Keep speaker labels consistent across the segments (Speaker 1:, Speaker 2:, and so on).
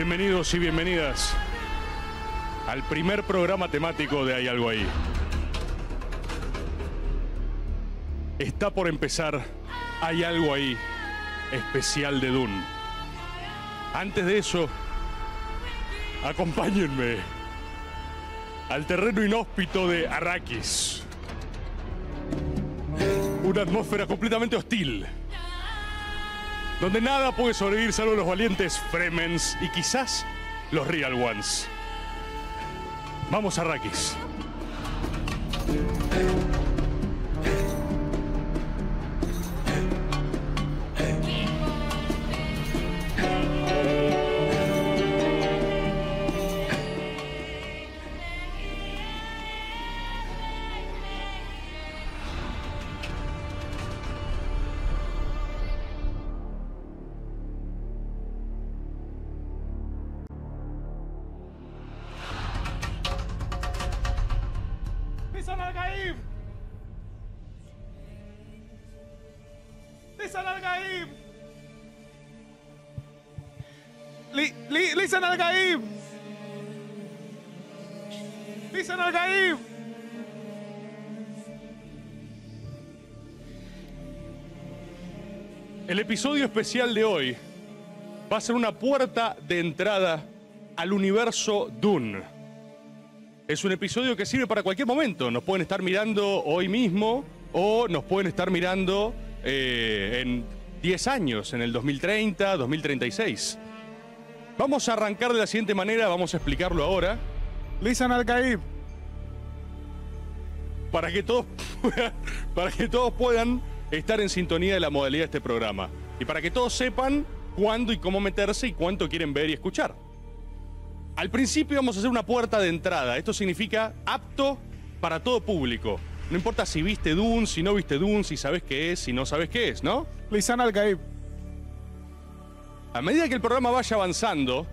Speaker 1: Bienvenidos y bienvenidas al primer programa temático de Hay algo ahí. Está por empezar Hay algo ahí especial de Dune. Antes de eso, acompáñenme al terreno inhóspito de Arrakis. Una atmósfera completamente hostil donde nada puede sobrevivir salvo los valientes Fremens y quizás los Real Ones. Vamos a Rakis. El episodio especial de hoy va a ser una puerta de entrada al universo Dune. Es un episodio que sirve para cualquier momento. Nos pueden estar mirando hoy mismo o nos pueden estar mirando eh, en 10 años, en el 2030, 2036. Vamos a arrancar de la siguiente manera, vamos a explicarlo ahora. Listen al Para que todos para que todos puedan estar en sintonía de la modalidad de este programa. Y para que todos sepan cuándo y cómo meterse y cuánto quieren ver y escuchar. Al principio vamos a hacer una puerta de entrada. Esto significa apto para todo público. No importa si viste Dune, si no viste Dune, si sabes qué es, si no sabes qué es, ¿no? Lizana al A medida que el programa vaya avanzando,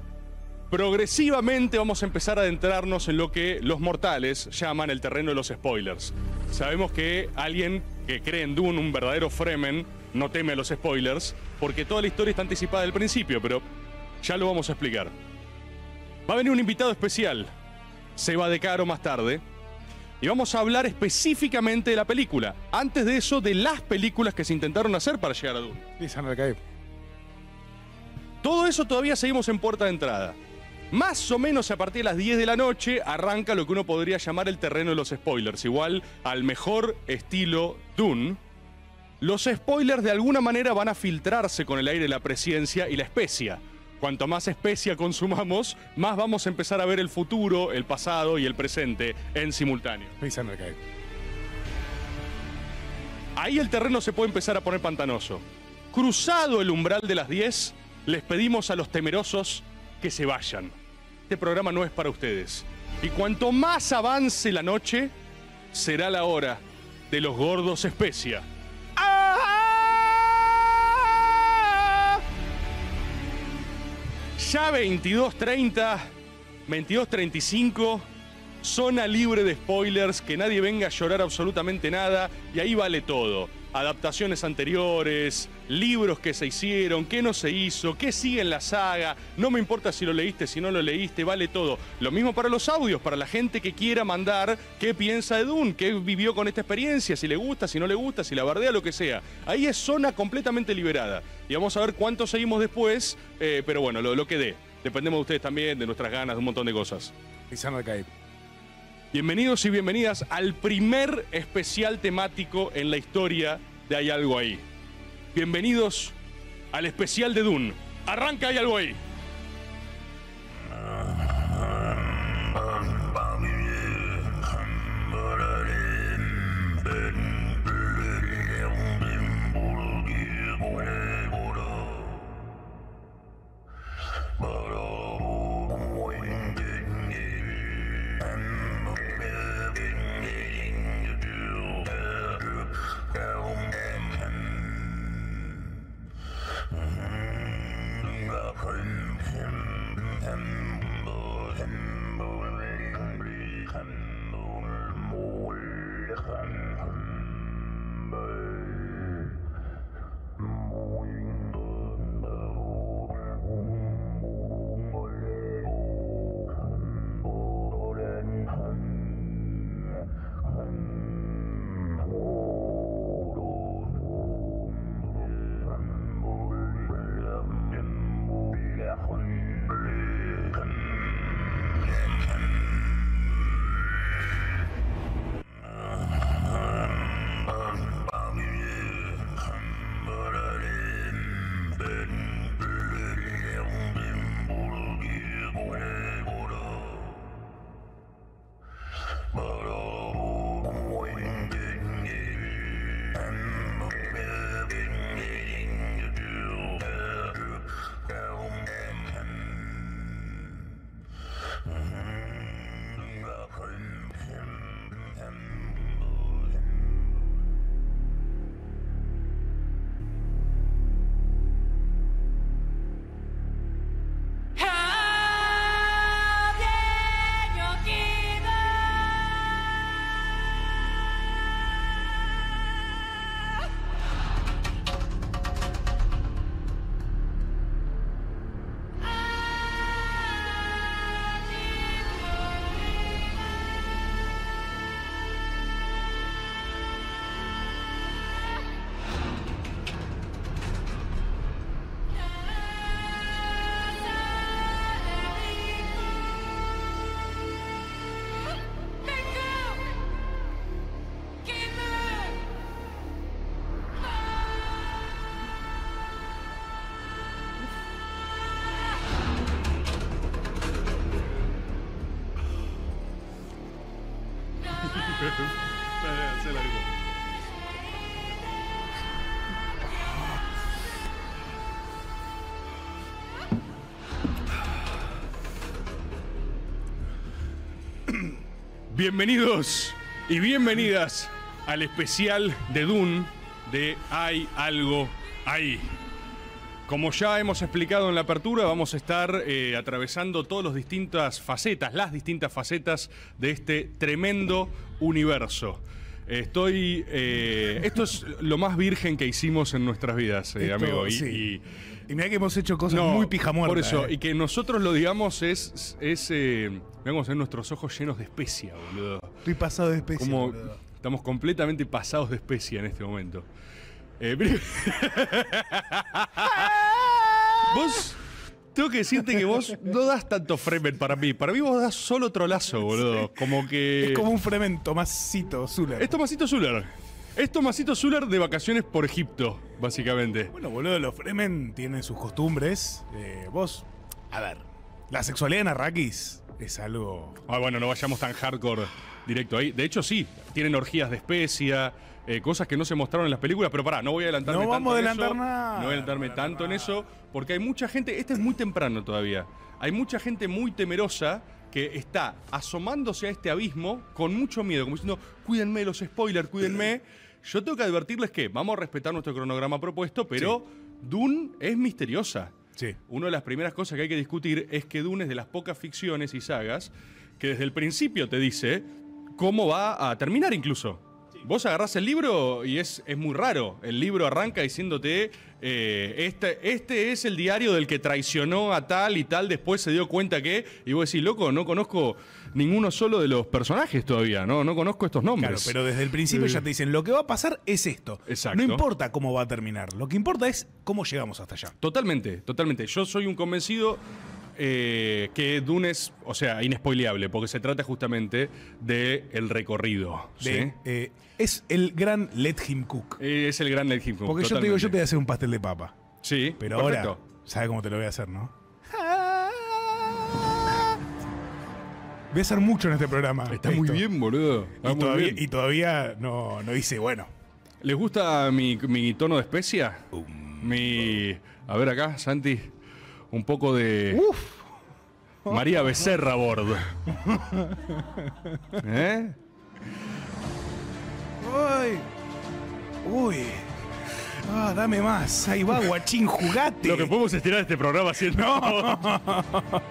Speaker 1: Progresivamente vamos a empezar a adentrarnos en lo que los mortales llaman el terreno de los spoilers. Sabemos que alguien que cree en Dune, un verdadero Fremen, no teme a los spoilers, porque toda la historia está anticipada del principio, pero ya lo vamos a explicar. Va a venir un invitado especial, se va de caro más tarde, y vamos a hablar específicamente de la película. Antes de eso, de las películas que se intentaron hacer para llegar a Dune. Todo eso todavía seguimos en puerta de entrada. Más o menos a partir de las 10 de la noche arranca lo que uno podría llamar el terreno de los spoilers. Igual al mejor estilo Dune, los spoilers de alguna manera van a filtrarse con el aire de la presencia y la especia. Cuanto más especia consumamos, más vamos a empezar a ver el futuro, el pasado y el presente en simultáneo. Ahí el terreno se puede empezar a poner pantanoso. Cruzado el umbral de las 10, les pedimos a los temerosos que se vayan este programa no es para ustedes. Y cuanto más avance la noche, será la hora de los gordos especia. Ya 22.30, 22.35, zona libre de spoilers, que nadie venga a llorar absolutamente nada y ahí vale todo adaptaciones anteriores, libros que se hicieron, qué no se hizo, qué sigue en la saga. No me importa si lo leíste, si no lo leíste, vale todo. Lo mismo para los audios, para la gente que quiera mandar qué piensa de Dune, qué vivió con esta experiencia, si le gusta, si no le gusta, si la bardea, lo que sea. Ahí es zona completamente liberada. Y vamos a ver cuánto seguimos después, eh, pero bueno, lo, que dé. Dependemos de ustedes también, de nuestras ganas, de un montón de cosas. Bienvenidos y bienvenidas al primer especial temático en la historia de Hay algo ahí. Bienvenidos al especial de Dune. Arranca Hay algo ahí. Ah. Bienvenidos y bienvenidas al especial de Dune de Hay algo ahí. Como ya hemos explicado en la apertura, vamos a estar eh, atravesando todas las distintas facetas, las distintas facetas de este tremendo universo. Estoy. Eh, esto es lo más virgen que hicimos en nuestras vidas, eh, amigo. Y,
Speaker 2: mira que hemos hecho cosas muy pijamuertas. Por eso, eh.
Speaker 1: y que nosotros lo digamos es. es digamos, en nuestros ojos llenos de especia, boludo. Estoy pasado de especia. estamos completamente pasados de especia en este momento. ¿Vos? Tengo que decirte que vos no das tanto fremen para mí. Para mí vos das solo trolazo, boludo. Como que. Es como un
Speaker 2: fremen Tomasito Zuller.
Speaker 1: Es Tomasito Zuller. Es Tomasito Zuler de vacaciones por Egipto,
Speaker 2: básicamente. Bueno, boludo, los fremen tienen sus costumbres. Eh, vos, a
Speaker 1: ver, la sexualidad en Arrakis es algo. Ah, bueno, no vayamos tan hardcore directo ahí. De hecho, sí, tienen orgías de especia eh, cosas que no se mostraron en las películas, pero pará, no voy a adelantarme no tanto. Vamos a adelantar nada. No voy a adelantarme tanto en eso, porque hay mucha gente, este es muy temprano todavía, hay mucha gente muy temerosa que está asomándose a este abismo con mucho miedo, como diciendo, cuídenme los spoilers, cuídenme. Yo tengo que advertirles que vamos a respetar nuestro cronograma propuesto, pero Dune es misteriosa. Sí. Una de las primeras cosas que hay que discutir es que Dune es de las pocas ficciones y sagas que desde el principio te dice cómo va a terminar incluso vos agarrás el libro y es, es muy raro. El libro arranca diciéndote, eh, este, este es el diario del que traicionó a tal y tal, después se dio cuenta que, y vos decís, loco, no conozco ninguno solo de los personajes todavía, no, no conozco estos nombres. Claro, pero desde el principio ya te dicen, lo que va a pasar es esto. Exacto. No importa
Speaker 2: cómo va a terminar, lo que importa es cómo llegamos hasta allá.
Speaker 1: Totalmente, totalmente. Yo soy un convencido eh, que Dune es, o sea, inespoileable, porque se trata justamente del el recorrido.
Speaker 2: Eh, es el gran Let Him Cook. Es el gran Let Him Cook. Porque yo te digo, yo te voy a hacer un pastel de papa. Sí. Pero ahora, ¿sabes cómo te lo voy a hacer, no? Ah. Voy a hacer mucho en este programa. Está muy bien, boludo. y, todavía, no, no hice bueno.
Speaker 1: ¿Les gusta mi, mi tono de especia? Um. mi. A ver acá, Santi. Un poco de. Uf. María Becerra Bord. ¿Eh?
Speaker 2: Uy, ¡Uy! Ah, dame más. Ahí va, guachín, jugate. Lo que podemos estirar este programa haciendo. No.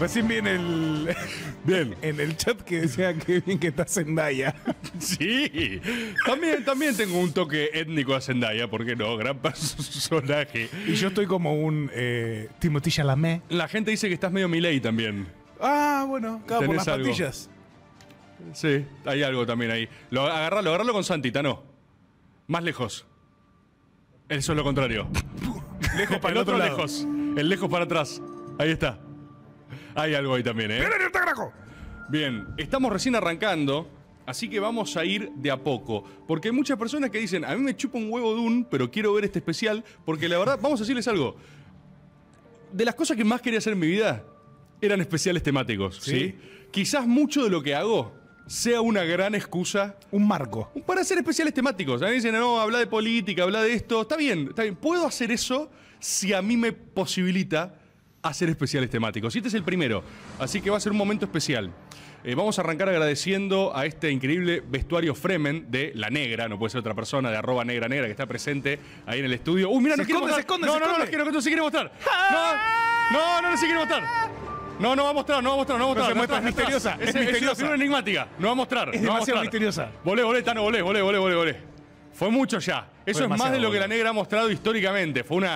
Speaker 2: Recién vi en el, bien. en el chat que decía que bien que está Zendaya.
Speaker 1: Sí, también, también tengo un toque étnico a Zendaya, porque no, gran personaje. Y yo estoy como un eh,
Speaker 2: Timotilla Lamé
Speaker 1: La gente dice que estás medio Miley también.
Speaker 2: Ah, bueno, claro, por las
Speaker 1: Sí, hay algo también ahí. Lo, agarralo, agarralo con Santita, no. Más lejos. Eso es lo contrario.
Speaker 2: Lejos para el otro, lejos.
Speaker 1: El lejos para atrás. Ahí está. Hay algo ahí también, ¿eh? Este Bien, estamos recién arrancando. Así que vamos a ir de a poco. Porque hay muchas personas que dicen, a mí me chupa un huevo un pero quiero ver este especial. Porque la verdad, vamos a decirles algo. De las cosas que más quería hacer en mi vida, eran especiales temáticos. ¿sí? Quizás mucho de lo que hago sea una gran excusa. Un marco. Para hacer especiales temáticos. A mí dicen, no, habla de política, habla de esto. Está bien, está bien. Puedo hacer eso si a mí me posibilita hacer especiales temáticos. Y este es el primero, así que va a ser un momento especial. Eh, vamos a arrancar agradeciendo a este increíble vestuario Fremen de La Negra, no puede ser otra persona, de arroba negra negra, que está presente ahí en el estudio. ¡Uh, mira, nos mostrar! no, no, no, no, no, no, no, no, no no! ¡No, no, no, No, no, no, no no! No, no va a mostrar, no va a mostrar, no va a mostrar. es misteriosa. Es, misteriosa. Es una enigmática. No va a mostrar. Es demasiado misteriosa. Volé, volé, Tano, volé, volé, volé, volé, volé. Fue mucho ya. Eso es más de lo que la negra ha mostrado históricamente. Fue un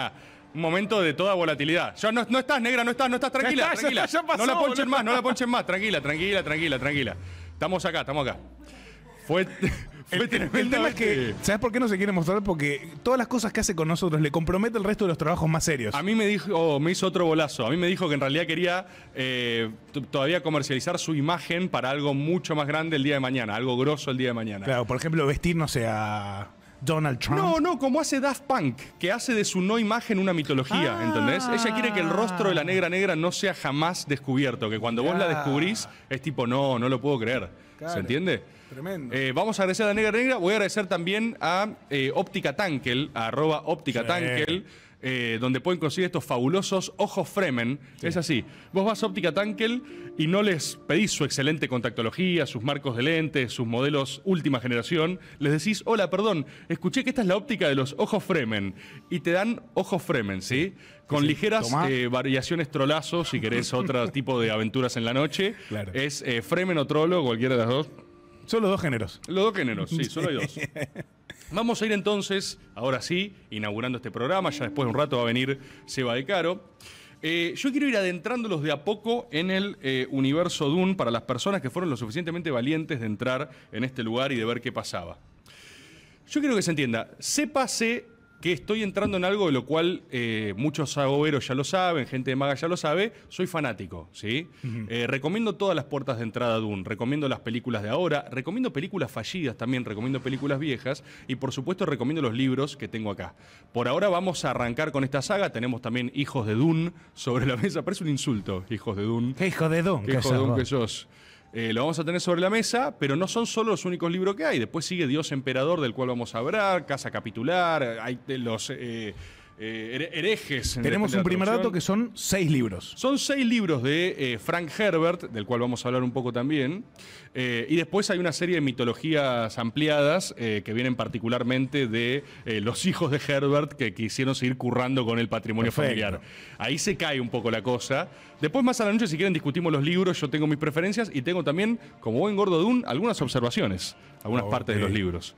Speaker 1: momento de toda volatilidad. Ya no, estás negra, no estás, no estás tranquila, tranquila. no la ponchen más, no la ponchen más, tranquila, tranquila, tranquila, tranquila. Estamos acá, estamos acá. Fue el, tema es que,
Speaker 2: ¿sabes por qué no se quiere mostrar? Porque todas las cosas que hace con nosotros le compromete el resto de los trabajos más serios. A
Speaker 1: mí me dijo, oh, me hizo otro bolazo. A mí me dijo que en realidad quería eh, todavía comercializar su imagen para algo mucho más grande el día de mañana, algo grosso el día de mañana. Claro, por ejemplo, vestir, no sé, a Donald Trump. No, no, como hace Daft Punk, que hace de su no imagen una mitología, ah. ¿entendés? Ella quiere que el rostro de la negra negra no sea jamás descubierto, que cuando vos la descubrís es tipo, no, no lo puedo creer. ¿Se entiende? Tremendo. Eh, vamos a agradecer a Negra Negra. Voy a agradecer también a eh, Óptica Tankel, arroba Óptica Tankel eh, donde pueden conseguir estos fabulosos ojos Fremen. Es así. Vos vas a óptica Tankel y no les pedís su excelente contactología, sus marcos de lentes, sus modelos última generación. Les decís, hola, perdón, escuché que esta es la óptica de los ojos Fremen. Y te dan ojos Fremen, ¿sí? Con ligeras eh, variaciones trolazos, si querés otro tipo de aventuras en la noche. Claro. Es eh, Fremen o Trolo, cualquiera de las dos. Son los dos géneros. Los dos géneros, sí, solo hay dos. Vamos a ir entonces, ahora sí, inaugurando este programa, ya después de un rato va a venir Seba de Caro. Eh, yo quiero ir adentrándolos de a poco en el eh, universo Dune para las personas que fueron lo suficientemente valientes de entrar en este lugar y de ver qué pasaba. Yo quiero que se entienda, pase que estoy entrando en algo de lo cual eh, muchos agoberos ya lo saben, gente de Maga ya lo sabe, soy fanático, ¿sí? Eh, recomiendo todas las puertas de entrada de Dune, recomiendo las películas de ahora, recomiendo películas fallidas también, recomiendo películas viejas y por supuesto recomiendo los libros que tengo acá. Por ahora vamos a arrancar con esta saga, tenemos también Hijos de Dune sobre la mesa, parece un insulto, Hijos de Dune. ¿Qué hijo de Dune? ¿Qué hijo de Dune que sos? Eh, lo vamos a tener sobre la mesa, pero no son solo los únicos libros que hay. Después sigue Dios Emperador, del cual vamos a hablar, Casa Capitular, hay los... Eh, eh, herejes. Tenemos un primer dato que
Speaker 2: son seis
Speaker 1: libros. Son seis libros de eh, Frank Herbert, del cual vamos a hablar un poco también. Eh, y después hay una serie de mitologías ampliadas que vienen particularmente de los hijos de Herbert que quisieron seguir currando con el patrimonio familiar. Ahí se cae un poco la cosa. Después, más a la noche, si quieren, discutimos los libros. Yo tengo mis preferencias y tengo también, como buen gordo Dun, algunas observaciones, algunas partes de los libros.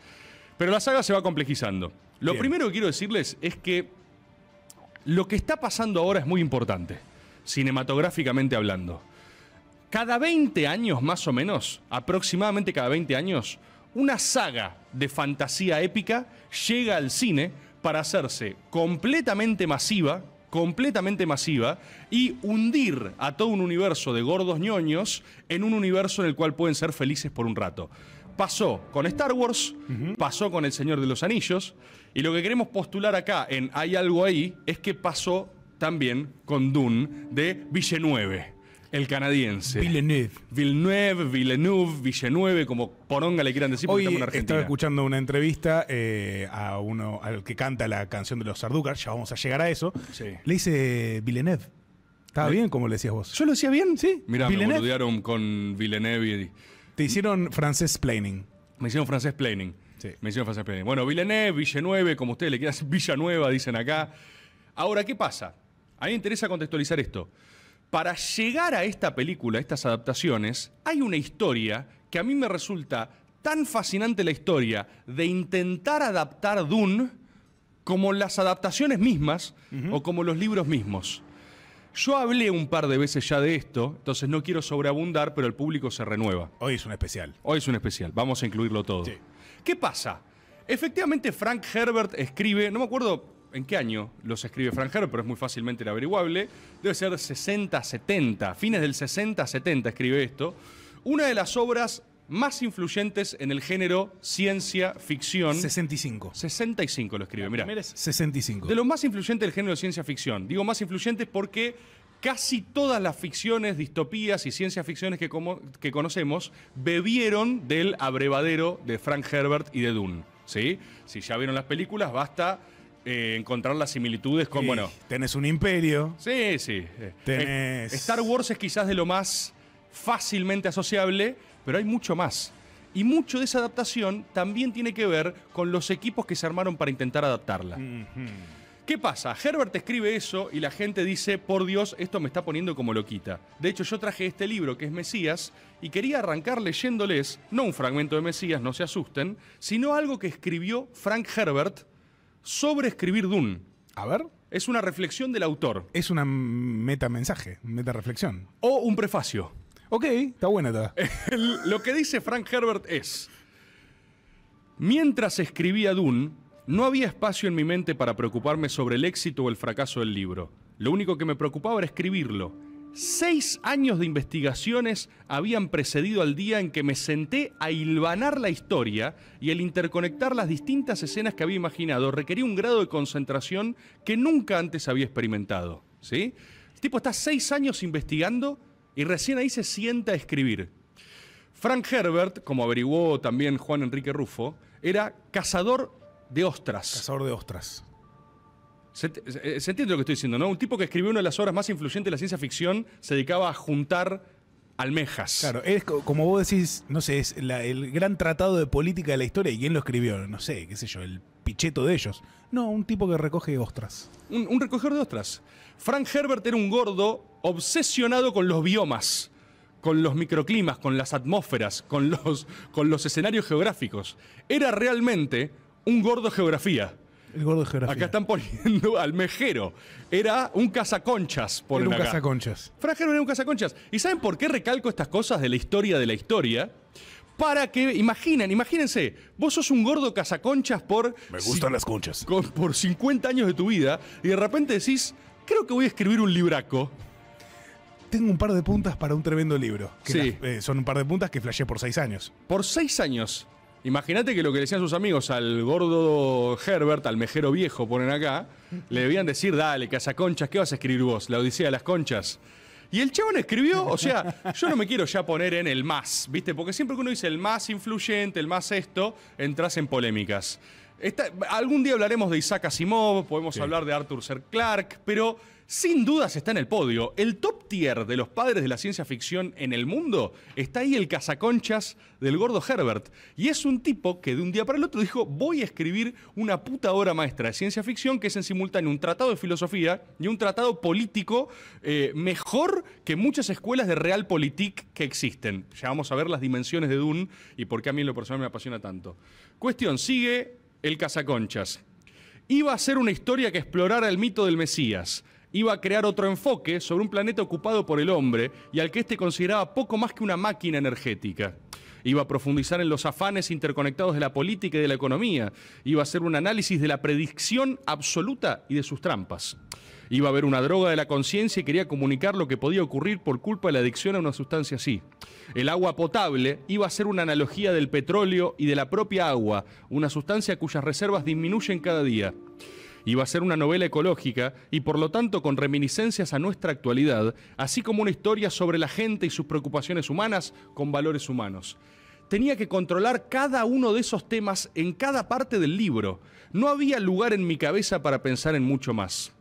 Speaker 1: Pero la saga se va complejizando. Lo primero que quiero decirles es que lo que está pasando ahora es muy importante, cinematográficamente hablando. Cada 20 años más o menos, aproximadamente cada 20 años, una saga de fantasía épica llega al cine para hacerse completamente masiva, completamente masiva, y hundir a todo un universo de gordos ñoños en un universo en el cual pueden ser felices por un rato. Pasó con Star Wars, pasó con El Señor de los Anillos, y lo que queremos postular acá en Hay algo ahí es que pasó también con Dune de Villeneuve. El canadiense. Villeneuve. Villeneuve, Villeneuve, Villeneuve, como poronga le quieran decir, porque en Estaba
Speaker 2: escuchando una entrevista eh, a uno, al que canta la canción de los Sardúcar, ya vamos a llegar a eso. Le dice Villeneuve. ¿Estaba bien como le decías vos? Yo lo decía bien, sí.
Speaker 1: Mira, me boludearon con Villeneuve. Y... Te hicieron francés planning. Me hicieron francés planning. Sí. Bueno, Villeneuve, Villeneuve como ustedes le quieran, Villanueva, dicen acá. Ahora, ¿qué pasa? A mí me interesa contextualizar esto. Para llegar a esta película, a estas adaptaciones, hay una historia que a mí me resulta tan fascinante la historia de intentar adaptar Dune como las adaptaciones mismas o como los libros mismos. Yo hablé un par de veces ya de esto, entonces no quiero sobreabundar, pero el público se renueva. Hoy es un especial. Hoy es un especial, vamos a incluirlo todo. ¿Qué pasa? Efectivamente, Frank Herbert escribe, no me acuerdo en qué año los escribe Frank Herbert, pero es muy fácilmente averiguable. Debe ser 60-70, fines del 60-70 escribe esto. Una de las obras más influyentes en el género ciencia ficción. 65. 65 lo escribe, mira.
Speaker 2: 65.
Speaker 1: De los más influyentes del género de ciencia ficción. Digo más influyentes porque Casi todas las ficciones, distopías y ciencias ficciones que, conocemos bebieron del abrevadero de Frank Herbert y de Dune. ¿sí? Si ya vieron las películas, basta eh, encontrar las similitudes con,
Speaker 2: Tenés un imperio.
Speaker 1: Sí, sí. Eh, Star Wars es quizás de lo más fácilmente asociable, pero hay mucho más. Y mucho de esa adaptación también tiene que ver con los equipos que se armaron para intentar adaptarla. ¿Qué pasa? Herbert escribe eso y la gente dice, por Dios, esto me está poniendo como loquita. De hecho, yo traje este libro que es Mesías y quería arrancar leyéndoles, no un fragmento de Mesías, no se asusten, sino algo que escribió Frank Herbert sobre escribir Dune. A ver. Es una reflexión del autor. Es una meta
Speaker 2: mensaje, meta reflexión. O un prefacio. Ok, está buena. Está.
Speaker 1: Lo que dice Frank Herbert es, mientras escribía Dune, no había espacio en mi mente para preocuparme sobre el éxito o el fracaso del libro. Lo único que me preocupaba era escribirlo. Seis años de investigaciones habían precedido al día en que me senté a hilvanar la historia y el interconectar las distintas escenas que había imaginado requería un grado de concentración que nunca antes había experimentado. ¿sí? El tipo está seis años investigando y recién ahí se sienta a escribir. Frank Herbert, como averiguó también Juan Enrique Rufo, era cazador de ostras. Cazador de ostras. Eh, se, entiende lo que estoy diciendo, ¿no? Un tipo que escribió una de las obras más influyentes de la ciencia ficción se dedicaba a juntar almejas. Claro, es como vos decís,
Speaker 2: no sé, es el gran tratado de política de la historia. ¿Y quién lo escribió? No sé, qué sé yo, el picheto de ellos. No, un tipo que recoge ostras.
Speaker 1: Un, un recogedor de ostras. Frank Herbert era un gordo obsesionado con los biomas, con los microclimas, con las atmósferas, con los, con los escenarios geográficos. Era realmente un gordo geografía. El gordo geografía. Acá están poniendo Mejero. Era un cazaconchas. Por era un
Speaker 2: cazaconchas.
Speaker 1: Franjero era un cazaconchas. ¿Y saben por qué recalco estas cosas de la historia de la historia? Para que, imaginen, imagínense, vos sos un gordo cazaconchas por... Me gustan las conchas. por 50 años de tu vida y de repente decís, creo que voy a escribir un libraco
Speaker 2: tengo un par de puntas para un tremendo libro. sí.
Speaker 1: Eh, son un par de puntas que flashé por seis años. Por seis años. Imagínate que lo que decían sus amigos al gordo Herbert, al mejero viejo, ponen acá, le debían decir, dale, conchas, ¿qué vas a escribir vos? La Odisea de las Conchas. Y el chabón escribió, o sea, yo no me quiero ya poner en el más, ¿viste? Porque siempre que uno dice el más influyente, el más esto, entras en polémicas. algún día hablaremos de Isaac Asimov, podemos hablar de Arthur C. Clarke, pero sin dudas está en el podio. El top tier de los padres de la ciencia ficción en el mundo está ahí el cazaconchas del gordo Herbert. Y es un tipo que de un día para el otro dijo, voy a escribir una puta obra maestra de ciencia ficción que es en simultáneo un tratado de filosofía y un tratado político eh, mejor que muchas escuelas de realpolitik que existen. Ya vamos a ver las dimensiones de Dune y por qué a mí lo personal me apasiona tanto. Cuestión, sigue el cazaconchas. Iba a ser una historia que explorara el mito del Mesías iba a crear otro enfoque sobre un planeta ocupado por el hombre y al que éste consideraba poco más que una máquina energética. Iba a profundizar en los afanes interconectados de la política y de la economía. Iba a hacer un análisis de la predicción absoluta y de sus trampas. Iba a haber una droga de la conciencia y quería comunicar lo que podía ocurrir por culpa de la adicción a una sustancia así. El agua potable iba a ser una analogía del petróleo y de la propia agua, una sustancia cuyas reservas disminuyen cada día. Iba a ser una novela ecológica y por lo tanto con reminiscencias a nuestra actualidad, así como una historia sobre la gente y sus preocupaciones humanas con valores humanos. Tenía que controlar cada uno de esos temas en cada parte del libro. No había lugar en mi cabeza para pensar en mucho más.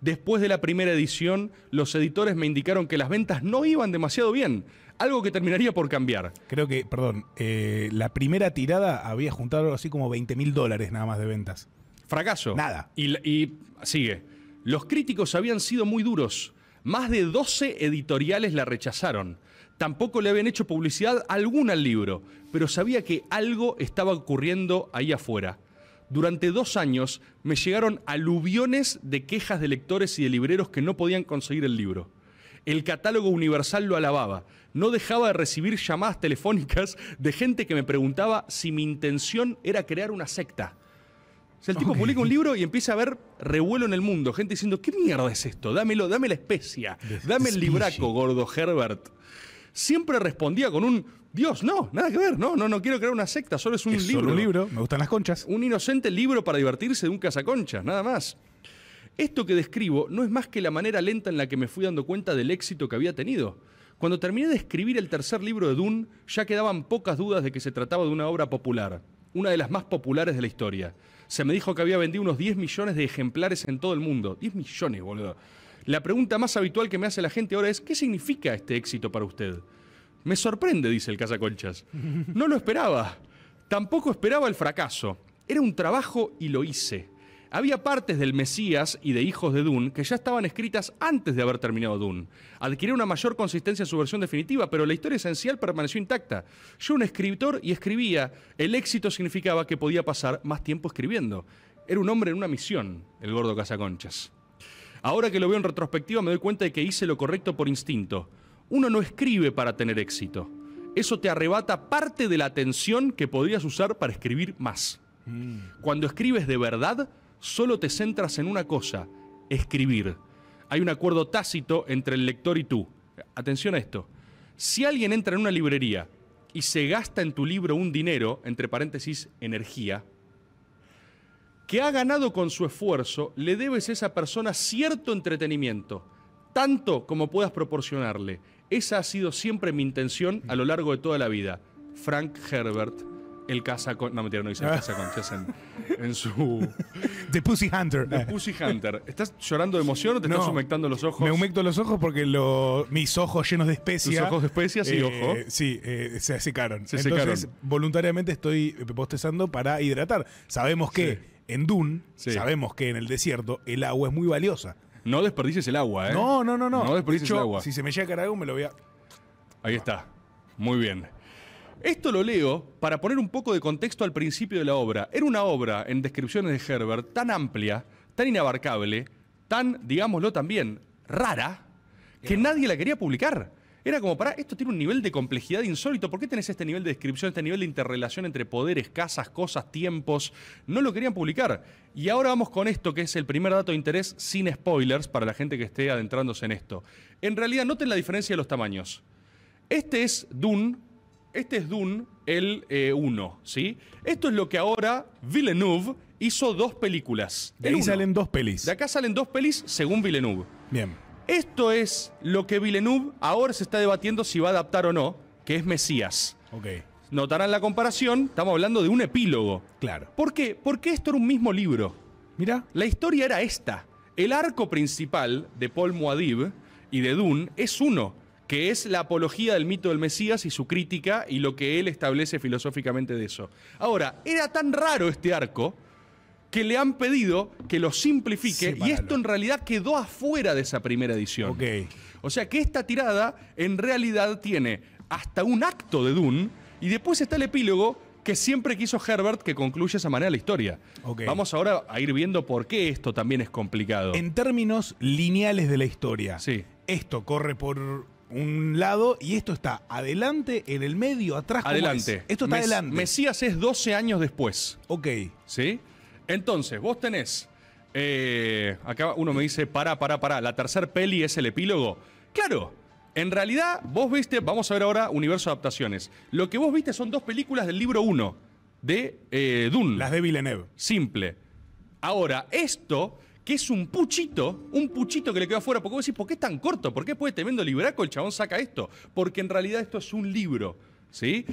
Speaker 1: Después de la primera edición, los editores me indicaron que las ventas no iban demasiado bien, algo que terminaría por cambiar. Creo que,
Speaker 2: perdón, eh, la primera tirada había juntado así como 20 mil dólares nada más de ventas.
Speaker 1: Fracaso. Nada. Y, sigue. Los críticos habían sido muy duros. Más de 12 editoriales la rechazaron. Tampoco le habían hecho publicidad alguna al libro, pero sabía que algo estaba ocurriendo ahí afuera. Durante dos años me llegaron aluviones de quejas de lectores y de libreros que no podían conseguir el libro. El catálogo universal lo alababa. No dejaba de recibir llamadas telefónicas de gente que me preguntaba si mi intención era crear una secta el tipo publica un libro y empieza a ver revuelo en el mundo. Gente diciendo, ¿qué mierda es esto? Dámelo, dame la especia. Dame el libraco, gordo Herbert. Siempre respondía con un, Dios, no, nada que ver, no, no, no quiero crear una secta, solo es un libro. un libro, me gustan las conchas. Un inocente libro para divertirse de un cazaconcha, nada más. Esto que describo no es más que la manera lenta en la que me fui dando cuenta del éxito que había tenido. Cuando terminé de escribir el tercer libro de Dune, ya quedaban pocas dudas de que se trataba de una obra popular, una de las más populares de la historia se me dijo que había vendido unos 10 millones de ejemplares en todo el mundo. 10 millones, boludo. La pregunta más habitual que me hace la gente ahora es, ¿qué significa este éxito para usted? Me sorprende, dice el casacolchas No lo esperaba. Tampoco esperaba el fracaso. Era un trabajo y lo hice. Había partes del Mesías y de Hijos de Dune que ya estaban escritas antes de haber terminado Dune. Adquirió una mayor consistencia en su versión definitiva, pero la historia esencial permaneció intacta. Yo era un escritor y escribía. El éxito significaba que podía pasar más tiempo escribiendo. Era un hombre en una misión, el gordo Casaconchas. Ahora que lo veo en retrospectiva me doy cuenta de que hice lo correcto por instinto. Uno no escribe para tener éxito. Eso te arrebata parte de la atención que podrías usar para escribir más. Mm. Cuando escribes de verdad, solo te centras en una cosa, escribir. Hay un acuerdo tácito entre el lector y tú. Atención a esto. Si alguien entra en una librería y se gasta en tu libro un dinero, entre paréntesis, energía, que ha ganado con su esfuerzo, le debes a esa persona cierto entretenimiento, tanto como puedas proporcionarle. Esa ha sido siempre mi intención a lo largo de toda la vida. Frank Herbert el con No, mentira, no dice el con
Speaker 2: en, en su. The Pussy Hunter. The
Speaker 1: Pussy Hunter. ¿Estás llorando de emoción o te estás humectando los ojos? Me
Speaker 2: humecto los ojos porque mis ojos llenos de especias Mis ojos de especias y eh, ojo.
Speaker 1: Sí, eh, se secaron.
Speaker 2: Entonces, voluntariamente estoy postezando para hidratar. Sabemos que en Dune, sabemos que en el desierto, el agua es muy valiosa.
Speaker 1: No desperdices el
Speaker 2: agua, ¿eh? No, no, no, no. No De el agua. Si se me llega a agua, me lo voy a.
Speaker 1: Ahí está. Muy bien. Esto lo leo para poner un poco de contexto al principio de la obra. Era una obra en descripciones de Herbert tan amplia, tan inabarcable, tan, digámoslo también, rara, que nadie la quería publicar. Era como, para, esto tiene un nivel de complejidad insólito. ¿Por qué tenés este nivel de descripción, este nivel de interrelación entre poderes, casas, cosas, tiempos? No lo querían publicar. Y ahora vamos con esto, que es el primer dato de interés sin spoilers para la gente que esté adentrándose en esto. En realidad, noten la diferencia de los tamaños. Este es Dune este es Dune, el 1, eh, ¿sí? Esto es lo que ahora Villeneuve hizo dos películas. De ahí salen dos pelis. De acá salen dos pelis según Villeneuve. Bien. Esto es lo que Villeneuve ahora se está debatiendo si va a adaptar o no, que es Mesías. Ok. Notarán la comparación, estamos hablando de un epílogo. Claro. ¿Por qué? Porque esto era un mismo libro. Mira. La historia era esta. El arco principal de Paul Muadib y de Dune es uno que es la apología del mito del Mesías y su crítica y lo que él establece filosóficamente de eso. Ahora, era tan raro este arco que le han pedido que lo simplifique y esto en realidad quedó afuera de esa primera edición. O sea que esta tirada en realidad tiene hasta un acto de Dune y después está el epílogo que siempre quiso Herbert que concluya esa manera la historia. Vamos ahora a ir viendo por qué esto también es complicado. En términos lineales de la historia, sí.
Speaker 2: esto corre por un lado y esto está adelante, en el medio, atrás. Adelante. Esto está adelante.
Speaker 1: Mesías es 12 años después. Ok. ¿Sí? Entonces, vos tenés. Eh, acá uno me dice, para, para, para. La tercer peli es el epílogo. Claro. En realidad, vos viste, vamos a ver ahora Universo de Adaptaciones. Lo que vos viste son dos películas del libro 1 de eh, Dune. Las de Villeneuve. Simple. Ahora, esto que es un puchito, un puchito que le queda afuera. Porque vos decís, ¿por qué es tan corto? ¿Por qué puede temiendo libraco el chabón saca esto? Porque en realidad esto es un libro, ¿sí?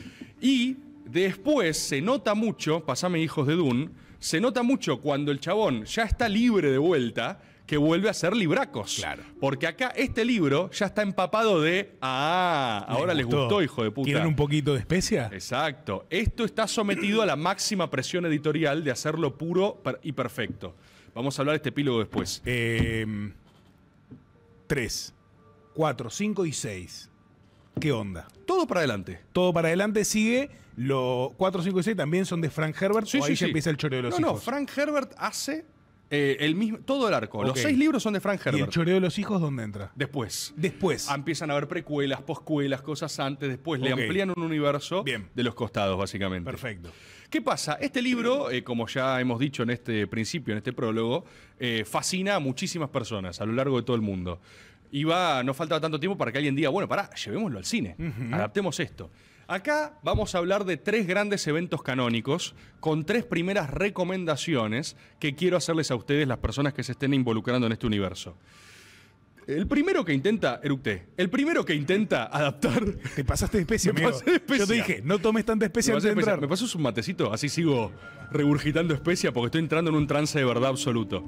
Speaker 1: Y después se nota mucho, pasame hijos de Dune, se nota mucho cuando el chabón ya está libre de vuelta, que vuelve a ser libracos. Claro. Porque acá este libro ya está empapado de. Ah, ahora le les gustó, hijo de puta. ¿Quieren un
Speaker 2: poquito de especia?
Speaker 1: Exacto. Esto está sometido a la máxima presión editorial de hacerlo puro y perfecto. Vamos a hablar de este epílogo después. Em, tres,
Speaker 2: cuatro, cinco y seis. ¿Qué onda? Todo para adelante. Todo para adelante sigue. Los 4, 5 y 6 también son de Frank Herbert. Sí, o ahí sí, ya empieza el choreo de los no, No,
Speaker 1: Frank Herbert hace eh, el mismo, todo el arco. Los seis libros son de Frank ¿Y el
Speaker 2: choreo de los hijos dónde entra? Después.
Speaker 1: Después. Empiezan a haber precuelas, poscuelas, cosas antes, después. Le amplían un universo Bien. de los costados, básicamente. Perfecto. ¿Qué pasa? Este libro, eh, como ya hemos dicho en este principio, en este prólogo, eh, fascina a muchísimas personas a lo largo de todo el mundo. Y no faltaba tanto tiempo para que alguien diga, bueno, pará, llevémoslo al cine, adaptemos esto. Acá vamos a hablar de tres grandes eventos canónicos con tres primeras recomendaciones que quiero hacerles a ustedes, las personas que se estén involucrando en este universo. El primero que intenta, eructé, el primero que intenta adaptar. Te pasaste de especie, amigo. Yo te dije, no tomes tanta especie antes de entrar. Me pasas un matecito, así sigo regurgitando especia porque estoy entrando en un trance de verdad absoluto.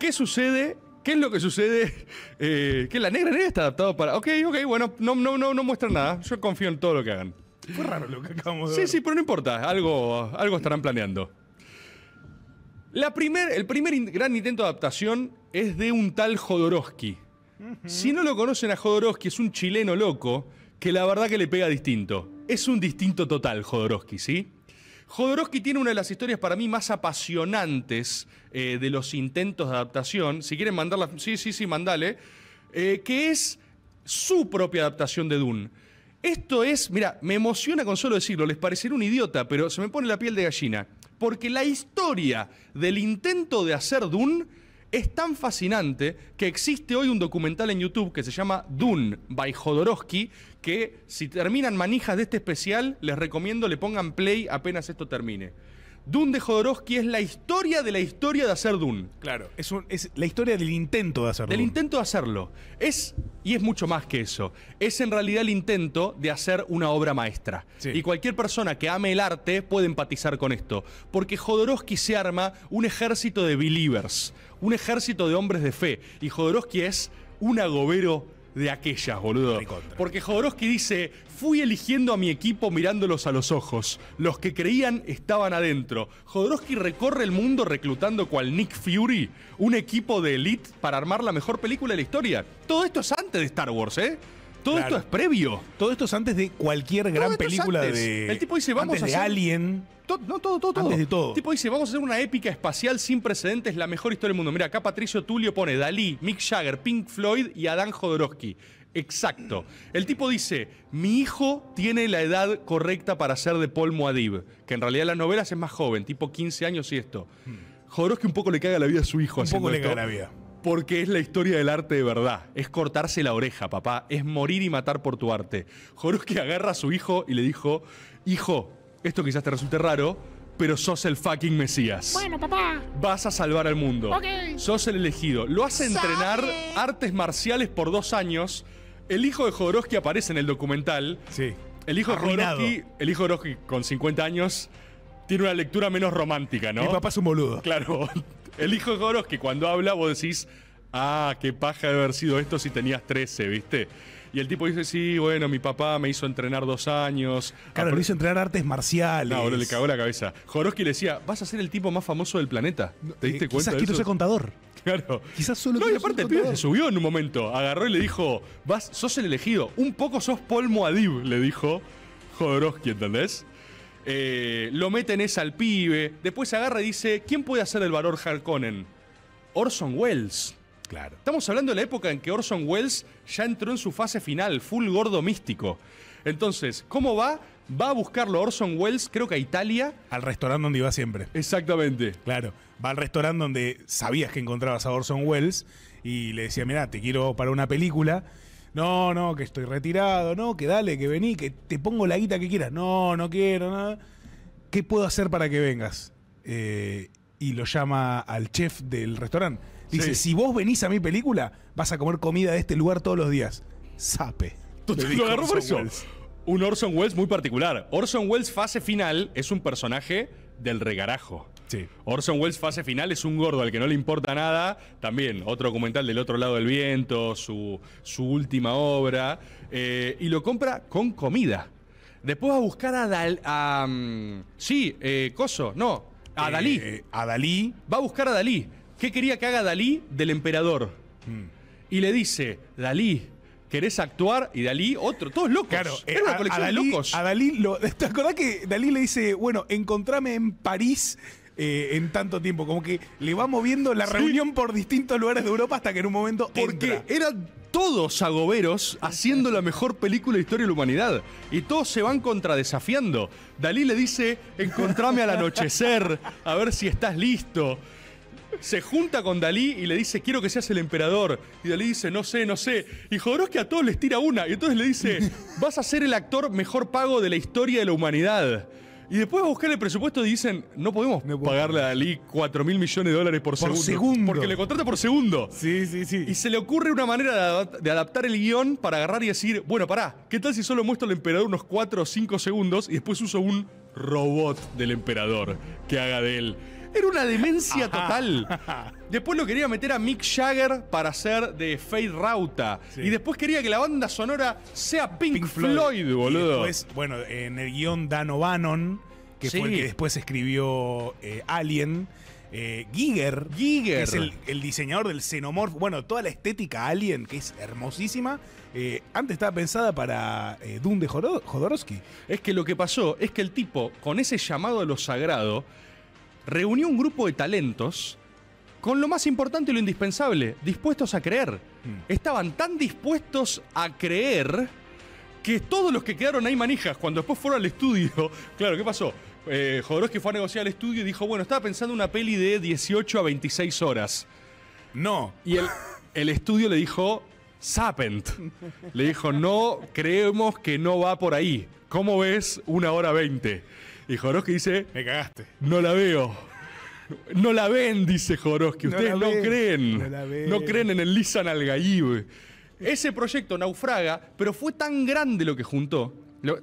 Speaker 1: ¿Qué sucede ¿Qué es lo que sucede? Eh, que la negra negra está adaptado para. Ok, ok, bueno, no, no, no, no muestran nada. Yo confío en todo lo que hagan.
Speaker 3: Fue raro lo que acabamos de Sí, ver.
Speaker 1: sí, pero no importa. Algo, algo estarán planeando. La primer, el primer gran intento de adaptación es de un tal Jodorowsky. Si no lo conocen a Jodorowsky, es un chileno loco que la verdad que le pega distinto. Es un distinto total, Jodorowsky, ¿sí? Jodorowsky tiene una de las historias para mí más apasionantes eh, de los intentos de adaptación. Si quieren mandarlas, sí, sí, sí, mandale. Eh, que es su propia adaptación de Dune. Esto es, mira, me emociona con solo decirlo, les parecerá un idiota, pero se me pone la piel de gallina. Porque la historia del intento de hacer Dune es tan fascinante que existe hoy un documental en YouTube que se llama Dune by Jodorowsky, que si terminan manijas de este especial, les recomiendo le pongan play apenas esto termine. Dune de Jodorowsky es la historia de la historia de hacer Dune. Claro, es, es la historia del intento de hacerlo. Del intento de hacerlo. Es, y es mucho más que eso, es en realidad el intento de hacer una obra maestra. Y cualquier persona que ame el arte puede empatizar con esto, porque Jodorowsky se arma un ejército de believers, un ejército de hombres de fe. Y Jodorowsky es un agobero de aquellas, boludo. Porque Jodorowsky dice, fui eligiendo a mi equipo mirándolos a los ojos. Los que creían estaban adentro. Jodorowsky recorre el mundo reclutando cual Nick Fury, un equipo de elite para armar la mejor película de la historia. Todo esto es antes de Star Wars, ¿eh? Todo esto es previo. Todo esto es antes de cualquier gran película de. El tipo dice, vamos a hacer... de Alien. no, todo, todo, todo. Antes de todo. El tipo dice, vamos a hacer una épica espacial sin precedentes, la mejor historia del mundo. Mira, acá Patricio Tulio pone Dalí, Mick Jagger, Pink Floyd y Adán Jodorowsky. Exacto. El tipo dice, mi hijo tiene la edad correcta para ser de Paul Moadib. que en realidad en las novelas es más joven, tipo 15 años y esto. Hmm. Jodorowsky un poco le caga la vida a su hijo. Un poco le caga la vida porque es la historia del arte de verdad. Es cortarse la oreja, papá. Es morir y matar por tu arte. Joroski agarra a su hijo y le dijo, hijo, esto quizás te resulte raro, pero sos el fucking Mesías. Bueno, papá. Vas a salvar al mundo. Sos el elegido. Lo hace entrenar artes marciales por dos años. El hijo de Joroski aparece en el documental. Sí. El hijo, de el hijo de con 50 años, tiene una lectura menos romántica, ¿no? Mi papá es un boludo. Claro. El hijo de cuando habla vos decís, ah, qué paja de haber sido esto si tenías 13, ¿viste? Y el tipo dice, sí, bueno, mi papá me hizo entrenar dos años. Claro, me hizo
Speaker 2: entrenar artes marciales. No, pero le cagó la
Speaker 1: cabeza. Joroski le decía, vas a ser el tipo más famoso del planeta. ¿Te eh, diste cuenta Quizás que ser contador. Claro. Quizás solo No, y aparte el pibe se subió en un momento. Agarró y le dijo, vas, sos el elegido. Un poco sos Paul Moadib, le dijo Jodorowsky, ¿entendés? Eh, lo meten es al pibe. Después agarra y dice: ¿Quién puede hacer el valor Harkonnen? Orson Welles. Claro. Estamos hablando de la época en que Orson Welles ya entró en su fase final, full gordo místico. Entonces, ¿cómo va? Va a buscarlo Orson Welles, creo que a Italia. Al restaurante donde iba siempre. Exactamente. Claro. Va al restaurante
Speaker 2: donde sabías que encontrabas a Orson Welles y le decía, mirá, te quiero para una película. No, no, que estoy retirado, no, que dale, que vení, que te pongo la guita que quieras. No, no quiero, nada. ¿Qué puedo hacer para que vengas? Eh, y lo llama al chef del restaurante. Dice, si vos venís a mi película, vas a comer comida de este lugar todos los días. Sape. Lo agarró por eso.
Speaker 1: Un Orson Welles muy particular. Orson Welles fase final es un personaje del regarajo. Orson Welles, fase final, es un gordo al que no le importa nada. También, otro documental del otro lado del viento, su, su última obra. Eh, y lo compra con comida. Después va a buscar a Dal. Mm, sí, eh, Coso, no. A Dalí. Eh, a Dalí. Va a buscar a Dalí. ¿Qué quería que haga Dalí del emperador? Hmm. Y le dice: Dalí, querés actuar y Dalí otro, todos locos. Claro, una a, Dalí, A
Speaker 2: Dalí, ¿te acordás que Dalí le dice, bueno, encontrame en París eh, en tanto tiempo. Como que le va moviendo la reunión por distintos lugares de Europa hasta que en un momento. Porque
Speaker 1: eran todos agoberos haciendo la mejor película de historia de la humanidad. Y todos se van contradesafiando. Dalí le dice: Encontrame al anochecer, a ver si estás listo se junta con Dalí y le dice, quiero que seas el emperador. Y Dalí dice, no sé, no sé. Y que a todos les tira una. Y entonces le dice, vas a ser el actor mejor pago de la historia de la humanidad. Y después buscar el presupuesto y dicen, no podemos pagarle a Dalí 4 mil millones de dólares por, segundo, segundo, Porque le contrata por segundo. Sí, sí, sí. Y se le ocurre una manera de, adaptar el guión para agarrar y decir, bueno, pará, ¿qué tal si solo muestro al emperador unos 4 o 5 segundos y después uso un robot del emperador que haga de él? Era una demencia total. Después lo quería meter a Mick Jagger para hacer de Fade Rauta. Y después quería que la banda sonora sea Pink, Floyd, boludo.
Speaker 2: bueno, en el guión Dan O'Bannon, que fue el que después escribió eh, Alien. Eh, Giger, Giger. es el, diseñador del xenomorfo. Bueno, toda la estética alien, que es hermosísima.
Speaker 1: Eh, antes estaba pensada para Dune de Jodorowsky. Es que lo que pasó es que el tipo, con ese llamado a lo sagrado, reunió un grupo de talentos con lo más importante y lo indispensable, dispuestos a creer. Mm. Estaban tan dispuestos a creer que todos los que quedaron ahí manijas, cuando después fueron al estudio, claro, ¿qué pasó? Eh, Jodorowsky fue a negociar al estudio y dijo, bueno, estaba pensando una peli de 18 a 26 horas. No. Y el, el estudio le dijo, Sapent. Le dijo, no, creemos que no va por ahí. ¿Cómo ves una hora 20? Y Joroski dice: Me cagaste. No la veo. No la ven, dice Joroski. Ustedes no, creen. No, creen en el Lizan Ese proyecto naufraga, pero fue tan grande lo que juntó,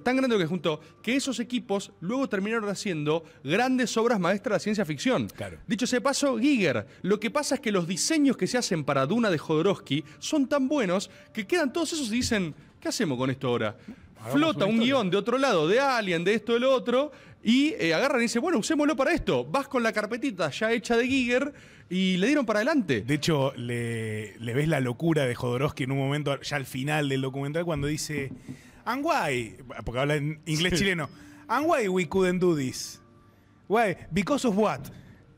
Speaker 1: tan grande lo que juntó, que esos equipos luego terminaron haciendo grandes obras maestras de ciencia ficción. Dicho ese paso, Giger, lo que pasa es que los diseños que se hacen para Duna de Jodorowsky son tan buenos que quedan todos esos y dicen, ¿qué hacemos con esto ahora? flota un guión de otro lado, de Alien, de esto, del otro, y eh, agarran y dicen, bueno, usémoslo para esto. Vas con la carpetita ya hecha de Giger y le dieron para adelante. De hecho, le, ves la locura de Jodorowsky en un momento, ya
Speaker 2: al final del documental, cuando dice, and why, porque habla en inglés chileno, and why we couldn't do this. Why? Because of what?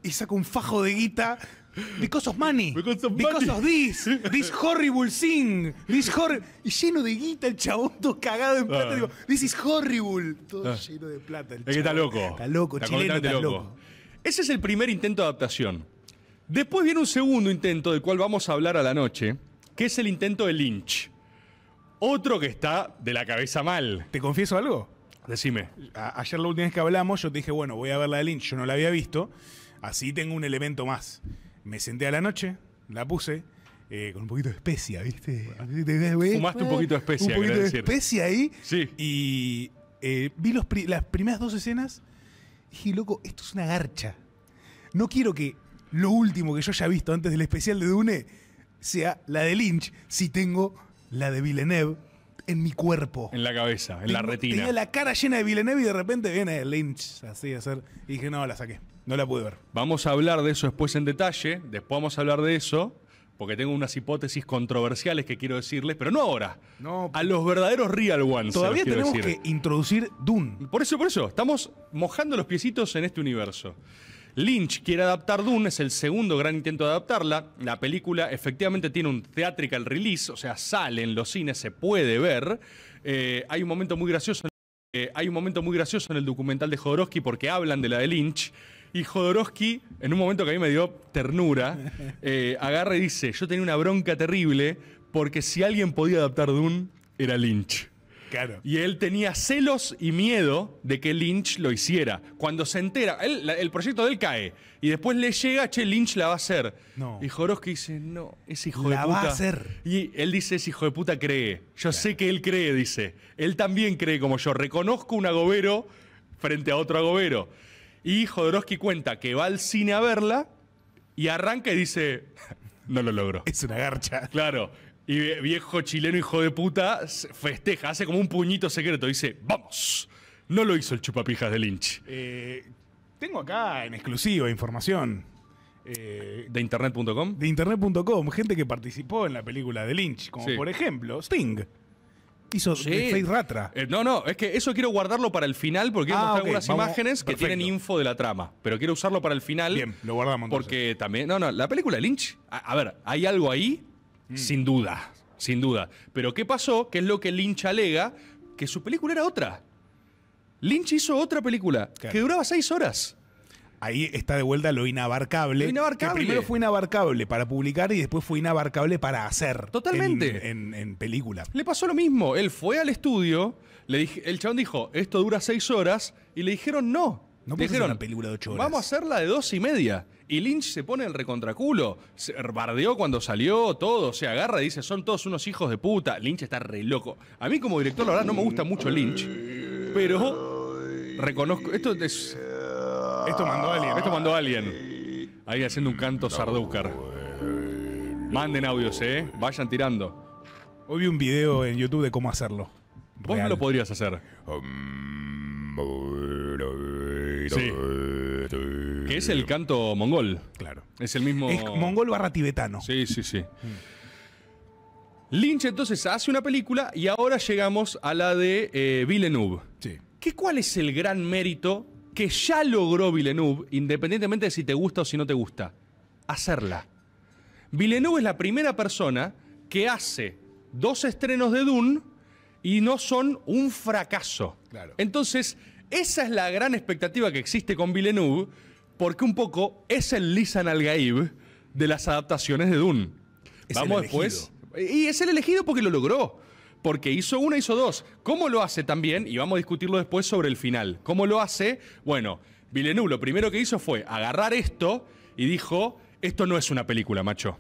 Speaker 2: Y saca un fajo de guita Because of money. Because of, this. This horrible thing. This horrible. Y lleno de guita el chabón, todo cagado en plata. Ah. Digo, this is horrible. Todo ah. lleno de plata. El es está
Speaker 1: loco. Está loco, chileno, está loco. Ese es el primer intento de adaptación. Después viene un segundo intento del cual vamos a hablar a la noche, que es el intento de Lynch. Otro que está de la cabeza mal. ¿Te confieso algo? Decime. ayer
Speaker 2: la última vez que hablamos, yo te dije, bueno, voy a ver la de Lynch, yo no la había visto. Así tengo un elemento más. Me senté a la noche, la puse, eh, con un poquito de especia, ¿viste? fumaste un poquito de especia, Un poquito de decir. especia ahí. Sí. Y eh, vi las primeras dos escenas y dije, loco, esto es una garcha. No quiero que lo último que yo haya visto antes del especial de Dune sea la de Lynch, si tengo la de Villeneuve en mi cuerpo.
Speaker 1: En la cabeza, en la retina. Tenía la
Speaker 2: cara llena de Villeneuve y de repente viene Lynch así a hacer. Y dije, no, la saqué.
Speaker 1: No la pude ver. Vamos a hablar de eso después en detalle. Después vamos a hablar de eso. Porque tengo unas hipótesis controversiales que quiero decirles, pero no ahora. A los verdaderos real ones. Todavía tenemos que introducir Dune. Por eso, por eso. Estamos mojando los piecitos en este universo. Lynch quiere adaptar Dune, es el segundo gran intento de adaptarla. La película efectivamente tiene un theatrical release, o sea, sale en los cines, se puede ver. Eh, hay un momento muy gracioso. Eh, hay un momento muy gracioso en el documental de Jodorowsky porque hablan de la de Lynch y Jodorowsky, en un momento que a mí me dio ternura, eh, agarra y dice, yo tenía una bronca terrible porque si alguien podía adaptar Dune, era Lynch. Claro. Y él tenía celos y miedo de que Lynch lo hiciera. Cuando se entera, el proyecto de él cae. Y después le llega, che, Lynch la va a hacer. No. Y Jodorowsky dice, no, ese hijo de puta. La va a hacer. Y él dice, ese hijo de puta cree. Yo sé que él cree, dice. Él también cree como yo. Reconozco un agobero frente a otro agobero. Y Jodorowsky cuenta que va al cine a verla y arranca y dice, no lo logro. Es una garcha. Claro. Y viejo chileno hijo de puta festeja, hace como un puñito secreto, dice, vamos. No lo hizo el chupapijas de Lynch.
Speaker 2: Eh, tengo acá en
Speaker 1: exclusiva información.
Speaker 2: Eh, ¿De internet.com? De internet.com, gente que participó en la película de Lynch, como por ejemplo Sting hizo eh,
Speaker 1: no, no, es que eso quiero guardarlo para el final porque quiero ah, algunas imágenes que tienen info de la trama. Pero quiero usarlo para el final. Bien, lo guardamos. Porque también. No, no, la película Lynch. A, ver, hay algo ahí, mm. sin duda. Sin duda. Pero ¿qué pasó? Que es lo que Lynch alega, que su película era otra. Lynch hizo otra película que duraba seis horas ahí está de vuelta lo inabarcable. Lo inabarcable. Que
Speaker 2: primero fue inabarcable para publicar y después fue inabarcable para hacer. Totalmente.
Speaker 1: En, en, película. Le pasó lo mismo. Él fue al estudio, le dije, el chabón dijo, esto dura seis horas, y le dijeron no. No puede dijeron, una película de ocho horas. Vamos a hacerla de dos y media. Y Lynch se pone el recontraculo. Se bardeó cuando salió, todo. Se agarra y dice, son todos unos hijos de puta. Lynch está re loco. A mí como director, la verdad, no me gusta mucho Lynch. Pero reconozco... Esto es esto mandó alguien, esto mandó alguien. Ahí haciendo un canto sardúcar. Manden audios, ¿eh? Vayan tirando. Hoy vi un
Speaker 2: video en YouTube de cómo hacerlo. Vos lo
Speaker 1: podrías hacer. Sí. Que es el canto mongol. Claro. Es el mismo. Es mongol barra tibetano. Sí, sí, sí. Mm. Lynch entonces hace una película y ahora llegamos a la de eh, Villeneuve. Sí. ¿Cuál es el gran mérito que ya logró Villeneuve, independientemente de si te gusta o si no te gusta, hacerla. Villeneuve es la primera persona que hace dos estrenos de Dune y no son un fracaso. Entonces, esa es la gran expectativa que existe con Villeneuve, porque un poco es el Lisan Algaib de las adaptaciones de Dune.
Speaker 4: Vamos después.
Speaker 1: Y es el elegido porque lo logró porque hizo una, hizo dos. ¿Cómo lo hace también? Y vamos a discutirlo después sobre el final. ¿Cómo lo hace? Bueno, Villeneuve lo primero que hizo fue agarrar esto y dijo, esto no es una película, macho.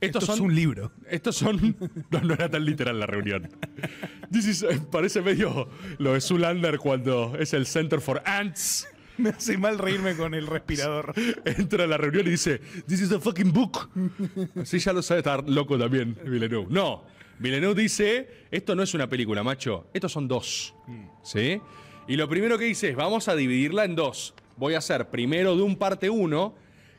Speaker 1: Esto es un libro. Esto son. No, era tan literal la reunión. Eh, parece medio lo de Zulander cuando es el Center for Ants. Me hace mal reírme con el respirador. Entra a la reunión y dice: This is a fucking book. Así ya lo sabe estar loco también, Villeneuve. No, Villeneuve dice, esto no es una película, macho, estos son dos. Mm. ¿Sí? Y lo primero que dice es, vamos a dividirla en dos. Voy a hacer primero de un parte uno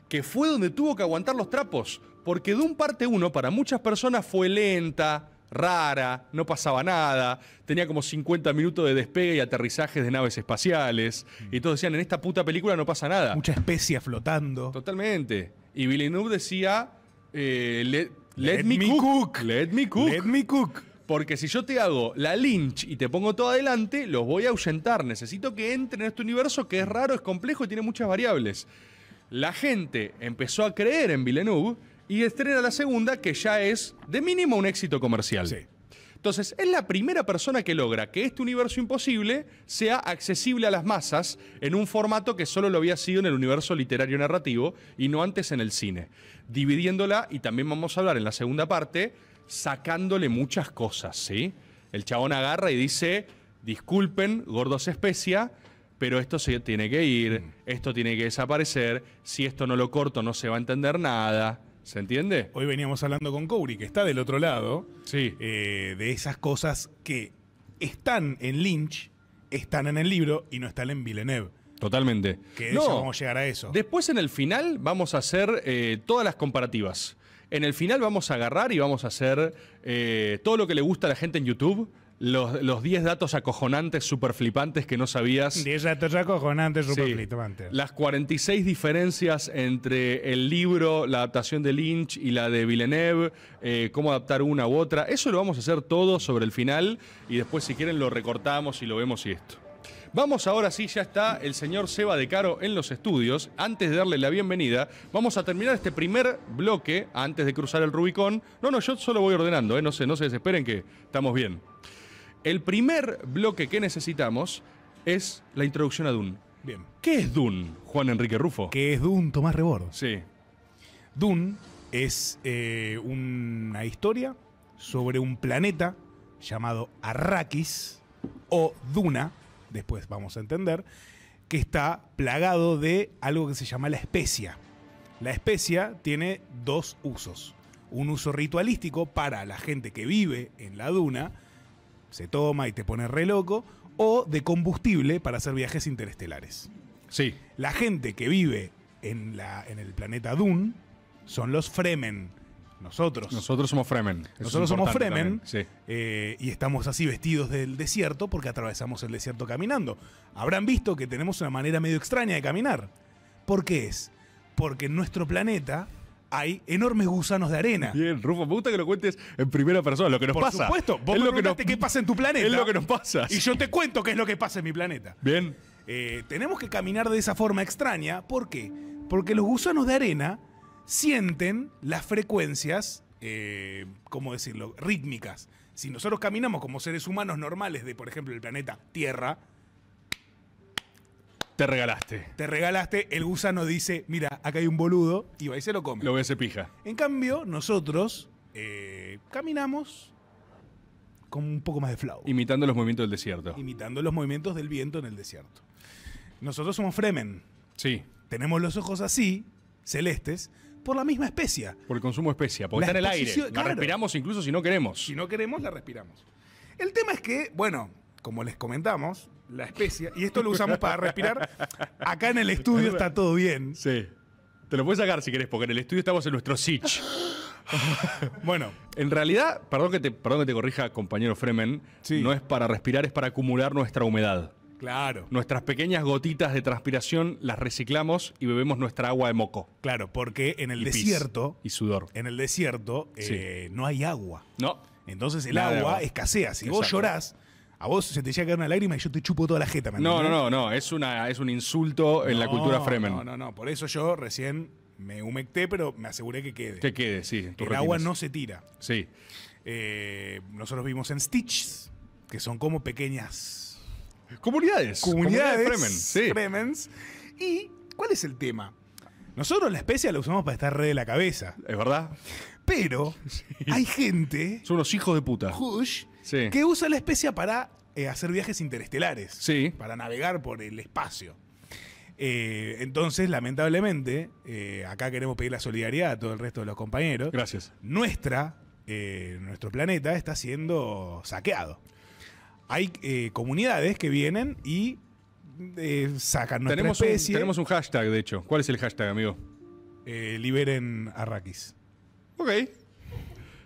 Speaker 1: que fue donde tuvo que aguantar los trapos, porque de un parte uno para muchas personas fue lenta, rara, no pasaba nada, tenía como 50 minutos de despegue y aterrizajes de naves espaciales, mm. y todos decían, en esta puta película no pasa nada. Mucha especie flotando. Totalmente. Y Villeneuve decía, eh, Let, me, cook. Let me cook. Let me cook. Porque si yo te hago la lynch y te pongo todo adelante, los voy a ahuyentar. Necesito que entren en este universo que es raro, es complejo y tiene muchas variables. La gente empezó a creer en Villeneuve y estrena la segunda, que ya es de mínimo un éxito comercial. Entonces, es la primera persona que logra que este universo imposible sea accesible a las masas en un formato que solo lo había sido en el universo literario narrativo y no antes en el cine. Dividiéndola, y también vamos a hablar en la segunda parte, sacándole muchas cosas, ¿sí? El chabón agarra y dice, disculpen, gordos especia, pero esto se tiene que ir, mm. esto tiene que desaparecer, si esto no lo corto no se va a entender nada. ¿Se entiende? Hoy veníamos hablando con Couri, que está del otro lado, sí. Eh, de
Speaker 2: esas cosas que están en Lynch, están en el libro y no están en
Speaker 1: Villeneuve. Totalmente. Que no, vamos a llegar a eso. Después en el final vamos a hacer eh, todas las comparativas. En el final vamos a agarrar y vamos a hacer eh, todo lo que le gusta a la gente en YouTube los, 10 datos acojonantes, super flipantes que no sabías. 10 datos
Speaker 2: acojonantes, super flipantes.
Speaker 1: Las 46 diferencias entre el libro, la adaptación de Lynch y la de Villeneuve, eh, cómo adaptar una u otra. Eso lo vamos a hacer todo sobre el final y después, si quieren, lo recortamos y lo vemos y esto. Vamos ahora sí, ya está el señor Seba de Caro en los estudios. Antes de darle la bienvenida, vamos a terminar este primer bloque antes de cruzar el Rubicón. No, no, yo solo voy ordenando, ¿eh? no, no se desesperen que estamos bien. El primer bloque que necesitamos es la introducción a Dune. Bien. ¿Qué es Dune, Juan Enrique Rufo? ¿Qué es Dune, Tomás Rebord? Sí.
Speaker 2: Dune es eh, una historia sobre un planeta llamado Arrakis o Duna, después vamos a entender, que está plagado de algo que se llama la especia. La especia tiene dos usos. Un uso ritualístico para la gente que vive en la duna se toma y te pone re loco, o de combustible para hacer viajes interestelares. Sí. La gente que vive en, la, en el planeta Dune son los Fremen.
Speaker 1: Nosotros. Nosotros somos Fremen. Nosotros somos Fremen.
Speaker 2: Sí. Eh, y estamos así vestidos del desierto porque atravesamos el desierto caminando. Habrán visto que tenemos una manera medio extraña de caminar. ¿Por qué es? Porque en nuestro planeta hay enormes gusanos de arena. Bien, Rufo, me gusta que lo cuentes en primera persona, lo que nos pasa. Por supuesto, vos lo que qué pasa en tu planeta. Es lo que nos pasa. Y yo te cuento qué es lo que pasa en mi planeta. Bien. Eh, tenemos que caminar de esa forma extraña. ¿Por qué? Porque los gusanos de arena sienten las frecuencias, eh, ¿cómo decirlo?, rítmicas. Si nosotros caminamos como seres humanos normales de, por ejemplo, el planeta Tierra, te regalaste. Te regalaste, el gusano dice, mira, acá hay un boludo, y va y se lo come. Lo ve se pija. En cambio, nosotros
Speaker 1: eh,
Speaker 2: caminamos con un poco más de flau.
Speaker 1: Imitando los movimientos del desierto.
Speaker 2: Imitando los movimientos del viento en el desierto. Nosotros somos Fremen. Sí. Tenemos los ojos así, celestes, por la misma especia.
Speaker 1: Por el consumo de especia,
Speaker 2: porque está en el aire. La respiramos incluso si no queremos. Si no queremos, la respiramos. El tema es que, bueno, como les comentamos, la especia, y esto lo usamos para respirar.
Speaker 1: Acá en el estudio está todo bien. Sí. Te lo puedes sacar si querés, porque en el estudio estamos en nuestro sitch. bueno. En realidad, perdón que te, te corrija, compañero Fremen, no es para respirar, es para acumular nuestra humedad. Claro. Nuestras pequeñas gotitas de transpiración las reciclamos y bebemos nuestra agua de moco. Claro, porque en el desierto. y sudor. En el desierto eh, no hay agua. No. Entonces el agua
Speaker 2: escasea. Si vos llorás, a vos se te llega a una lágrima y yo te chupo toda la jeta, No, no, no,
Speaker 1: no. Es, una, es un insulto en la cultura Fremen. No, no, no.
Speaker 2: Por eso yo recién me humecté, pero me aseguré que quede.
Speaker 1: Que quede, sí. El agua no se tira. Sí.
Speaker 2: Eh, nosotros vimos en Stitches, que son como pequeñas comunidades. Comunidades. Fremen, sí. Fremens. ¿Y cuál es el tema? Nosotros la especie la usamos para estar re de la cabeza. Es verdad. Pero hay gente. Son los hijos de puta. Hush, que usa la especia para eh, hacer viajes interestelares, para navegar por el espacio. Eh, entonces, lamentablemente, eh, acá queremos pedir la solidaridad a todo el resto de los compañeros. Gracias. Nuestra, nuestro planeta está siendo saqueado. Hay comunidades que vienen y sacan nuestra tenemos Un, tenemos un hashtag, de hecho. ¿Cuál es el hashtag, amigo? liberen a Ok.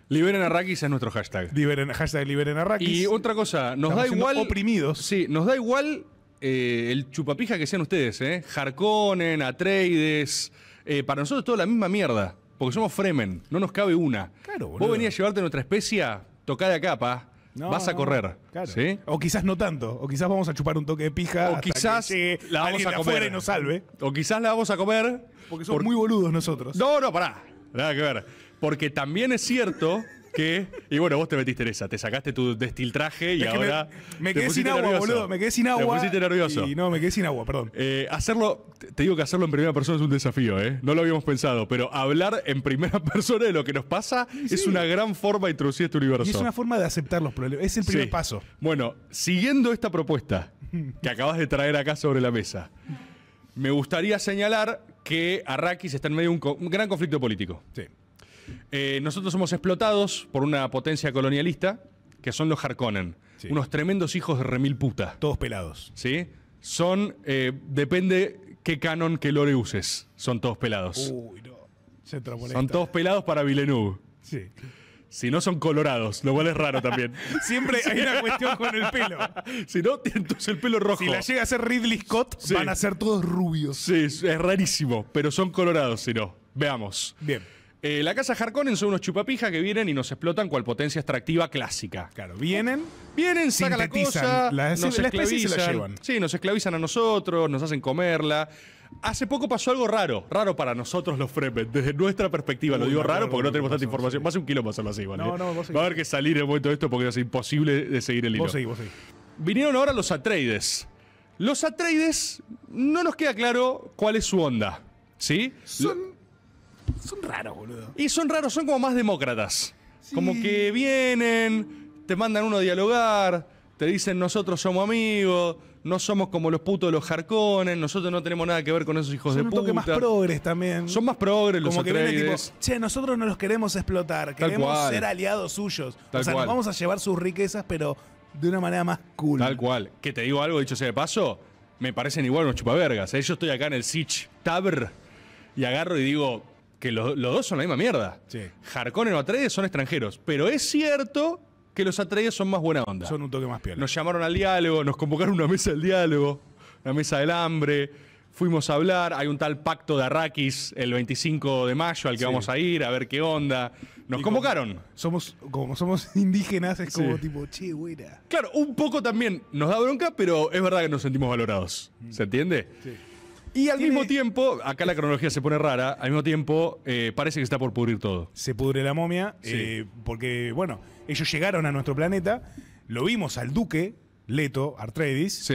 Speaker 1: Liberen a Rakis es nuestro hashtag.
Speaker 2: Liberen, hashtag liberen a Y
Speaker 1: otra cosa, nos da igual. Oprimidos. Sí, nos da igual eh, el chupapija que sean ustedes, ¿eh? Harkonnen, Atreides. Eh, para nosotros es toda la misma mierda. Porque somos Fremen, no nos cabe una. Claro, Vos venías a llevarte nuestra especia, tocada capa. vas a correr. Claro.
Speaker 2: O quizás no tanto. O quizás vamos a chupar un toque de pija. O quizás la vamos a comer. y salve.
Speaker 1: O quizás la vamos a comer.
Speaker 4: Porque
Speaker 2: somos muy boludos nosotros.
Speaker 1: No, no, pará. Nada que ver. Porque también es cierto que. Y bueno, vos te metiste en esa, te sacaste tu destiltraje y ahora. Me, quedé sin agua, boludo. Me quedé sin agua. Me pusiste nervioso. no, me quedé sin agua, perdón. Eh, hacerlo, te digo que hacerlo en primera persona es un desafío, ¿eh? No lo habíamos pensado, pero hablar en primera persona de lo que nos pasa es una gran forma de introducir este universo. Y es una
Speaker 2: forma de aceptar los problemas.
Speaker 1: Es el primer paso. Bueno, siguiendo esta propuesta que acabas de traer acá sobre la mesa, me gustaría señalar que Arrakis está en medio de un, gran conflicto político. Sí eh, nosotros somos explotados por una potencia colonialista, que son los Harkonnen. Unos tremendos hijos de remil puta. Todos pelados. ¿Sí? Son. Eh, depende qué canon que lore uses. Son todos pelados. Uy, no. Son todos pelados para Villeneuve. Sí. Si no son colorados, lo cual es raro también.
Speaker 2: Siempre hay una cuestión con el
Speaker 1: pelo. Si no, entonces el pelo rojo. Si la llega a ser Ridley Scott, van a ser todos rubios. Sí, es rarísimo, pero son colorados, si no. Veamos. Bien. Eh, la Casa Harkonnen son unos chupapijas que vienen y nos explotan cual potencia extractiva clásica. Claro, vienen. Vienen, sacan la cosa. nos Sí, nos esclavizan a nosotros, nos hacen comerla. Hace poco pasó algo raro, raro para nosotros los Fremen, desde nuestra perspectiva. lo digo raro porque no tenemos tanta información. Más ser un kilo lo así, ¿vale? No, ¿eh? no, Va a haber que salir en el momento de esto porque es imposible de seguir el hilo. Vinieron ahora los Atreides. Los Atreides, no nos queda claro cuál es su onda. ¿Sí? Son raros, boludo. Y son raros, son como más demócratas. Como que vienen, te mandan uno a dialogar, te dicen nosotros somos amigos, no somos como los putos de los jarcones, nosotros no tenemos nada que ver con esos hijos de puta. Son más progres
Speaker 2: también. Son más progres los Como que vienen tipo, che, nosotros no los queremos explotar, queremos ser aliados suyos. o sea, nos vamos a llevar sus riquezas,
Speaker 1: pero de una manera más cool. Tal cual. Que te digo algo, dicho sea de paso, me parecen igual unos chupavergas. ¿eh? Yo estoy acá en el Sitch tabr, y agarro y digo, que los, los dos son la misma mierda. Sí. o Atreides son extranjeros, pero es cierto que los Atreides son más buena onda. Son un toque más piola. Nos llamaron al diálogo, nos convocaron una mesa del diálogo, una mesa del hambre, fuimos a hablar, hay un tal pacto de Arrakis el 25 de mayo al que vamos a ir, a ver qué onda. Nos convocaron.
Speaker 2: somos, como somos indígenas, es como tipo, che, güera.
Speaker 1: Claro, un poco también nos da bronca, pero es verdad que nos sentimos valorados. Mm. ¿Se entiende? Sí. Y al mismo tiempo, acá la cronología se pone rara, al mismo tiempo eh, parece que está por pudrir todo. Se pudre la momia, eh, porque, bueno,
Speaker 2: ellos llegaron a nuestro planeta, lo vimos al duque, Leto, Artredis,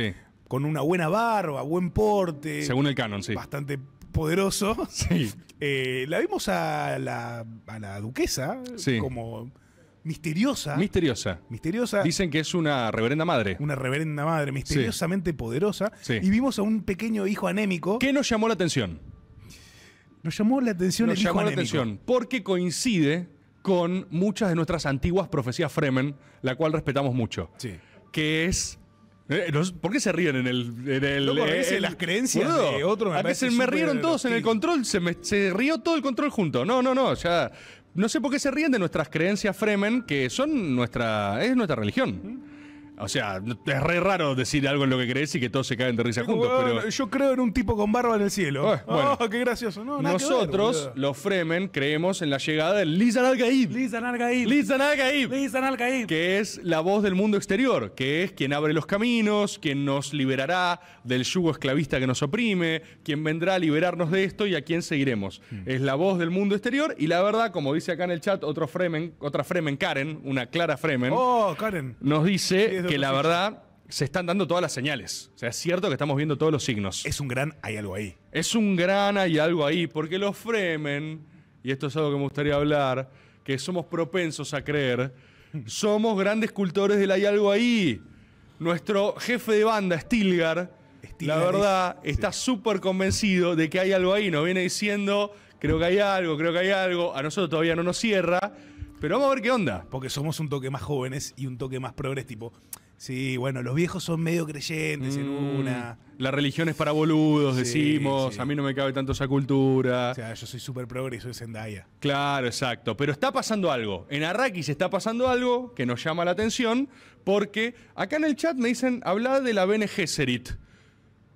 Speaker 2: con una buena barba, buen porte. Según el canon, sí. Bastante poderoso. Sí. Eh, la vimos a la, duquesa, como misteriosa. Misteriosa. Misteriosa. Dicen que es una reverenda madre. Una reverenda madre, misteriosamente poderosa. Sí. Y vimos a un
Speaker 1: pequeño hijo anémico. ¿Qué nos llamó la atención? Nos llamó la atención el hijo llamó la atención porque coincide con muchas de nuestras antiguas profecías Fremen, la cual respetamos mucho. Sí. Que es eh, ¿Por qué se ríen en el. Eh, el, las creencias de otro a que se me rieron todos en el control, se, me, se rió todo el control junto. No, no, no, ya. No sé por qué se ríen de nuestras creencias Fremen, que son nuestra, es nuestra religión. O sea, es re raro decir algo en lo que crees y que todos se caen de risa juntos. pero... Yo
Speaker 2: creo en un tipo con barba en el cielo. Ah, ah, qué gracioso. Nosotros,
Speaker 1: los Fremen, creemos en la llegada de Lizan Al-Gaib. Lizan Al-Gaib. Lizan Al-Gaib. Lizan Al-Gaib. Que es la voz del mundo exterior, que es quien abre los caminos, quien nos liberará del yugo esclavista que nos oprime, quien vendrá a liberarnos de esto y a quien seguiremos. Mm. Es la voz del mundo exterior y la verdad, como dice acá en el chat, otro Fremen, otra Fremen, Karen, una Clara Fremen.
Speaker 2: Oh, Karen.
Speaker 1: Nos dice que la verdad se están dando todas las señales. O sea, es cierto que estamos viendo todos los signos. Es un gran hay algo ahí. Es un gran hay algo ahí, porque los Fremen, y esto es algo que me gustaría hablar, que somos propensos a creer, somos grandes cultores del hay algo ahí. Nuestro jefe de banda, Stilgar, la verdad, está súper convencido de que hay algo ahí. Nos viene diciendo, creo que hay algo, creo que hay algo. A nosotros todavía no nos cierra, pero vamos a ver qué onda. Porque somos un toque más
Speaker 2: jóvenes y un toque más progres, tipo Sí, bueno, los viejos son medio creyentes en mm, una. La
Speaker 1: religión es para
Speaker 2: boludos, decimos.
Speaker 1: A mí no me cabe tanto esa
Speaker 2: cultura. O sea, yo soy súper progreso de Zendaya.
Speaker 1: Claro, exacto. Pero está pasando algo. En Arrakis está pasando algo que nos llama la atención, porque acá en el chat me dicen, habla de la Bene Gesserit.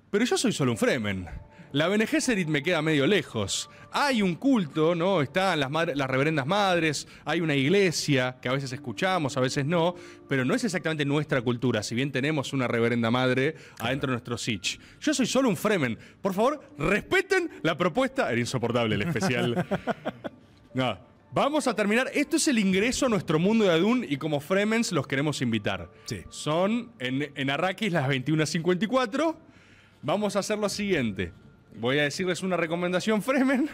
Speaker 1: Pero yo soy solo un Fremen. La Bene Gesserit me queda medio lejos hay un culto, ¿no? Están las, reverendas madres, hay una iglesia que a veces escuchamos, a veces no, pero no es exactamente nuestra cultura, si bien tenemos una reverenda madre adentro de nuestro sitch. Yo soy solo un fremen. Por favor, respeten la propuesta. Era insoportable el especial. Vamos a terminar. Esto es el ingreso a nuestro mundo de Adun y como Fremens los queremos invitar. Sí. Son en, en Arrakis las 21.54. Vamos a hacer lo siguiente voy a decirles una recomendación, Fremen.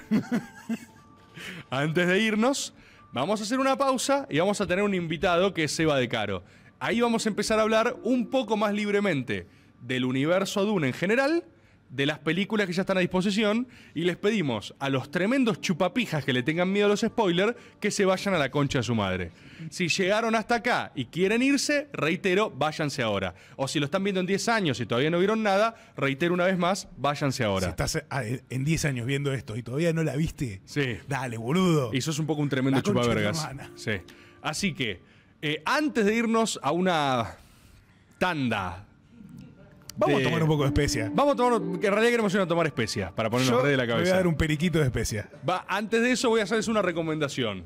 Speaker 1: Antes de irnos, vamos a hacer una pausa y vamos a tener un invitado que es va de Caro. Ahí vamos a empezar a hablar un poco más libremente del universo Dune en general de las películas que ya están a disposición y les pedimos a los tremendos chupapijas que le tengan miedo a los spoilers que se vayan a la concha de su madre. Si llegaron hasta acá y quieren irse, reitero, váyanse ahora. O si lo están viendo en 10 años y todavía no vieron nada, reitero una vez más, váyanse ahora. Si estás
Speaker 2: ah, en 10 años viendo esto y todavía no la viste, sí. dale, boludo.
Speaker 1: Y sos un poco un tremendo chupabergas. chupavergas. Así que, eh, antes de irnos a una tanda Vamos a tomar un poco de especia. Vamos a tomar. En realidad queremos ir a tomar especia para ponernos red de la cabeza. Yo voy a dar un
Speaker 2: periquito de especia.
Speaker 1: Va, antes de eso voy a hacerles una recomendación.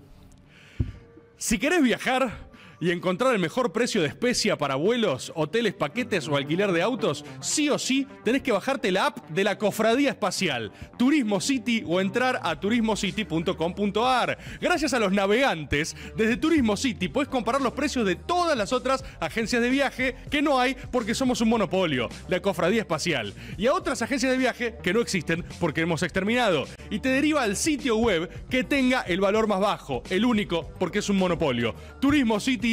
Speaker 1: Si querés viajar, y encontrar el mejor precio de especia para vuelos, hoteles, paquetes o alquiler de autos, sí o sí tenés que bajarte la app de la Cofradía Espacial, Turismo City o entrar a turismocity.com.ar. Gracias a los navegantes, desde Turismo City puedes comparar los precios de todas las otras agencias de viaje que no hay porque somos un monopolio, la Cofradía Espacial, y a otras agencias de viaje que no existen porque hemos exterminado. Y te deriva al sitio web que tenga el valor más bajo, el único porque es un monopolio. Turismo City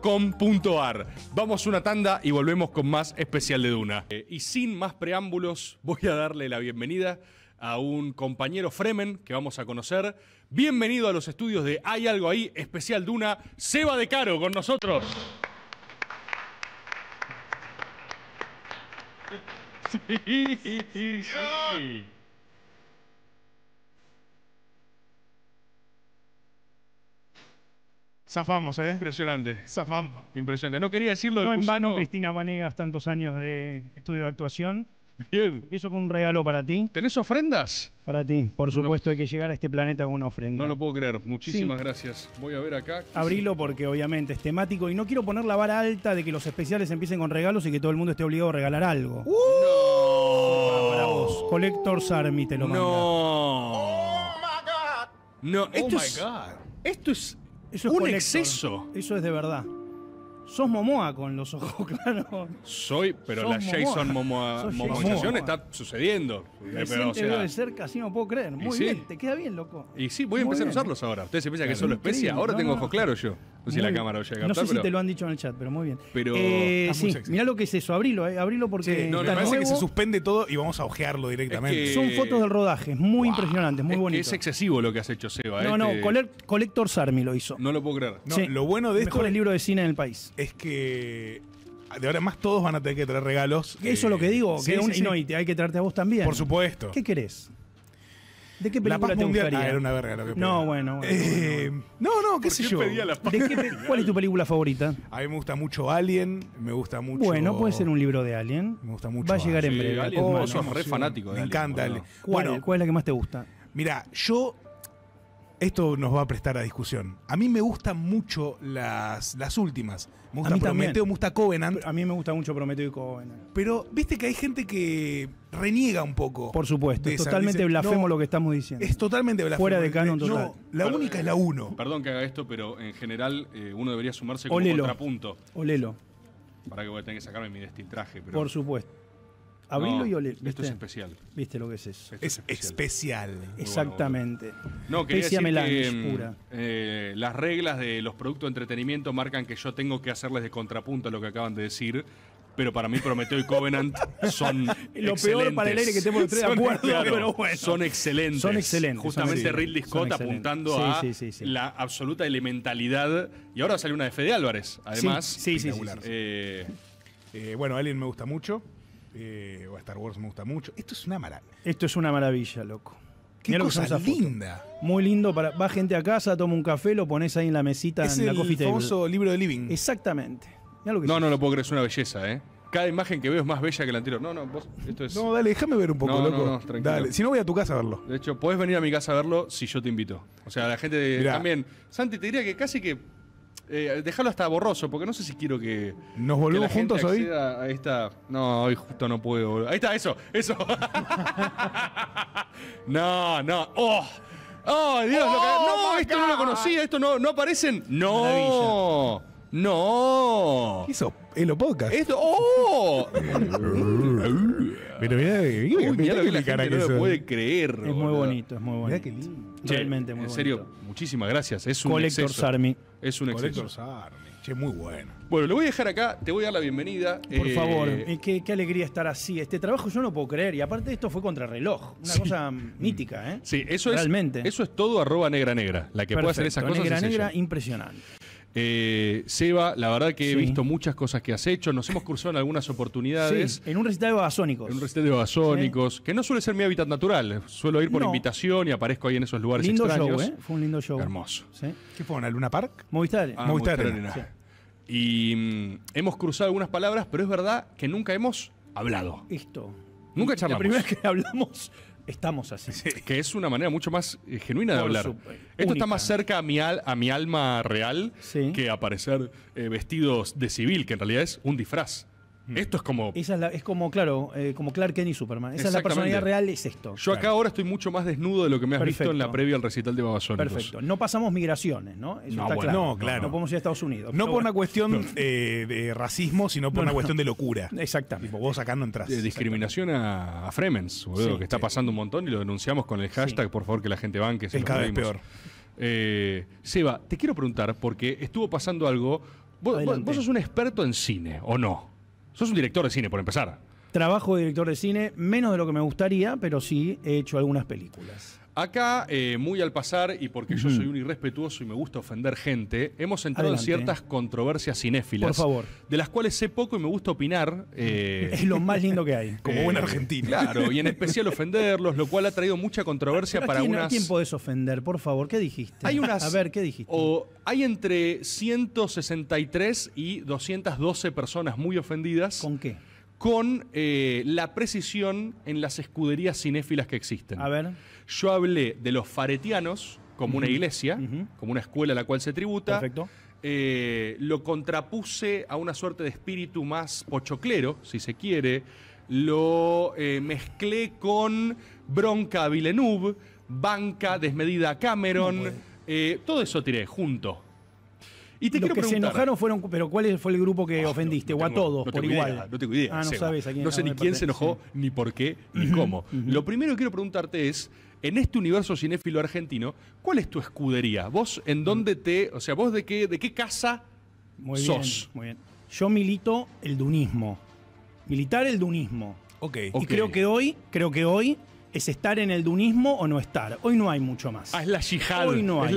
Speaker 1: .com.ar. Vamos una tanda y volvemos con más especial de Duna. Eh, y sin más preámbulos, voy a darle la bienvenida a un compañero Fremen que vamos a conocer. Bienvenido a los estudios de Hay algo ahí, especial Duna, Seba de Caro con nosotros.
Speaker 2: Zafamos, ¿eh? Impresionante. Zafamos. Impresionante. No quería decirlo. No en vano,
Speaker 5: Cristina Manegas, tantos años de estudio de actuación. Bien. Eso fue un regalo para ti. ¿Tenés ofrendas? Para ti, por supuesto, hay que llegar a este planeta con una ofrenda. No lo
Speaker 1: puedo creer. Muchísimas gracias. Voy a ver acá. Abrilo
Speaker 5: porque obviamente es temático y no quiero poner la vara alta de que los especiales empiecen con regalos y que todo el mundo esté obligado a regalar algo. ¡No!
Speaker 1: ¡Uh! Ah, para
Speaker 5: vos. Collectors Army te lo manda. ¡No! ¡Oh, my God! No, oh, esto oh, my es, Esto es eso es un exceso. Eso es de verdad. Sos Momoa con los ojos, claros.
Speaker 1: Soy, pero la Jason Momoa, Momoización está sucediendo. pero, o de
Speaker 5: cerca, así no puedo creer. Muy bien, te queda bien, loco.
Speaker 1: Y sí, voy a empezar a usarlos ahora. Ustedes se piensan que solo especia, ahora tengo ojos claros yo. No sé si la cámara No sé si te
Speaker 5: lo han dicho en el chat, pero
Speaker 2: muy bien.
Speaker 1: Pero eh,
Speaker 2: mirá lo que es eso, abrilo, eh, abrilo porque. no, me parece que se suspende todo y vamos a ojearlo
Speaker 5: directamente. Son fotos
Speaker 1: del rodaje, muy impresionante impresionantes, muy bonito. es excesivo lo que has hecho, Seba. No,
Speaker 5: no, este-
Speaker 1: Collector
Speaker 2: Sarmi lo hizo.
Speaker 1: No lo puedo
Speaker 5: creer. Lo bueno de esto. Mejor
Speaker 2: el libro de cine en el país. Es que de ahora más todos van a tener que traer regalos. Eso es lo que eh, digo, que un hay que traerte a vos también. Por supuesto. ¿Qué querés? ¿De qué película la paz te mundial. gustaría? Ah, era una verga lo que pedía. No, eh, bueno. bueno, No, no, qué sé yo. Pedía la ¿Cuál es tu película favorita? A mí me gusta mucho Alien, me gusta mucho. Bueno, puede ser
Speaker 5: un libro de Alien. Me gusta mucho. Va a llegar en breve. Alien, oh, sos re fanático de Me encanta Alien. ¿Cuál, ¿Cuál es la que más te
Speaker 2: gusta? Mira, yo esto nos va a prestar a discusión. A mí me gustan mucho las, últimas. Me a mí Prometeo, me gusta Covenant. A mí me gusta mucho Prometeo y Covenant. Pero viste que hay gente que reniega un poco. Por supuesto,
Speaker 5: totalmente blasfemo lo que estamos diciendo. Es totalmente blasfemo. Fuera de canon total.
Speaker 1: la única es la 1. Perdón que haga esto, pero en general eh, uno debería sumarse como Olelo. contrapunto. Olelo. Para que voy a tener que sacarme mi destiltraje. Pero... Por supuesto.
Speaker 5: Abrilo y olé. Esto es
Speaker 1: especial.
Speaker 2: ¿Viste lo que es eso?
Speaker 5: es, especial. Exactamente. No, quería que,
Speaker 1: mm, pura. Eh, las reglas de los productos de entretenimiento marcan que yo tengo que hacerles de contrapunto a lo que acaban de decir. Pero para mí Prometeo y Covenant son Lo peor para el aire que tenemos tres de acuerdo, pero Son excelentes. Son excelentes. Justamente Ridley Scott apuntando a la absoluta elementalidad. Y ahora sale una de Fede Álvarez, además. Sí, sí, sí. Eh,
Speaker 2: eh, bueno, alguien me gusta mucho. Eh, o Star Wars me gusta mucho. Esto es una maravilla.
Speaker 5: Esto es una maravilla, loco.
Speaker 2: Qué cosa linda.
Speaker 5: Muy lindo. Para, va gente a casa, toma un café, lo pones ahí en la mesita, en la el famoso libro de living. Exactamente.
Speaker 1: no, no lo puedo creer, es una belleza, ¿eh? Cada imagen que veo es más bella que la anterior. No, no, vos, esto es... No, dale, déjame
Speaker 2: ver un poco, loco. tranquilo. Dale, si no voy a tu casa a verlo.
Speaker 1: De hecho, podés venir a mi casa a verlo si yo te invito. O sea, la gente también... Santi, te diría que casi que eh, déjalo hasta borroso, porque no sé si quiero que. ¿Nos volvemos juntos hoy? Ahí está. No, hoy justo no puedo. Ahí está, eso, eso. no, no. ¡Oh! ¡Oh, Dios! Oh, ¡No! ¡Esto no lo conocía! ¿Esto no, no aparecen? ¡No! No.
Speaker 2: Eso ¿Es lo Podcast. Esto. ¡Oh! Pero mira, mira
Speaker 5: Uy, mirá que la gente no lo puede creer. Es muy bonito, es muy bonito. qué
Speaker 1: lindo. Realmente muy bonito. En serio, muchísimas gracias. Es un Collector's Army. Es un Collector's Army. Che, muy bueno. Bueno, lo voy a dejar acá. Te voy a dar la bienvenida. Por eh, favor.
Speaker 5: qué, qué, alegría estar así. Este trabajo yo no puedo creer. Y aparte esto fue contrarreloj. Una cosa mm. mítica, ¿eh? Sí,
Speaker 1: eso es. Realmente. Eso es todo arroba negra negra. La que puede hacer esas cosas. Negra es negra,
Speaker 5: impresionante.
Speaker 1: Eh, Seba, la verdad que he visto muchas cosas que has hecho, nos hemos cruzado en algunas oportunidades. en un recital de basónicos. En un recital de basónicos, que no suele ser mi hábitat natural, suelo ir por invitación y aparezco ahí en esos lugares extraños. Show, ¿eh?
Speaker 5: Fue un lindo show. Hermoso. ¿Qué fue, una Luna Park? Movistar. Ah, Movistar,
Speaker 1: Y mm, hemos cruzado algunas palabras, pero es verdad que nunca hemos hablado. Esto. Nunca charlamos. La primera vez que hablamos estamos así. que es una manera mucho más eh, genuina de hablar. Esto está más cerca a mi, al- a mi alma real que aparecer eh, vestidos de civil, que en realidad es un disfraz. Esto es como.
Speaker 5: es, como, claro, eh, como Clark Kent y Superman. Esa es la personalidad real, es esto. Yo acá
Speaker 1: ahora estoy mucho más desnudo de lo que me has visto en la previa al recital de Babasónicos. Perfecto.
Speaker 5: No pasamos migraciones, ¿no? no, claro. No, podemos ir a Estados Unidos. No por una
Speaker 1: cuestión eh,
Speaker 2: de racismo, sino por una cuestión de locura. Exactamente. vos sacando De
Speaker 1: discriminación a, Fremen Fremens, que está pasando un montón y lo denunciamos con el hashtag, por favor, que la gente banque. Es cada vez peor. Eh, Seba, te quiero preguntar, porque estuvo pasando algo. vos sos un experto en cine, ¿o no? Sos un director de cine, por empezar. Trabajo de director de cine, menos de lo que
Speaker 5: me gustaría, pero sí he hecho algunas
Speaker 1: películas. Acá, eh, muy al pasar, y porque yo soy un irrespetuoso y me gusta ofender gente, hemos entrado en ciertas controversias cinéfilas. Por favor. De las cuales sé poco y me gusta opinar. Eh, es lo
Speaker 5: más lindo que hay. Como buen argentino. Claro,
Speaker 1: y en especial ofenderlos, lo cual ha traído mucha controversia para unas... unas... tiempo quién
Speaker 5: podés ofender, por favor? ¿Qué dijiste? Hay unas... A ver,
Speaker 1: ¿qué dijiste? hay entre 163 y 212 personas muy ofendidas. ¿Con qué? Con eh, la precisión en las escuderías cinéfilas que existen. A ver yo hablé de los faretianos como una iglesia, como una escuela a la cual se tributa. Perfecto. Eh, lo contrapuse a una suerte de espíritu más pochoclero, si se quiere. Lo eh, mezclé con bronca a banca desmedida Cameron. Eh, todo eso tiré junto.
Speaker 5: Y te quiero que se enojaron fueron, pero ¿cuál fue el grupo que
Speaker 1: ofendiste? o a todos, por igual. no tengo idea. Ah, no sé ni quién se enojó, ni por qué, ni cómo. Lo primero que quiero preguntarte es: en este universo cinéfilo argentino, ¿cuál es tu escudería? ¿Vos en dónde te, o sea, vos de qué, de qué casa sos? muy bien.
Speaker 5: Yo milito el dunismo. Militar el dunismo.
Speaker 1: Ok. Y creo que
Speaker 5: hoy, creo que hoy es estar en el dunismo o no estar. Hoy no hay mucho más. Ah, es la Hoy no hay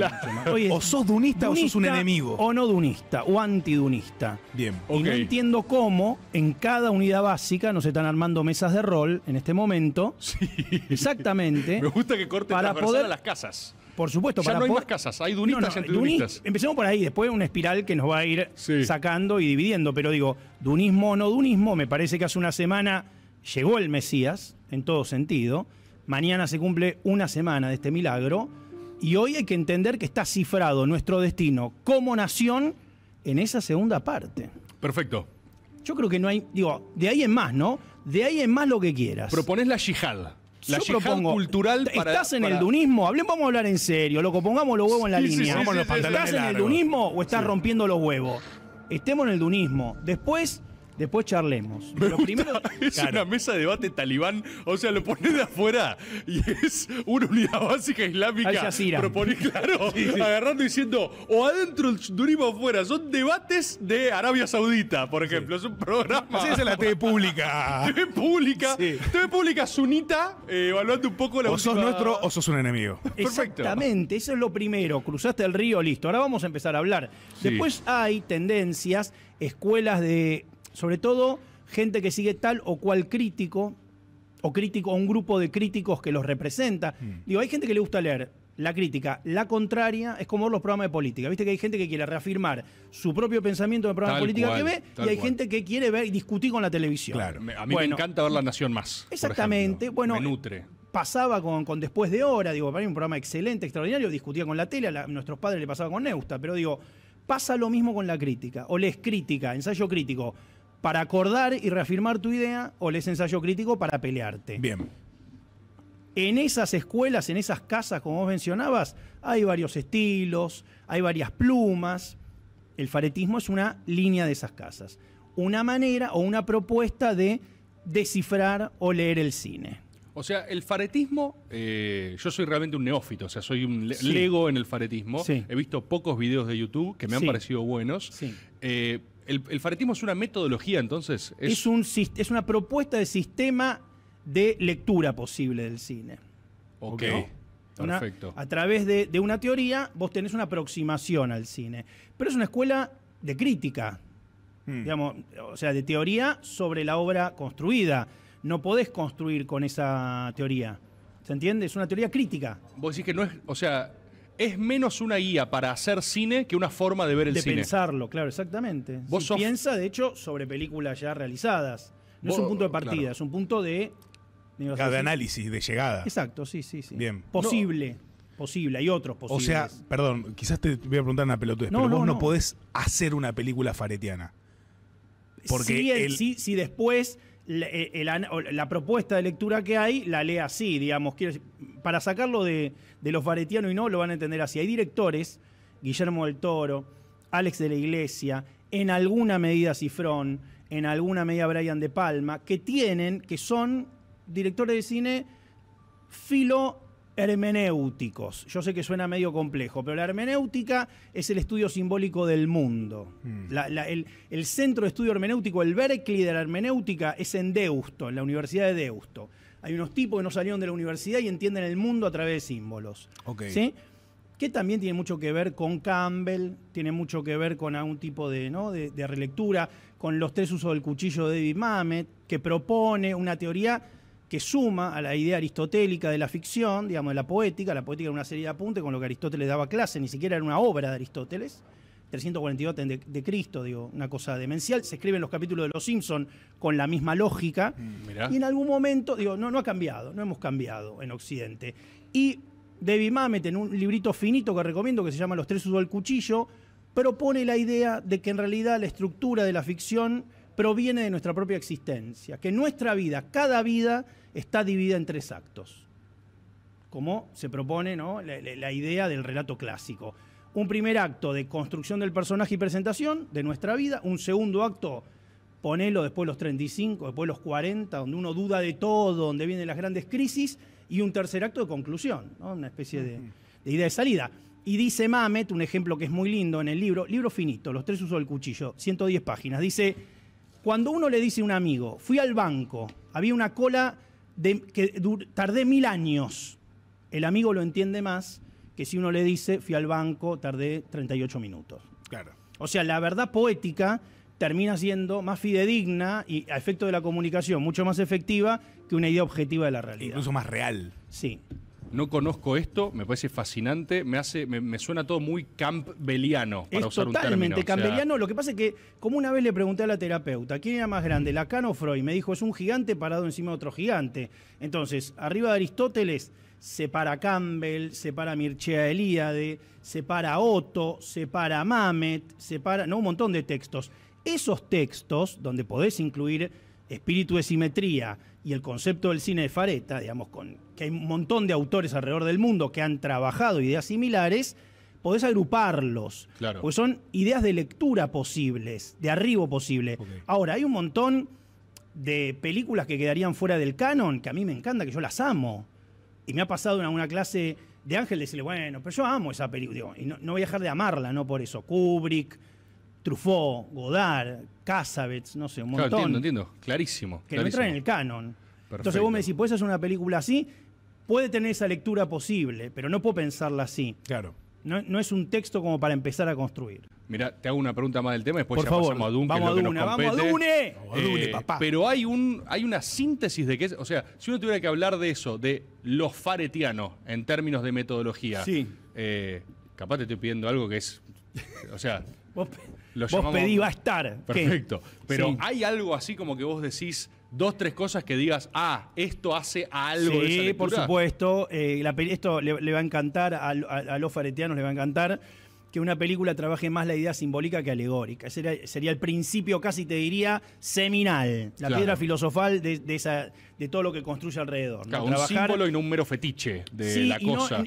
Speaker 2: o sos dunista, o sos un enemigo.
Speaker 5: O no dunista, o antidunista. Bien. Y no entiendo cómo en cada unidad básica nos están armando mesas de rol en este momento. Exactamente. Me gusta que corte para poder a las casas. Por supuesto, ya para no hay más
Speaker 1: casas, hay dunistas antidunistas.
Speaker 5: empecemos por ahí, después una espiral que nos va a ir sacando y dividiendo. Pero digo, dunismo o no dunismo, me parece que hace una semana llegó el Mesías, en todo sentido. Mañana se cumple una semana de este milagro y hoy hay que entender que está cifrado nuestro destino como nación en esa segunda parte. Perfecto. Yo creo que no hay, digo, de ahí en más, ¿no? De ahí en más lo que quieras. Propones la yihad. La Yo propongo, cultural para, ¿Estás en el dunismo? Hablemos, vamos a hablar en serio, loco, pongamos los huevos en la línea. ¿Estás en el dunismo o estás rompiendo los huevos? Estemos en el dunismo. Después Después charlemos.
Speaker 1: Lo primero, es una mesa de debate talibán. O sea, lo pones de afuera y es una unidad básica islámica. Proponés, claro, agarrando y diciendo o adentro el turismo afuera. Son debates de Arabia Saudita, por ejemplo. Es un programa. Sí, es la TV pública. TV pública. TV pública
Speaker 5: sunita,
Speaker 2: eh, evaluando un poco la O sos nuestro o sos un enemigo. Perfecto. Exactamente,
Speaker 5: eso es lo primero. Cruzaste el río, listo. Ahora vamos a empezar a hablar. Después hay tendencias, escuelas de sobre todo gente que sigue tal o cual crítico, o crítico, un grupo de críticos que los representa. Mm. Digo, hay gente que le gusta leer la crítica, la contraria, es como los programas de política. Viste que hay gente que quiere reafirmar su propio pensamiento en programa de política que ve, y hay gente que quiere ver y discutir con la televisión. Claro, a mí me encanta ver La
Speaker 1: Nación más.
Speaker 5: Exactamente, bueno. Pasaba con, con, Después de Hora, digo, para mí un programa excelente, extraordinario, discutía con la tele, a nuestros padres le pasaba con Neusta, pero digo, pasa lo mismo con la crítica, o les crítica, ensayo crítico para acordar y reafirmar tu idea o lees ensayo crítico para pelearte. Bien. En esas escuelas, en esas casas, como vos mencionabas, hay varios estilos, hay varias plumas. El faretismo es una línea de esas casas, una manera o una propuesta de descifrar o leer el cine.
Speaker 1: O sea, el faretismo, eh, yo soy realmente un neófito, o sea, soy un lego en el faretismo. He visto pocos videos de YouTube que me han parecido buenos. Eh, el, faretismo es una metodología, entonces. Es...
Speaker 5: un, es una propuesta de sistema de lectura posible del cine.
Speaker 1: Ok. Perfecto. A
Speaker 5: través de, de una teoría, vos tenés una aproximación al cine. Pero es una escuela de crítica, hmm. digamos, o sea, de teoría sobre la obra construida no podés construir con esa teoría. ¿Se entiende? Es una teoría crítica. Vos
Speaker 1: decís que no es, o sea, es menos una guía para hacer cine que una forma de ver el cine. De
Speaker 5: pensarlo, claro, exactamente. Vos piensa, de hecho, sobre películas ya realizadas. No es un punto de partida, es un punto de... De
Speaker 2: análisis, de llegada.
Speaker 5: Exacto, sí, sí, sí. Bien. Posible. posible, hay otros posibles. O sea,
Speaker 2: perdón, quizás te voy a preguntar una pelotudez, no, pero vos no, podés hacer una película faretiana. Porque sí,
Speaker 5: Sí, después eh, la, propuesta de lectura que hay la lee así, digamos. para sacarlo de, los baretianos y no, lo van a entender así. Hay directores, Guillermo del Toro, Alex de la Iglesia, en alguna medida Cifrón, en alguna medida Brian de Palma, que tienen, que son directores de cine filo hermenéuticos. Yo sé que suena medio complejo, pero la hermenéutica es el estudio simbólico del mundo. Hmm. el, centro de estudio hermenéutico, el Berkeley de la hermenéutica, es en Deusto, en la Universidad de Deusto. Hay unos tipos que no salieron de la universidad y entienden el mundo a través de símbolos. ¿sí? Que también tiene mucho que ver con Campbell, tiene mucho que ver con algún tipo de, ¿no? de, de relectura, con los tres usos del cuchillo de David Mamet, que propone una teoría que suma a la idea aristotélica de la ficción, digamos, de la poética. La poética era una serie de apuntes con lo que Aristóteles daba clase, ni siquiera era una obra de Aristóteles. 342 de, Cristo, digo, una cosa demencial. Se escriben los capítulos de Los Simpson con la misma lógica. Mm, y en algún momento, digo, no, no ha cambiado, no hemos cambiado en Occidente. Y David Mamet, en un librito finito que recomiendo, que se llama Los tres usos del cuchillo, propone la idea de que en realidad la estructura de la ficción proviene de nuestra propia existencia, que nuestra vida, cada vida, está dividida en tres actos, como se propone ¿no? la, idea del relato clásico. Un primer acto de construcción del personaje y presentación de nuestra vida, un segundo acto ponelo después los 35, después los 40, donde uno duda de todo, donde vienen las grandes crisis, y un tercer acto de conclusión, una especie de, de, idea de salida. Y dice Mamet, un ejemplo que es muy lindo en el libro, libro finito, Los tres usos del cuchillo, 110 páginas, dice, cuando uno le dice a un amigo, fui al banco, había una cola que tardé mil años. El amigo lo entiende más que si uno le dice, fui al banco, tardé 38 minutos. Claro. O sea, la verdad poética termina siendo más fidedigna y a efecto de la comunicación mucho más efectiva que una idea objetiva de la realidad.
Speaker 1: Incluso más real. Sí no conozco esto, me parece fascinante, me hace, me, suena todo muy campbeliano. para es totalmente
Speaker 5: un lo que pasa es que, como una vez le pregunté a la terapeuta, ¿quién era más grande, Lacan o Freud? Me dijo, es un gigante parado encima de otro gigante. Entonces, arriba de Aristóteles se para Campbell, se para Mircea Eliade, se para Otto, separa para Mamet, para no, un montón de textos. Esos textos, donde podés incluir espíritu de simetría, y el concepto del cine de Fareta, digamos, con, que hay un montón de autores alrededor del mundo que han trabajado ideas similares, podés agruparlos. Claro. Porque son ideas de lectura posibles, de arribo posible. Ahora, hay un montón de películas que quedarían fuera del canon, que a mí me encanta, que yo las amo. Y me ha pasado en una clase de Ángel decirle, bueno, pero yo amo esa película. y no voy a dejar de amarla, ¿no? Por eso. Kubrick, Truffaut, Godard, Casabets, no sé, un montón. Claro, entiendo,
Speaker 1: entiendo, clarísimo. Que no entra en el canon. Entonces vos
Speaker 5: me decís, pues esa es una película así, puede tener esa lectura posible, pero no puedo pensarla así. Claro. No, es un texto como para empezar a construir.
Speaker 1: Mira, te hago una pregunta más del tema, después ya pasamos a vamos a Dune, Vamos a Dune, vamos a Dune papá. Pero hay, un, hay una síntesis de que o sea, si uno tuviera que hablar de eso, de los faretianos en términos de metodología, sí. Eh, capaz te estoy pidiendo algo que es o sea, vos, pedí va a estar. Perfecto. Pero hay algo así como que vos decís dos, tres cosas que digas, ah, esto hace algo. por
Speaker 5: supuesto. Eh, esto le, va a encantar a, los faretianos, le va a encantar que una película trabaje más la idea simbólica que alegórica. Sería, el principio, casi te diría, seminal, la piedra filosofal de, todo lo que construye alrededor. Claro, un símbolo
Speaker 1: y no un mero fetiche de la cosa.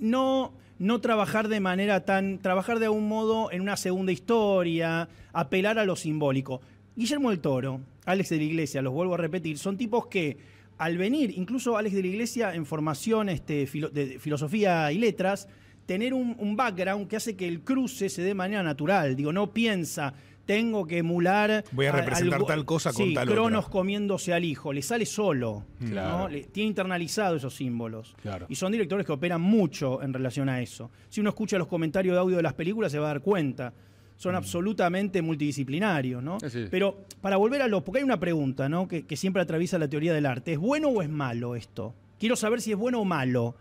Speaker 5: no no trabajar de manera tan, trabajar de algún modo en una segunda historia, apelar a lo simbólico. Guillermo del Toro, Alex de la Iglesia, los vuelvo a repetir, son tipos que al venir, incluso Alex de la Iglesia en formación este, de filosofía y letras, tener un, un, background que hace que el cruce se dé de manera natural. Digo, no piensa tengo que emular. Voy a representar tal cosa con sí, Cronos comiéndose al hijo, le sale solo. tiene internalizado esos símbolos. Y son directores que operan mucho en relación a eso. Si uno escucha los comentarios de audio de las películas, se va a dar cuenta. Son mm. absolutamente multidisciplinarios, ¿no? Pero para volver a lo, porque hay una pregunta, ¿no? que siempre atraviesa la teoría del arte. ¿Es bueno o es malo esto? Quiero saber si es bueno o malo.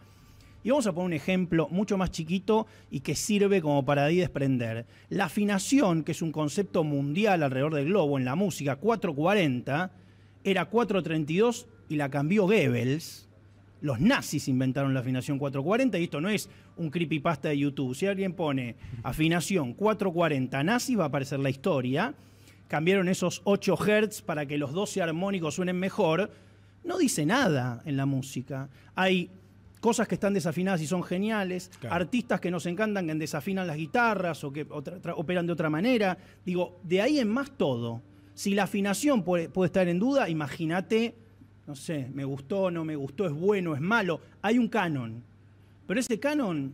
Speaker 5: Y vamos a poner un ejemplo mucho más chiquito y que sirve como para ahí desprender. La afinación, que es un concepto mundial alrededor del globo en la música, 440, era 432 y la cambió Goebbels. Los nazis inventaron la afinación 440 y esto no es un creepypasta de YouTube. Si alguien pone afinación 440 nazis va a aparecer la historia. Cambiaron esos 8 Hz para que los 12 armónicos suenen mejor. No dice nada en la música. Hay cosas que están desafinadas y son geniales, artistas que nos encantan, que desafinan las guitarras o que operan de otra manera. Digo, de ahí en más todo. Si la afinación puede, estar en duda, imagínate, no sé, me gustó, no me gustó, es bueno, es malo. Hay un canon. Pero ese canon,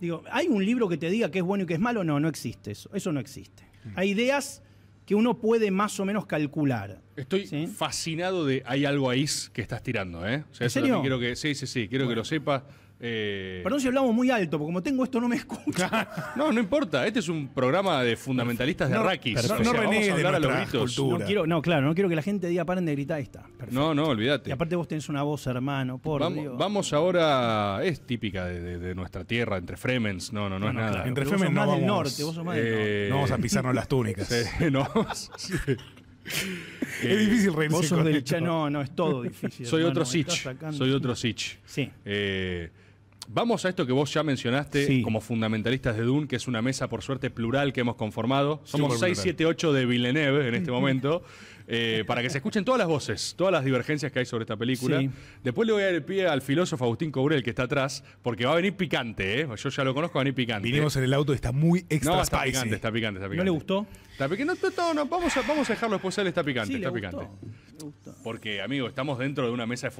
Speaker 5: digo, ¿hay un libro que te diga que es bueno y que es malo? No, no existe eso. Eso no existe. Mm. Hay ideas que uno puede más o menos calcular.
Speaker 1: Estoy fascinado de hay algo ahí que estás tirando, ¿eh? ¿En serio? quiero que sí, sí, sí, quiero que lo sepas. Eh... Perdón si
Speaker 5: hablamos muy alto, porque como tengo esto no me escucha.
Speaker 1: no, no importa. Este es un programa de fundamentalistas de raquis. No, no, a los No, quiero,
Speaker 5: no, claro, no quiero que la gente diga paren de gritar. esta
Speaker 1: No, no, olvídate. Y aparte vos tenés una voz, hermano. Por vamos, Dios. vamos ahora. Es típica de, nuestra tierra, entre Fremens. No, no, no, es nada. entre Fremens no. Más vamos, del norte, vos sos más del eh, norte. No vamos a pisarnos las túnicas.
Speaker 5: no.
Speaker 2: es difícil reírse con del... No, no, es todo difícil. Soy otro Sitch,
Speaker 1: Soy otro Sitch Sí. Eh, Vamos a esto que vos ya mencionaste como fundamentalistas de DUN, que es una mesa por suerte plural que hemos conformado. Somos seis, 6, de Villeneuve en este momento. Eh, para que se escuchen todas las voces, todas las divergencias que hay sobre esta película. Después le voy a dar el pie al filósofo Agustín Cobrel, que está atrás, porque va a venir picante, ¿eh? Yo ya lo conozco, va a venir picante. Vinimos en el auto y está muy extra está Picante, está picante, está picante. ¿No le gustó? Está picante, vamos, a, dejarlo después, él está picante, está picante. Porque, amigo, estamos dentro de una mesa de,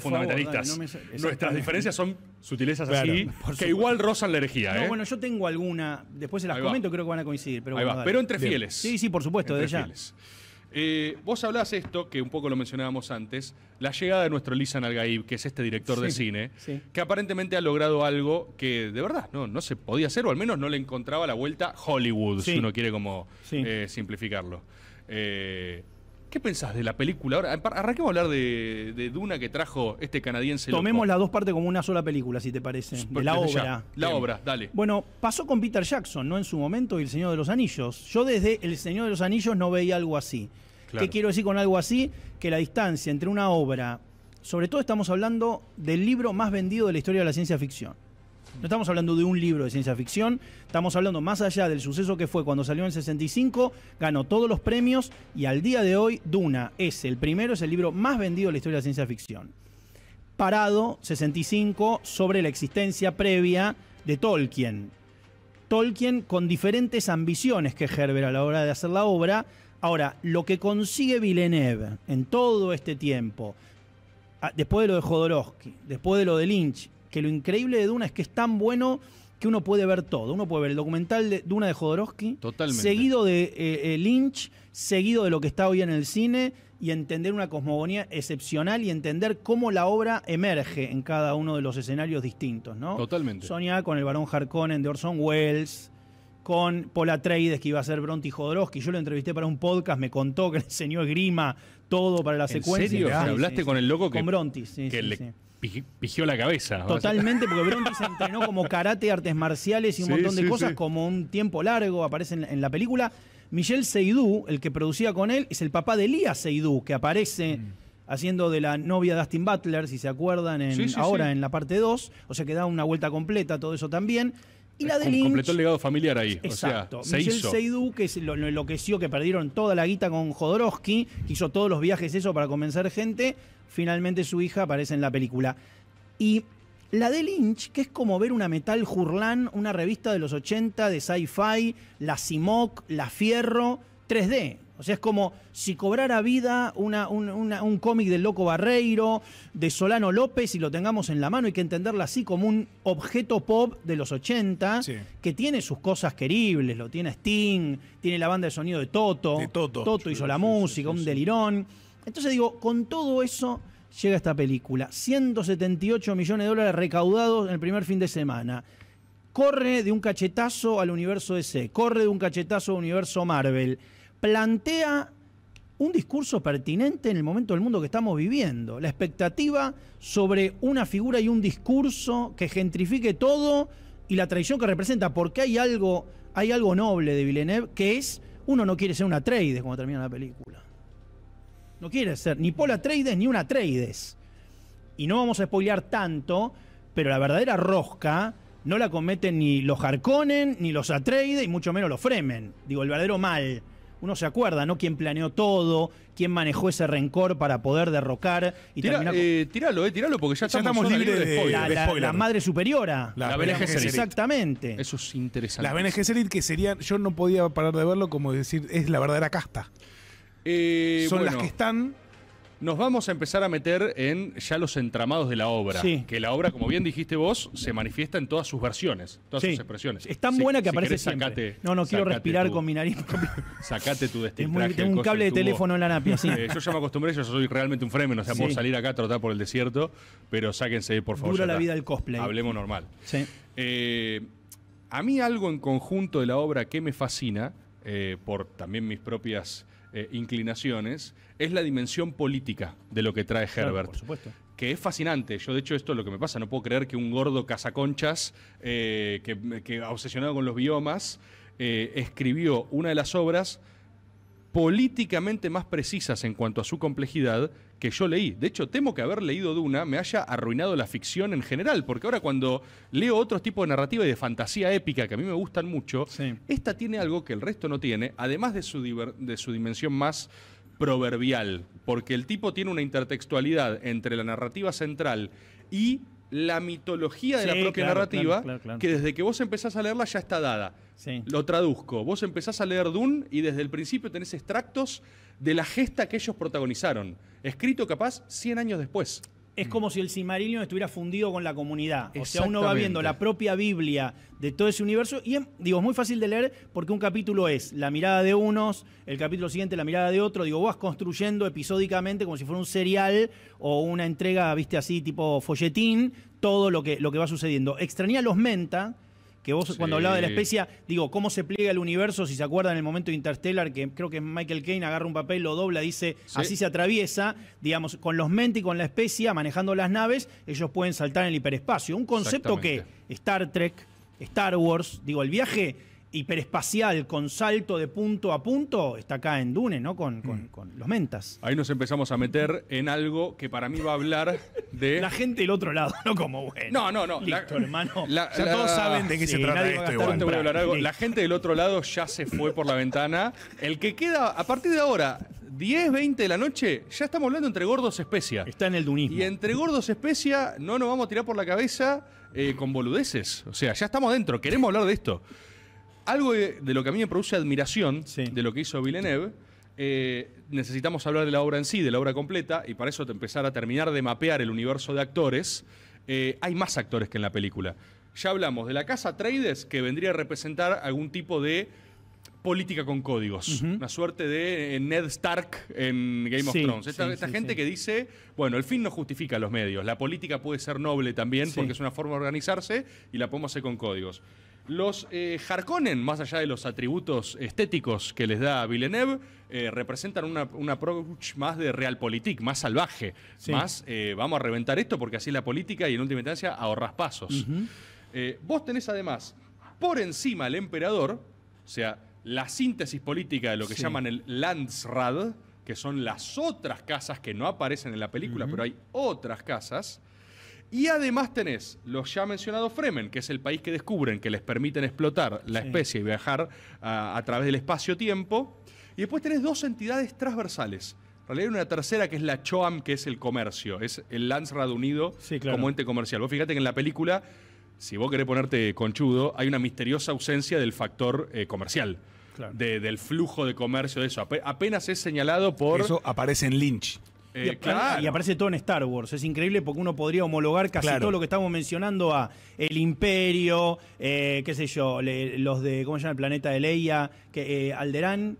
Speaker 1: fundamentalistas. Nuestras diferencias son sutilezas así, que igual rozan la herejía. No, ¿eh? bueno, yo
Speaker 5: tengo alguna, después se las comento, creo que van a coincidir. Pero, pero entre fieles. Sí,
Speaker 1: sí, por supuesto, de Fieles. Eh, vos hablás esto, que un poco lo mencionábamos antes, la llegada de nuestro Lisan Algaib, que es este director de cine, que aparentemente ha logrado algo que de verdad no, no se podía hacer, o al menos no le encontraba la vuelta Hollywood, si uno quiere como eh, simplificarlo. Eh, ¿Qué pensás de la película? Ahora, arranquemos a hablar de, Duna que trajo este canadiense. Tomemos
Speaker 5: las dos partes como una sola película, si te parece. Pues, la obra. La obra, dale. Bueno, pasó con Peter Jackson, ¿no? En su momento, y El Señor de los Anillos. Yo desde El Señor de los Anillos no veía algo así. ¿Qué quiero decir con algo así? Que la distancia entre una obra, sobre todo estamos hablando del libro más vendido de la historia de la ciencia ficción no estamos hablando de un libro de ciencia ficción, estamos hablando más allá del suceso que fue cuando salió en 65, ganó todos los premios y al día de hoy Duna es el primero, es el libro más vendido de la historia de la ciencia ficción. Parado 65 sobre la existencia previa de Tolkien. Tolkien con diferentes ambiciones que Herbert a la hora de hacer la obra. Ahora, lo que consigue Villeneuve en todo este tiempo, ah, después de lo de Jodorowsky, después de lo de Lynch, que lo increíble de Duna es que es tan bueno que uno puede ver todo. Uno puede ver el documental de Duna de Jodorowsky, seguido de eh, eh, Lynch, seguido de lo que está hoy en el cine y entender una cosmogonía excepcional y entender cómo la obra emerge en cada uno de los escenarios distintos, ¿no? Totalmente. Sonia con el barón Harkonnen de Orson Welles, con Paula Atreides que iba a ser Bronte Jodorowsky. Yo lo entrevisté para un podcast, me contó que le enseñó Grima, todo para la secuencia. ¿En serio? hablaste con el loco que, con Bronte, sí, sí,
Speaker 1: pigió la cabeza. Totalmente,
Speaker 5: porque Bronte se entrenó como karate, artes marciales y un montón de cosas, como un tiempo largo, aparece en, la película. Michel Seidú, el que producía con él, es el papá de Elías Seidú, que aparece mm. haciendo de la novia de Dustin Butler, si se acuerdan, ahora en la parte 2. O sea que da una vuelta completa todo eso también. Y la de completó el
Speaker 1: legado familiar ahí. O sea, Michel se
Speaker 5: que lo, lo, enloqueció, que perdieron toda la guita con Jodorowsky, que hizo todos los viajes eso para convencer gente, finalmente su hija aparece en la película. Y la de Lynch, que es como ver una Metal hurlán, una revista de los 80 de sci-fi, la Simoc, la Fierro, 3D. O sea, es como si cobrara vida un, cómic del Loco Barreiro, de Solano López, y lo tengamos en la mano, hay que entenderla así como un objeto pop de los 80, que tiene sus cosas queribles, lo tiene Sting, tiene la banda de sonido de Toto, Toto. hizo la música, un delirón. Entonces digo, con todo eso llega esta película. 178 millones de dólares recaudados en el primer fin de semana. Corre de un cachetazo al universo DC, corre de un cachetazo al universo Marvel. Plantea un discurso pertinente en el momento del mundo que estamos viviendo. La expectativa sobre una figura y un discurso que gentrifique todo y la traición que representa, porque hay algo, hay algo noble de Villeneuve que es uno no quiere ser una trade cuando termina la película. No quiere ser ni Pola Atreides, ni una Atreides. Y no vamos a spoilear tanto, pero la verdadera rosca no la cometen ni los Jarconen, ni los Atreides, y mucho menos los Fremen. Digo, el verdadero mal. Uno se acuerda, ¿no? Quién planeó todo, quién manejó ese rencor para poder derrocar y tiralo, terminar eh,
Speaker 1: eh porque ya, estamos, libres de, la,
Speaker 2: madre superiora.
Speaker 5: La, BNG Exactamente. Eso
Speaker 2: es
Speaker 1: interesante. La BNG
Speaker 2: que serían... Yo no podía parar de verlo como decir, es la verdadera casta.
Speaker 1: Eh, Son las que están. Nos vamos a empezar a meter en ya los entramados de la obra. Que la obra, como bien dijiste vos, se manifiesta en todas sus versiones, todas sus expresiones. Es tan buena que aparece no, no quiero respirar con
Speaker 5: mi nariz.
Speaker 1: Sacate tu destino. Tengo un cable de teléfono en la napia, sí. Eh, yo ya me acostumbré, yo soy realmente un fremen, o sea, salir acá a trotar por el desierto, pero sáquense, por favor. Dura la vida del cosplay. Hablemos normal. Eh, a mí algo en conjunto de la obra que me fascina, por también mis propias eh, inclinaciones, es la dimensión política de lo que trae Herbert. por supuesto. Que es fascinante. Yo, de hecho, esto es lo que me pasa. No puedo creer que un gordo cazaconchas, eh, que, obsesionado con los biomas, eh, escribió una de las obras políticamente más precisas en cuanto a su complejidad que yo leí. De hecho, temo que haber leído Duna me haya arruinado la ficción en general, porque ahora cuando leo otros tipos de narrativa y de fantasía épica que a mí me gustan mucho, esta tiene algo que el resto no tiene, además de su, de su dimensión más proverbial, porque el tipo tiene una intertextualidad entre la narrativa central y la mitología de la propia narrativa, que desde que vos empezás a leerla ya está dada. Lo traduzco, vos empezás a leer Dune y desde el principio tenés extractos de la gesta que ellos protagonizaron, escrito capaz 100 años después es como si el
Speaker 5: simarilio estuviera fundido con la comunidad. O sea, uno va viendo la propia Biblia de todo ese universo y, digo, es muy fácil de leer porque un capítulo es la mirada de unos, el capítulo siguiente la mirada de otro. Digo, vas construyendo episódicamente como si fuera un serial o una entrega, viste así, tipo folletín, todo lo que, lo que va sucediendo. Extraña los menta que vos cuando hablaba de la especie, digo, cómo se pliega el universo, si se acuerdan el momento de Interstellar, que creo que Michael Caine agarra un papel, lo dobla, dice, así se atraviesa, digamos, con los mentes y con la especie, manejando las naves, ellos pueden saltar en el hiperespacio. Un concepto que Star Trek, Star Wars, digo, el viaje hiperespacial con salto de punto a punto está acá en Dune, ¿no? Mm.
Speaker 1: Con, los mentas. Ahí nos empezamos a meter en algo que para mí va a hablar de. La gente del otro lado, no como bueno. No, no, no. Listo, hermano. ya todos saben de qué se trata esto igual. La gente del otro lado ya se fue por la ventana. El que queda, a partir de ahora, 10, 20 de la noche, ya estamos hablando entre gordos especia. Está en el dunismo. Y entre gordos especia no nos vamos a tirar por la cabeza eh, con boludeces. O sea, ya estamos dentro, queremos hablar de esto algo de, lo que a mí me produce admiración de lo que hizo Villeneuve. Eh, necesitamos hablar de la obra en sí, de la obra completa, y para eso empezar a terminar de mapear el universo de actores. Eh, hay más actores que en la película. Ya hablamos de la casa Trades, que vendría a representar algún tipo de política con códigos. Una suerte de eh, Ned Stark en Game of Thrones. Esta, gente que dice, bueno, el fin no justifica los medios. La política puede ser noble también porque es una forma de organizarse y la podemos hacer con códigos. Los eh, más allá de los atributos estéticos que les da Villeneuve, eh, representan una, un approach más de realpolitik, más salvaje, más eh, vamos a reventar esto porque así es la política y en última instancia ahorras pasos. Eh, vos tenés además por encima el emperador, o sea, la síntesis política de lo que llaman el Landsrad, que son las otras casas que no aparecen en la película, pero hay otras casas y además tenés los ya mencionados Fremen, que es el país que descubren que les permiten explotar la especie y viajar a, través del espacio-tiempo. Y después tenés dos entidades transversales. En realidad hay una tercera que es la CHOAM, que es el comercio, es el radio unido como ente comercial. Vos fíjate que en la película, si vos querés ponerte conchudo, hay una misteriosa ausencia del factor eh, comercial. del flujo de comercio de eso. Apenas es señalado por. Eso aparece en Lynch. Eh, y,
Speaker 5: aparece todo en Star Wars. Es increíble porque uno podría homologar casi todo lo que estamos mencionando a El Imperio, eh, qué sé yo, los de, ¿cómo se llama? El planeta de Leia, que, eh, Alderán.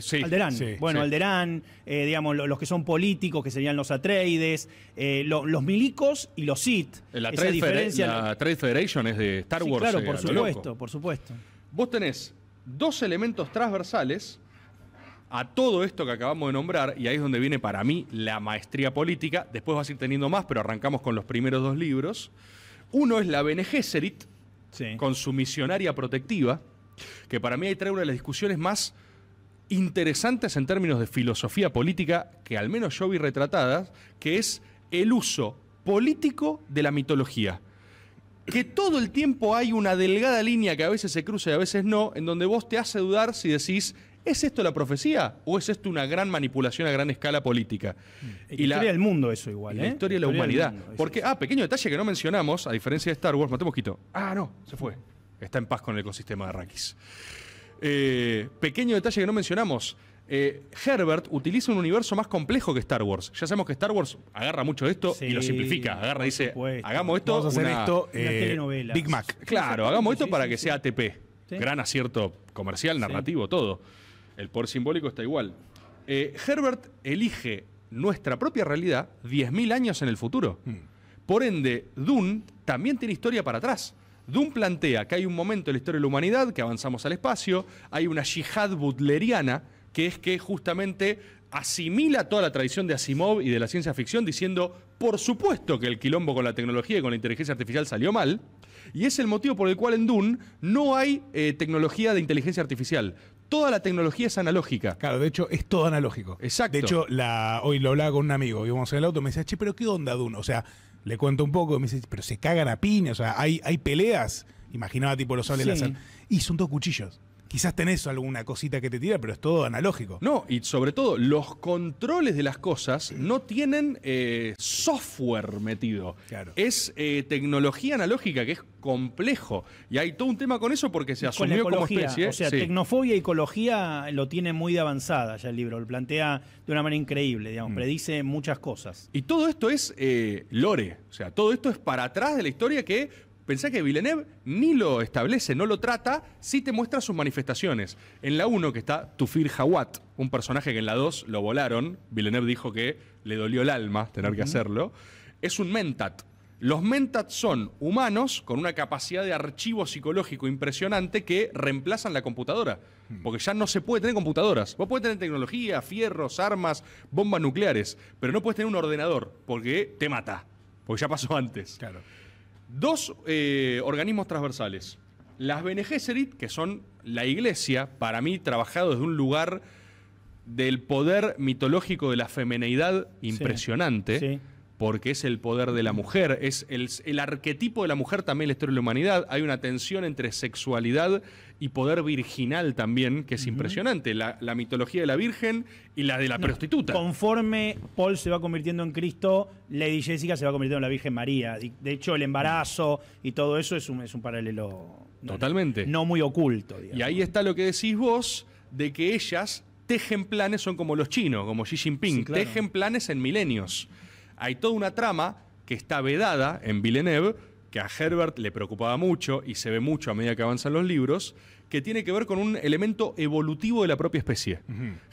Speaker 5: sí, Alderán. bueno, Alderán, digamos, los que son políticos, que serían los Atreides, los milicos
Speaker 1: y los Sith. La, Trade, diferencia, la, Federation es de Star sí, Wars. Claro, por supuesto, por supuesto. Vos tenés dos elementos transversales a todo esto que acabamos de nombrar, y ahí es donde viene para mí la maestría política, después vas a ir teniendo más, pero arrancamos con los primeros dos libros. Uno es la Bene Gesserit, con su misionaria protectiva, que para mí ahí trae una de las discusiones más interesantes en términos de filosofía política que al menos yo vi retratadas, que es el uso político de la mitología. Que todo el tiempo hay una delgada línea que a veces se cruza y a veces no, en donde vos te hace dudar si decís ¿Es esto la profecía o es esto una gran manipulación a gran escala política? Mm. Y la, historia del
Speaker 5: mundo eso igual. La ¿eh? historia de la, humanidad. Porque,
Speaker 1: ah, pequeño detalle que no mencionamos, a diferencia de Star Wars, matemos poquito. Ah, no, se fue. Está en paz con el ecosistema de Arrakis. Eh, pequeño detalle que no mencionamos. Eh, Herbert utiliza un universo más complejo que Star Wars. Ya sabemos que Star Wars agarra mucho de esto y lo simplifica. Agarra, y dice, hagamos esto. una, esto telenovela. Big Mac. Claro, hagamos esto para que sea ATP. Gran acierto comercial, narrativo, todo. El poder simbólico está igual. Eh, Herbert elige nuestra propia realidad 10.000 años en el futuro. Hmm. Por ende, Dune también tiene historia para atrás. Dune plantea que hay un momento en la historia de la humanidad que avanzamos al espacio, hay una yihad butleriana, que es que justamente asimila toda la tradición de Asimov y de la ciencia ficción diciendo, por supuesto que el quilombo con la tecnología y con la inteligencia artificial salió mal, y es el motivo por el cual en Dune no hay eh, tecnología de inteligencia artificial toda la tecnología es analógica. Claro, de hecho, es todo
Speaker 2: analógico. Exacto. De hecho, hoy lo hablaba con un amigo, íbamos en el auto, me decía, che, pero ¿qué onda, Duno? O sea, le cuento un poco, me dice, pero se cagan a piña, o sea, hay, hay peleas. Imaginaba tipo los sables sí. Y son dos cuchillos. Quizás tenés alguna cosita que te tira, pero es
Speaker 1: todo analógico. No, y sobre todo, los controles de las cosas no tienen eh, software metido. Claro. Es eh, tecnología analógica que es complejo. Y hay todo un tema con eso porque se asumió como especie. O sea,
Speaker 5: tecnofobia y ecología lo tiene muy de avanzada ya el libro. Lo plantea de una manera increíble, digamos. Mm. Predice muchas cosas.
Speaker 1: Y todo esto es eh, lore. O sea, todo esto es para atrás de la historia que Pensá que Villeneuve ni lo establece, no lo trata, sí te muestra sus manifestaciones. En la 1 que está Tufir Hawat, un personaje que en la 2 lo volaron, Villeneuve dijo que le dolió el alma tener que hacerlo, es un mentat. Los mentats son humanos con una capacidad de archivo psicológico impresionante que reemplazan la computadora. Hmm. Porque ya no se puede tener computadoras. Vos podés tener tecnología, fierros, armas, bombas nucleares, pero no puedes tener un ordenador porque te mata. Porque ya pasó antes. Claro dos eh, organismos transversales. Las Bene que son la iglesia, para mí trabajado desde un lugar del poder mitológico de la femineidad impresionante, porque es el poder de la mujer, es el, el, arquetipo de la mujer también en la historia de la humanidad. Hay una tensión entre sexualidad y poder virginal también, que es impresionante. La, mitología de la Virgen y la de la prostituta.
Speaker 5: Conforme Paul se va convirtiendo en Cristo, Lady Jessica se va convirtiendo en la
Speaker 1: Virgen María. De hecho, el embarazo y todo eso es un, es un paralelo. No, Totalmente. No, muy oculto. Y ahí está lo que decís vos de que ellas tejen planes, son como los chinos, como Xi Jinping, tejen planes en milenios. Hay toda una trama que está vedada en Villeneuve que a Herbert le preocupaba mucho y se ve mucho a medida que avanzan los libros, que tiene que ver con un elemento evolutivo de la propia especie.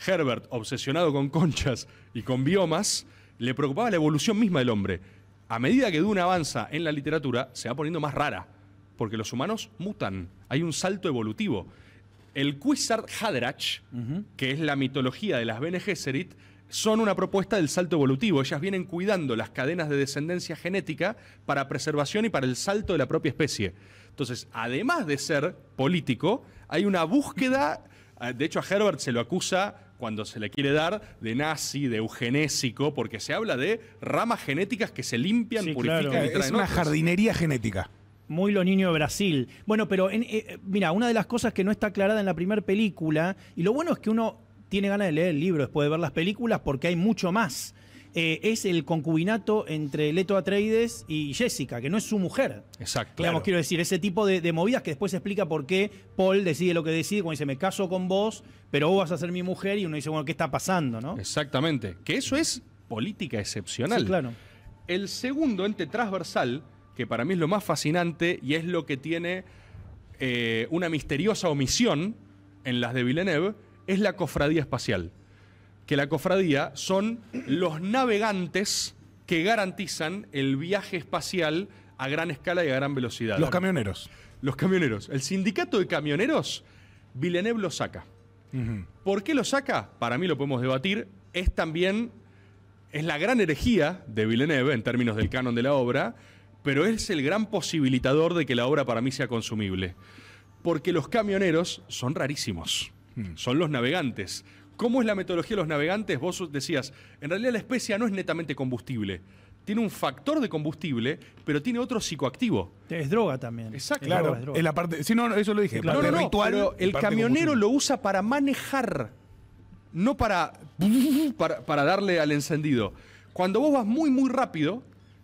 Speaker 1: Herbert, obsesionado con conchas y con biomas, le preocupaba la evolución misma del hombre. A medida que Dune avanza en la literatura, se va poniendo más rara, porque los humanos mutan, hay un salto evolutivo. El Quisard Hadrach, que es la mitología de las Bene Gesserit, son una propuesta del salto evolutivo. Ellas vienen cuidando las cadenas de descendencia genética para preservación y para el salto de la propia especie. Entonces, además de ser político, hay una búsqueda, eh, de hecho a Herbert se lo acusa cuando se le quiere dar de nazi, de eugenésico, porque se habla de ramas genéticas que se limpian, purifican y traen Es una jardinería
Speaker 2: genética.
Speaker 5: Muy lo niño de Brasil. Bueno, pero eh, mira, una de las cosas que no está aclarada en la primera película, y lo bueno es que uno tiene ganas de leer el libro después de ver las películas porque hay mucho más. Eh, es el concubinato entre Leto Atreides y Jessica, que no es su mujer. Exacto. quiero decir, ese tipo de, movidas que después explica por qué Paul decide lo que decide, cuando dice, me caso con vos, pero vos vas a ser mi mujer, y uno dice, bueno, ¿qué está pasando,
Speaker 1: no? Exactamente. Que eso es política excepcional. Sí, claro. El segundo ente transversal, que para mí es lo más fascinante y es lo que tiene eh, una misteriosa omisión en las de Villeneuve, es la cofradía espacial. Que la cofradía son los navegantes que garantizan el viaje espacial a gran escala y a gran velocidad. Los camioneros. Los camioneros. El sindicato de camioneros, Villeneuve lo saca. ¿Por qué lo saca? Para mí lo podemos debatir. Es también, es la gran herejía de Villeneuve en términos del canon de la obra, pero es el gran posibilitador de que la obra para mí sea consumible. Porque los camioneros son rarísimos. Hmm. son los navegantes. ¿Cómo es la metodología de los navegantes? Vos decías, en realidad la especia no es netamente combustible. Tiene un factor de combustible, pero tiene otro psicoactivo. Es droga también. Exacto. no, eso lo dije. No, no, no, pero el camionero lo usa para manejar, no para, para, darle al encendido. Cuando vos vas muy, muy rápido,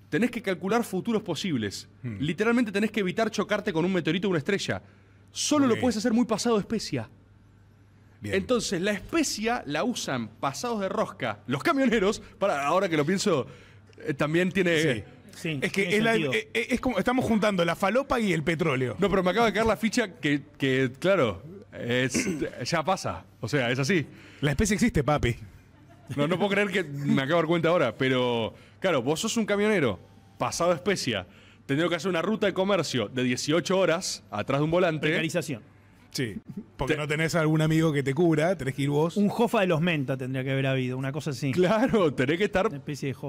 Speaker 1: tenés que calcular futuros posibles. Hmm. Literalmente tenés que evitar chocarte con un meteorito o una estrella. Solo lo puedes hacer muy pasado de especia. Entonces, la especia la usan pasados de rosca los camioneros, para ahora que lo pienso, eh, también tiene... Sí. Sí, es que eh,
Speaker 2: eh, es, como estamos juntando la falopa y el petróleo. No,
Speaker 1: pero me acaba de caer la ficha que, claro, ya pasa. O sea, es así. La especie existe, papi. No, no puedo creer que me acabo de dar cuenta ahora, pero claro, vos sos un camionero, pasado especia, teniendo que hacer una ruta de comercio de 18 horas atrás de un volante. Sí,
Speaker 2: porque no tenés algún amigo que te cura, tenés que vos. Un jofa de los menta tendría que haber
Speaker 1: habido, una cosa así. Claro, tenés que estar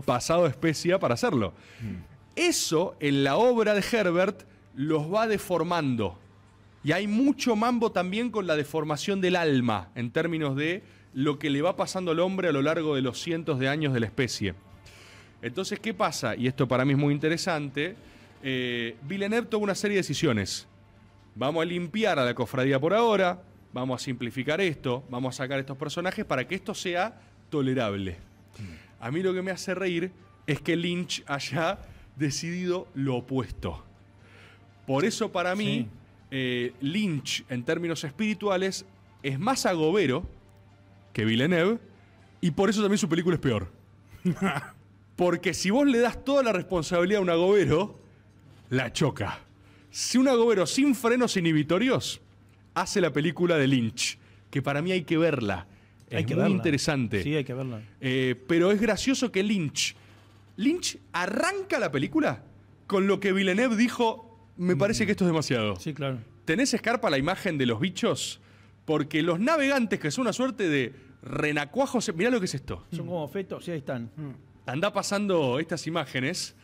Speaker 1: pasado especia para hacerlo. Mm. Eso en la obra de Herbert los va deformando. Y hay mucho mambo también con la deformación del alma, en términos de lo que le va pasando al hombre a lo largo de los cientos de años de la especie. Entonces, ¿qué pasa? Y esto para mí es muy interesante. Eh, Villeneuve tuvo una serie de decisiones vamos a limpiar a la cofradía por ahora, vamos a simplificar esto, vamos a sacar estos personajes para que esto sea tolerable. A mí lo que me hace reír es que Lynch haya decidido lo opuesto. Por eso para mí, eh, Lynch en términos espirituales es más agobero que Villeneuve y por eso también su película es peor. Porque si vos le das toda la responsabilidad a un agobero, la choca. Si un agobero sin frenos inhibitorios hace la película de Lynch, que para mí hay que verla. Es muy interesante. Sí, hay que verla. Eh, pero es gracioso que Lynch. Lynch arranca la película con lo que Villeneuve dijo: Me parece que esto es demasiado. Sí, claro. Tenés escarpa la imagen de los bichos, porque los navegantes, que son una suerte de renacuajos. Mirá lo que es esto.
Speaker 5: Son como fetos, sí, ahí están.
Speaker 1: Anda pasando estas imágenes.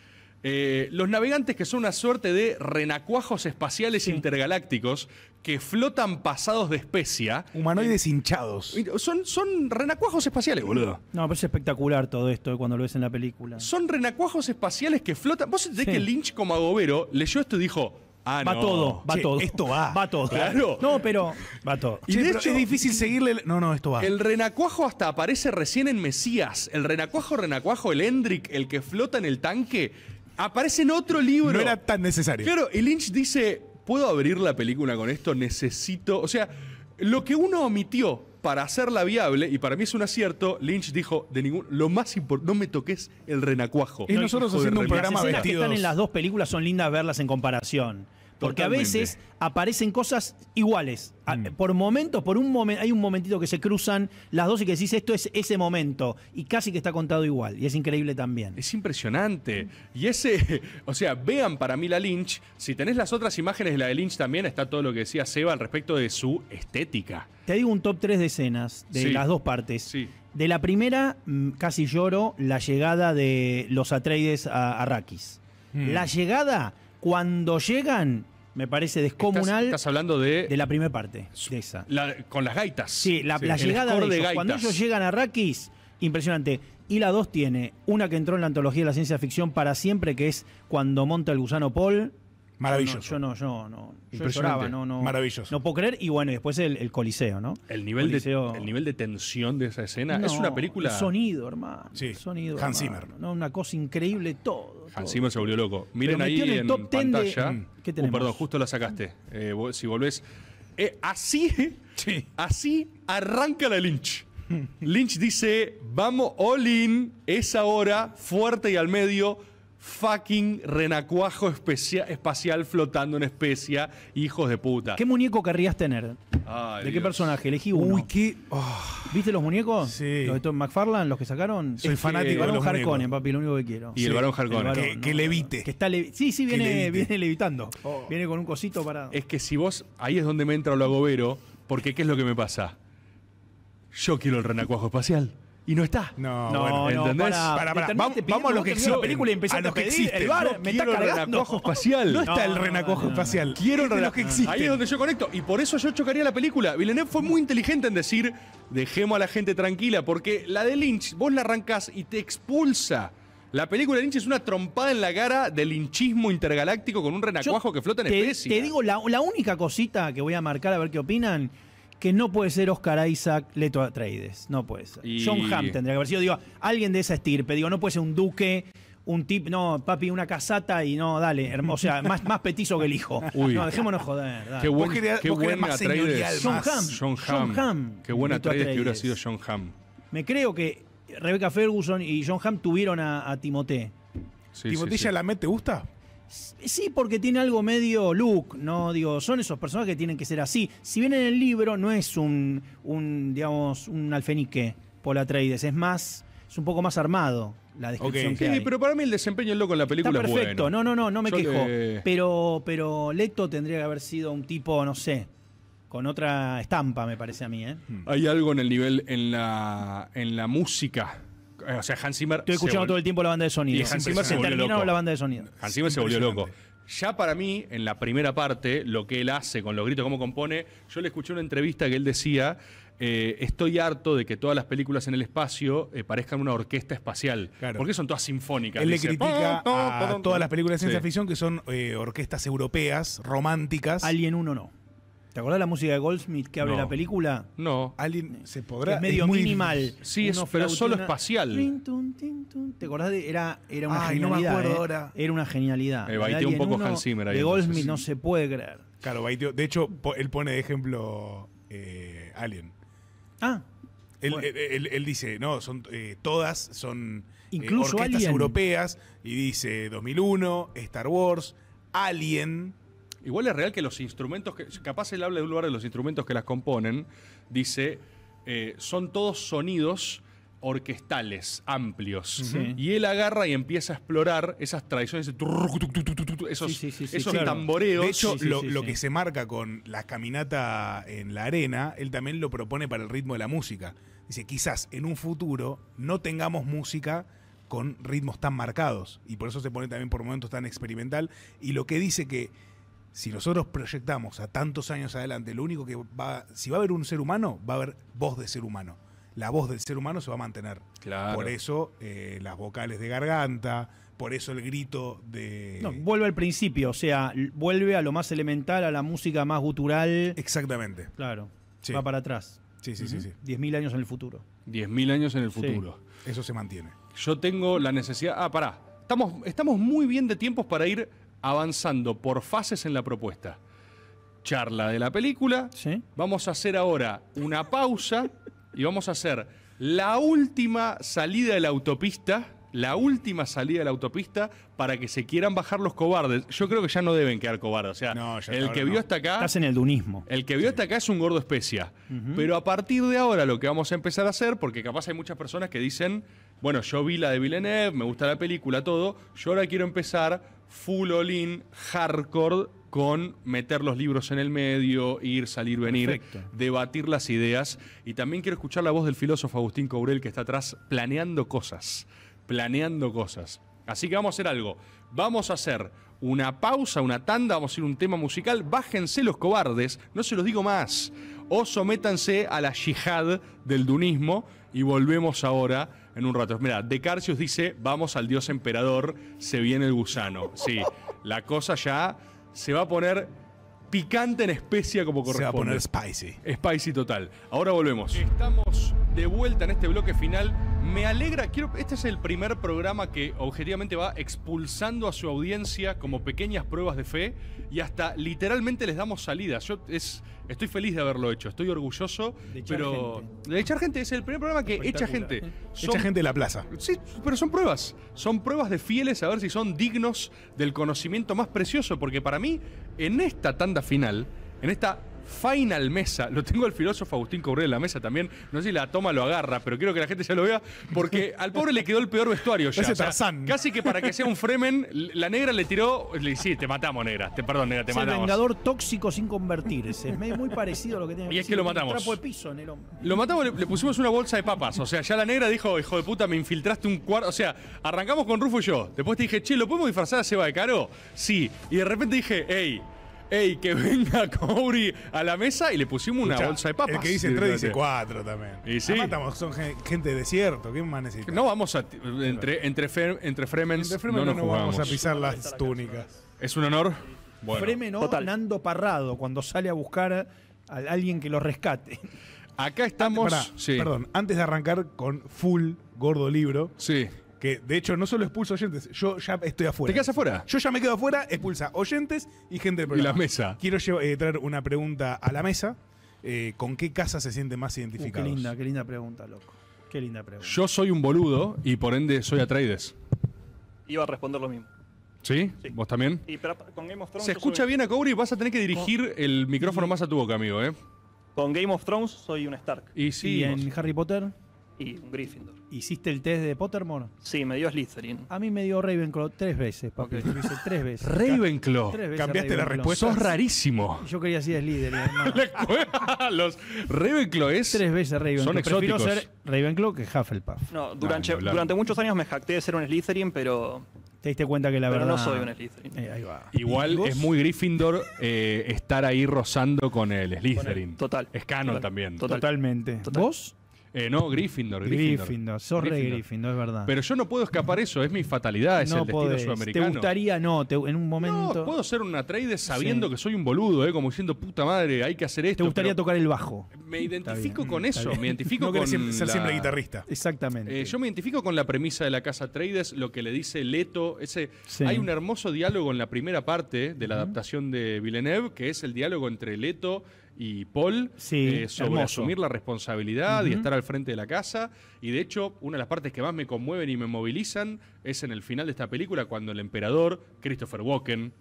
Speaker 1: Eh, los navegantes que son una suerte de renacuajos espaciales intergalácticos que flotan pasados de especia. Humanoides eh, hinchados. Son, son renacuajos espaciales, boludo. No, pero
Speaker 5: es espectacular todo esto cuando lo ves en la película.
Speaker 1: Son renacuajos espaciales que flotan. Vos entendés que Lynch como agobero leyó esto y dijo... Ah, va todo, va todo. Esto va. Va todo. Claro. No, pero va todo. Y de hecho, es difícil seguirle. No, no, esto va. El renacuajo hasta aparece recién en Mesías. El renacuajo, renacuajo, el Hendrik, el que flota en el tanque, Aparece en otro libro. No era
Speaker 2: tan necesario. Claro,
Speaker 1: y Lynch dice, ¿puedo abrir la película con esto? Necesito... O sea, lo que uno omitió para hacerla viable, y para mí es un acierto, Lynch dijo, de ningún, lo más importante, no me toques el renacuajo. Es nosotros haciendo un programa Las están en
Speaker 5: las dos películas son lindas verlas en comparación. Porque a veces aparecen cosas iguales. Mm. Por momentos, por un momento, hay un momentito que se cruzan las dos y que decís esto es ese
Speaker 1: momento. Y casi que está contado igual. Y es increíble también. Es impresionante. Y ese, o sea, vean para mí la Lynch. Si tenés las otras imágenes de la de Lynch también, está todo lo que decía Seba al respecto de su estética.
Speaker 5: Te digo un top 3 de escenas de las
Speaker 1: dos partes.
Speaker 5: De la primera, mm, casi lloro, la llegada de los Atreides a Arrakis. Mm. La llegada cuando llegan, me parece descomunal.
Speaker 1: Estás, hablando de. De la
Speaker 5: primera parte, de esa.
Speaker 1: con las gaitas. Sí, la, llegada de, ellos. Cuando ellos
Speaker 5: llegan a Rakis, impresionante. Y la dos tiene una que entró en la antología de la ciencia ficción para siempre, que es cuando monta el gusano Paul. Maravilloso. yo no, yo no. no, no.
Speaker 2: Maravilloso. No
Speaker 5: puedo creer. Y bueno, después el, Coliseo, ¿no? El nivel, De, el nivel de tensión de esa escena. es una película. sonido, hermano. Sí. sonido. Hans No, una cosa increíble, todo.
Speaker 1: Hans Zimmer se volvió loco. Miren ahí en, pantalla. Mm. ¿Qué oh, tenemos? perdón, justo la sacaste. Eh, si volvés. Eh, así. Así arranca la Lynch. Lynch dice: Vamos, all in. Es ahora, fuerte y al medio fucking renacuajo espacial flotando en especia, hijos de puta. ¿Qué muñeco querrías tener? ¿De qué
Speaker 5: personaje? Elegí uno. Uy, oh. ¿Viste los muñecos? Los de Tom McFarland, los que sacaron. Soy fanático. El varón papi, lo único que quiero. Y el varón Harkonnen.
Speaker 2: Que, levite.
Speaker 5: Que
Speaker 1: está le sí, sí, viene, levitando. Oh. Viene con un cosito para Es que si vos. Ahí es donde me entra lo agobero, porque ¿qué es lo que me pasa? Yo quiero el renacuajo espacial
Speaker 2: y no está. No, no, Vamos, a lo que existe. La a, este que existe. El El renacuajo espacial. No, está el renacuajo espacial. Quiero el renacuajo que Ahí es
Speaker 1: donde yo conecto. Y por eso yo chocaría la película. Villeneuve fue muy inteligente en decir, dejemos a la gente tranquila, porque la de Lynch, vos la arrancás y te expulsa. La película de Lynch es una trompada en la cara del linchismo intergaláctico con un renacuajo que flota en especie. Te digo, la, la, única cosita que voy a marcar
Speaker 5: a ver qué opinan que no puede ser Oscar Isaac Leto Atreides. No puede ser. John Hamm tendría que haber sido. Digo, alguien de esa estirpe. Digo, no puede ser un duque, un tip. No, papi, una casata y no, dale. Hermoso, o sea, más, más petizo que el hijo. No, dejémonos joder. Dale. Qué buen, qué buen más John Hamm. John Hamm. Qué buen Atreides, que hubiera
Speaker 1: sido John Hamm.
Speaker 5: Me creo que Rebecca Ferguson y John Hamm tuvieron a, a Timote.
Speaker 1: ya la
Speaker 5: mete te gusta? Sí, porque tiene algo medio look, ¿no? Digo, son esos personajes que tienen que ser así. Si bien en el libro no es un, un digamos, un alfenique Paul Atreides, es más, es un poco más armado la descripción que hay.
Speaker 1: pero para mí el desempeño es loco en la película Está perfecto,
Speaker 5: no, no, no, no me quejo. Pero, pero Lecto tendría que haber sido un tipo, no sé, con otra estampa, me parece a mí, ¿eh?
Speaker 1: Hay algo en el nivel, en la, en la música eh, o sea, Hans Estoy escuchando todo el tiempo la banda de sonido. Hans Zimmer se, loco. la
Speaker 5: banda de Hans Zimmer se volvió
Speaker 1: loco. Ya para mí, en la primera parte, lo que él hace con los gritos, cómo compone, yo le escuché una entrevista que él decía, eh, estoy harto de que todas las películas en el espacio eh, parezcan una orquesta espacial. Porque son todas sinfónicas. Él le critica a todas las películas de ciencia
Speaker 2: ficción que son orquestas europeas, románticas. Alguien uno no. ¿Te acordás de la música de Goldsmith que abre la película? No. Alguien se podrá. Es medio minimal. Sí, pero
Speaker 5: solo espacial. ¿Te acordás de.? Era, era una Ay, genialidad. No me acuerdo eh? ahora. Era una
Speaker 2: genialidad. Eh, un
Speaker 5: poco ahí. De Goldsmith no
Speaker 2: se puede creer. Claro, baiteó. De hecho, él pone de ejemplo eh, Alien. Ah. Él, dice, no, son todas son Incluso orquestas europeas y dice 2001,
Speaker 1: Star Wars, Alien. Igual es real que los instrumentos, que, capaz él habla de un lugar de los instrumentos que las componen, dice, eh, son todos sonidos orquestales, amplios. Y él agarra y empieza a explorar esas tradiciones, esos, esos tamboreos. De hecho, lo, lo que se
Speaker 2: marca con la caminata en la arena, él también lo propone para el ritmo de la música. Dice, quizás en un futuro no tengamos música con ritmos tan marcados. Y por eso se pone también por momentos tan experimental. Y lo que dice que si nosotros proyectamos a tantos años adelante, lo único que va, si va a haber un ser humano, va a haber voz de ser humano. La voz del ser humano se va a mantener. Claro. Por eso eh, las vocales de garganta, por eso el grito de...
Speaker 5: No, vuelve al principio, o sea, vuelve a lo más elemental, a la música más gutural.
Speaker 2: Exactamente. Claro, va para atrás. Sí, sí, sí, 10.000 años en el futuro.
Speaker 1: 10.000 años en el futuro.
Speaker 2: Eso se mantiene.
Speaker 1: Yo tengo la necesidad... Ah, pará. Estamos, estamos muy bien de tiempos para ir avanzando por fases en la propuesta. Charla de la película. ¿Sí? Vamos a hacer ahora una pausa y vamos a hacer la última salida de la autopista. La última salida de la autopista para que se quieran bajar los cobardes. Yo creo que ya no deben quedar cobardes. O sea, el que vio hasta acá. Estás en el dunismo. El que vio hasta acá es un gordo especia. Pero a partir de ahora lo que vamos a empezar a hacer, porque capaz hay muchas personas que dicen, bueno, yo vi la de Villeneuve, me gusta la película, todo. Yo ahora quiero empezar full hardcore, con meter los libros en el medio, ir, salir, venir, debatir las ideas. Y también quiero escuchar la voz del filósofo Agustín Courel, que está atrás planeando cosas. Planeando cosas. Así que vamos a hacer algo. Vamos a hacer una pausa, una tanda, vamos a hacer un tema musical. Bájense los cobardes, no se los digo más. O sométanse a la yihad del dunismo y volvemos ahora en un rato. Mira, De dice, vamos al dios emperador, se viene el gusano. Sí, la cosa ya se va a poner picante en especia como corresponde. Se va a poner spicy. Spicy total. Ahora volvemos. Estamos de vuelta en este bloque final me alegra, quiero, este es el primer programa que objetivamente va expulsando a su audiencia como pequeñas pruebas de fe y hasta literalmente les damos salida. Yo es, estoy feliz de haberlo hecho, estoy orgulloso, pero de echar gente es el primer programa que echa gente. echa gente de la plaza. Sí, pero son pruebas, son pruebas de fieles a ver si son dignos del conocimiento más precioso, porque para mí en esta tanda final, en esta Final Mesa. Lo tengo el filósofo Agustín Correa en la mesa también. No sé si la toma lo agarra, pero quiero que la gente ya lo vea, porque al pobre le quedó el peor vestuario ya. casi que para que sea un Fremen, la negra le tiró. Le, sí, te matamos, negra. Te, perdón, negra, te matamos. vengador tóxico sin convertirse. Es muy parecido a lo que tiene Y es que lo matamos. trapo de piso en el Lo matamos, le, le, pusimos una bolsa de papas. O sea, ya la negra dijo, hijo de puta, me infiltraste un cuarto. O sea, arrancamos con Rufo y yo. Después te dije, che, ¿lo podemos disfrazar a Seba de Caro? Sí. Y de repente dije, hey. ¡Ey, que venga Cody a la mesa! Y le pusimos una bolsa de papas. El que dice 3 dice 4 también. Y sí.
Speaker 2: son gente de desierto. ¿quién más necesita?
Speaker 1: No vamos a. Entre, entre, entre Fremens. no, nos vamos a pisar
Speaker 2: las túnicas. Es un
Speaker 1: honor. Bueno,
Speaker 2: Fremen o Nando Parrado cuando sale a buscar a alguien que lo rescate. Acá estamos. Perdón, antes de arrancar con full gordo libro. Sí que de hecho no solo expulsa oyentes, yo ya estoy afuera. ¿Te quedas afuera? Yo ya me quedo afuera, expulsa oyentes y gente del programa. Y la mesa. Quiero eh, traer una pregunta a la mesa. Eh, ¿Con qué casa se siente más identificado? Uh, qué linda, qué linda pregunta, loco. Qué linda pregunta. Yo
Speaker 1: soy un boludo y por ende soy Atreides.
Speaker 4: Iba a responder lo mismo.
Speaker 1: ¿Sí? vos también?
Speaker 4: se escucha bien a y vas a tener que dirigir el micrófono más a
Speaker 1: tu boca, amigo, ¿eh?
Speaker 4: Con Game of Thrones soy un Stark. ¿Y, ¿Y en Harry Potter? Y un Gryffindor.
Speaker 5: ¿Hiciste el test de Pottermore?
Speaker 4: Sí, me dio Slytherin.
Speaker 5: A mí me dio Ravenclaw tres veces, papi. Okay. Lo tres veces.
Speaker 1: Ravenclaw. Cambiaste la respuesta. Sos rarísimo.
Speaker 5: Yo quería decir Slytherin. Los Ravenclaw es. Tres veces Ravenclaw. Son Prefiero ser Ravenclaw que Hufflepuff.
Speaker 4: No, durante, muchos años me jacté de ser un Slytherin, pero te diste cuenta que la Pero verdad. no soy un Slytherin. Eh, ahí va. Igual
Speaker 1: es muy Gryffindor eh, estar ahí rozando con el Slytherin. total. Es canon también. Totalmente. ¿Vos? Eh, no, Gryffindor. Gryffindor, Gryffindor. sos Gryffindor. Gryffindor, es verdad. Pero yo no puedo escapar eso, es mi fatalidad, es el destino sudamericano. Te gustaría, no, en un momento. No, puedo ser una trade sabiendo que soy un boludo, eh, como diciendo, puta madre, hay que hacer esto. Te gustaría tocar el bajo.
Speaker 5: Me identifico con eso, me identifico no con. ser siempre guitarrista. Exactamente.
Speaker 1: Eh, yo me identifico con la premisa de la casa Traders, lo que le dice Leto. Ese, Hay un hermoso diálogo en la primera parte de la adaptación de Villeneuve, que es el diálogo entre Leto y Paul eh, sobre asumir la responsabilidad y estar al frente de la casa. Y de hecho, una de las partes que más me conmueven y me movilizan es en el final de esta película cuando el emperador, Christopher Walken,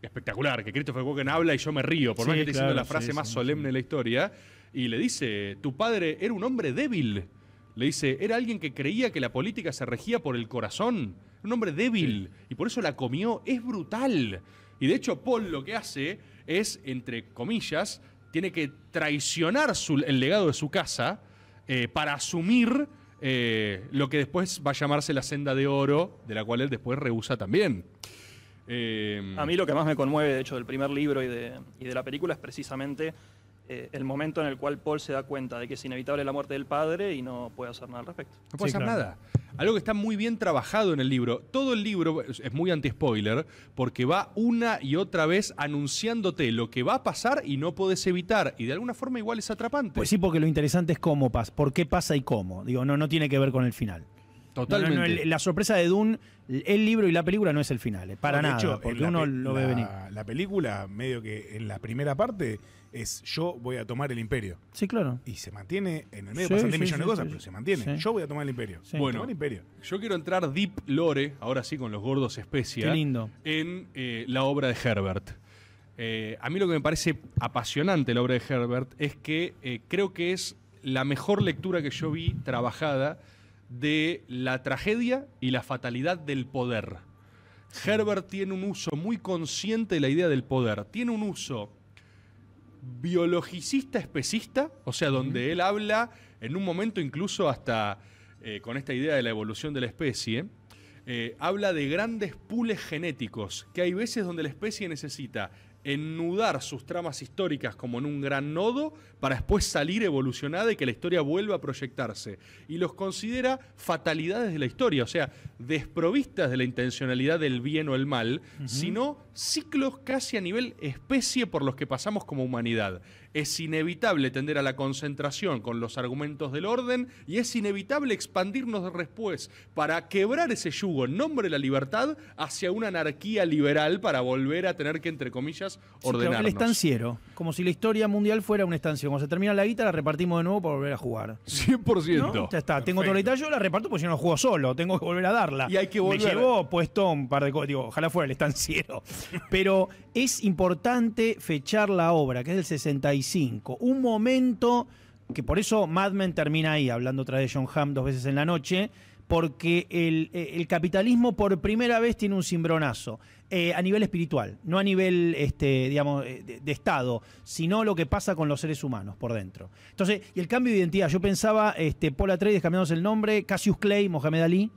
Speaker 1: espectacular, que Christopher Walken habla y yo me río, por más que esté diciendo la frase más solemne de la historia, y le dice, tu padre era un hombre débil. Le dice, era alguien que creía que la política se regía por el corazón, un hombre débil, y por eso la comió, es brutal. Y de hecho Paul lo que hace es, entre comillas, tiene que traicionar el legado de su casa eh, para asumir eh, lo que después va a llamarse la senda de oro, de la cual él después rehúsa también. Eh, a mí lo que más me conmueve,
Speaker 4: de hecho, del primer libro y de la película es precisamente eh, el momento en el cual Paul se da cuenta de que es inevitable la muerte del padre y no puede hacer nada al respecto. No puede hacer nada.
Speaker 1: Algo que está muy bien trabajado en el libro. Todo el libro es muy anti-spoiler porque va una y otra vez anunciándote lo que va a pasar y no podés evitar. Y de alguna forma igual es atrapante. Pues
Speaker 5: sí, porque lo interesante es cómo pasa, por qué pasa y cómo. Digo, no, no tiene que ver con el final. Totalmente. la sorpresa de Dune, el libro y la película no es el final, eh, para nada, porque uno lo ve venir.
Speaker 2: La película, medio que en la primera parte, es yo
Speaker 1: voy a tomar el imperio.
Speaker 2: Sí, claro. Y se mantiene, en el medio de pasan millones de cosas, pero se mantiene. Yo voy a tomar el
Speaker 1: imperio. Bueno, el imperio. yo quiero entrar deep lore, ahora sí con los gordos especia, Qué lindo. en eh, la obra de Herbert. Eh, a mí lo que me parece apasionante la obra de Herbert es que creo que es la mejor lectura que yo vi trabajada de la tragedia y la fatalidad del poder. Herbert tiene un uso muy consciente de la idea del poder. Tiene un uso biologicista especista, o sea, donde él habla en un momento incluso hasta eh, con esta idea de la evolución de la especie, eh, habla de grandes pules genéticos, que hay veces donde la especie necesita ennudar sus tramas históricas como en un gran nodo para después salir evolucionada y que la historia vuelva a proyectarse. Y los considera fatalidades de la historia, o sea, desprovistas de la intencionalidad del bien o el mal, sino ciclos casi a nivel especie por los que pasamos como humanidad es inevitable tender a la concentración con los argumentos del orden y es inevitable expandirnos después para quebrar ese yugo en nombre de la libertad hacia una anarquía liberal para volver a tener que, entre comillas, ordenar. el estanciero,
Speaker 5: como si la historia mundial fuera un estanciero. Cuando se termina la guita, la repartimos de nuevo para volver a jugar. 100%. ¿No? Ya está, tengo guita yo la reparto porque yo no juego solo, tengo que volver a darla. Y hay que Me llevó puesto un par de cosas, digo, ojalá fuera el estanciero. Pero es importante fechar la obra, que es el 65. Un momento que por eso Mad Men termina ahí, hablando otra vez de John Hamm dos veces en la noche, porque el, eh, capitalismo por primera vez tiene un cimbronazo. Eh, a nivel espiritual, no a nivel, este, digamos, eh, de, Estado, sino lo que pasa con los seres humanos por dentro. Entonces, y el cambio de identidad. Yo pensaba, este, Paul Atreides cambiándose el nombre, Cassius Clay, Mohamed Ali.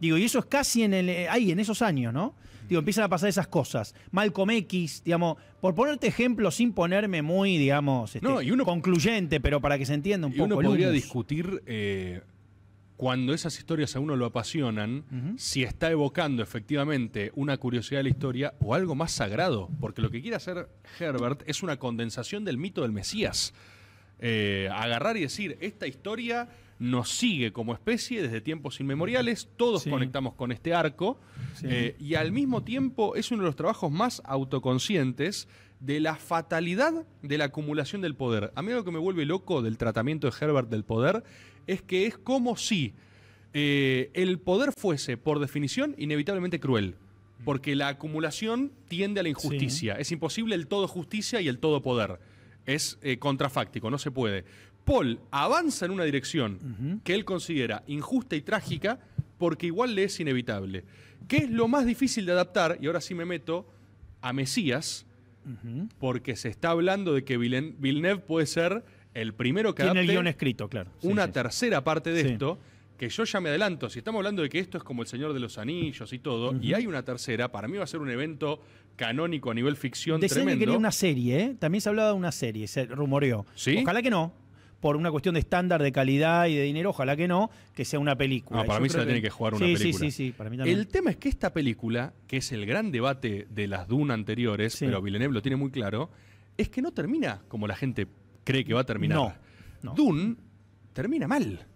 Speaker 5: Digo, y eso es casi en el, ahí, en esos años, ¿no? empiezan a pasar esas cosas. Malcolm X, digamos, por ponerte ejemplo sin ponerme muy, digamos, este, concluyente, pero para que se entienda un poco. Uno podría
Speaker 1: discutir eh, cuando esas historias a uno lo apasionan, si está evocando efectivamente una curiosidad de la historia o algo más sagrado, porque lo que quiere hacer Herbert es una condensación del mito del Mesías. Eh, agarrar y decir, esta historia nos sigue como especie desde tiempos inmemoriales, todos conectamos con este arco eh, y al mismo tiempo es uno de los trabajos más autoconscientes de la fatalidad de la acumulación del poder. A mí lo que me vuelve loco del tratamiento de Herbert del poder es que es como si eh, el poder fuese, por definición, inevitablemente cruel. Porque la acumulación tiende a la injusticia. Es imposible el todo justicia y el todo poder. Es eh, contrafáctico, no se puede. Paul avanza en una dirección que él considera injusta y trágica porque igual le es inevitable. ¿Qué es lo más difícil de adaptar? Y ahora sí me meto a Mesías, porque se está hablando de que Villeneuve puede ser el primero que Tiene el
Speaker 5: escrito, claro.
Speaker 1: una tercera parte de esto, que yo ya me adelanto, si estamos hablando de que esto es como El Señor de los Anillos y todo, y hay una tercera, para mí va a ser un evento canónico a nivel ficción Decían que quería una
Speaker 5: serie, ¿eh? También se hablaba de una serie, se rumoreó. ¿Sí? Ojalá que no, por una cuestión de estándar de calidad y de dinero, ojalá que no, que sea una
Speaker 1: película. para mí se la tiene que jugar una película. Sí, sí, sí, El tema es que esta película, que es el gran debate de las Dune anteriores, pero Villeneuve lo tiene muy claro, es que no termina como la gente cree que va a terminar. No. Dune termina mal.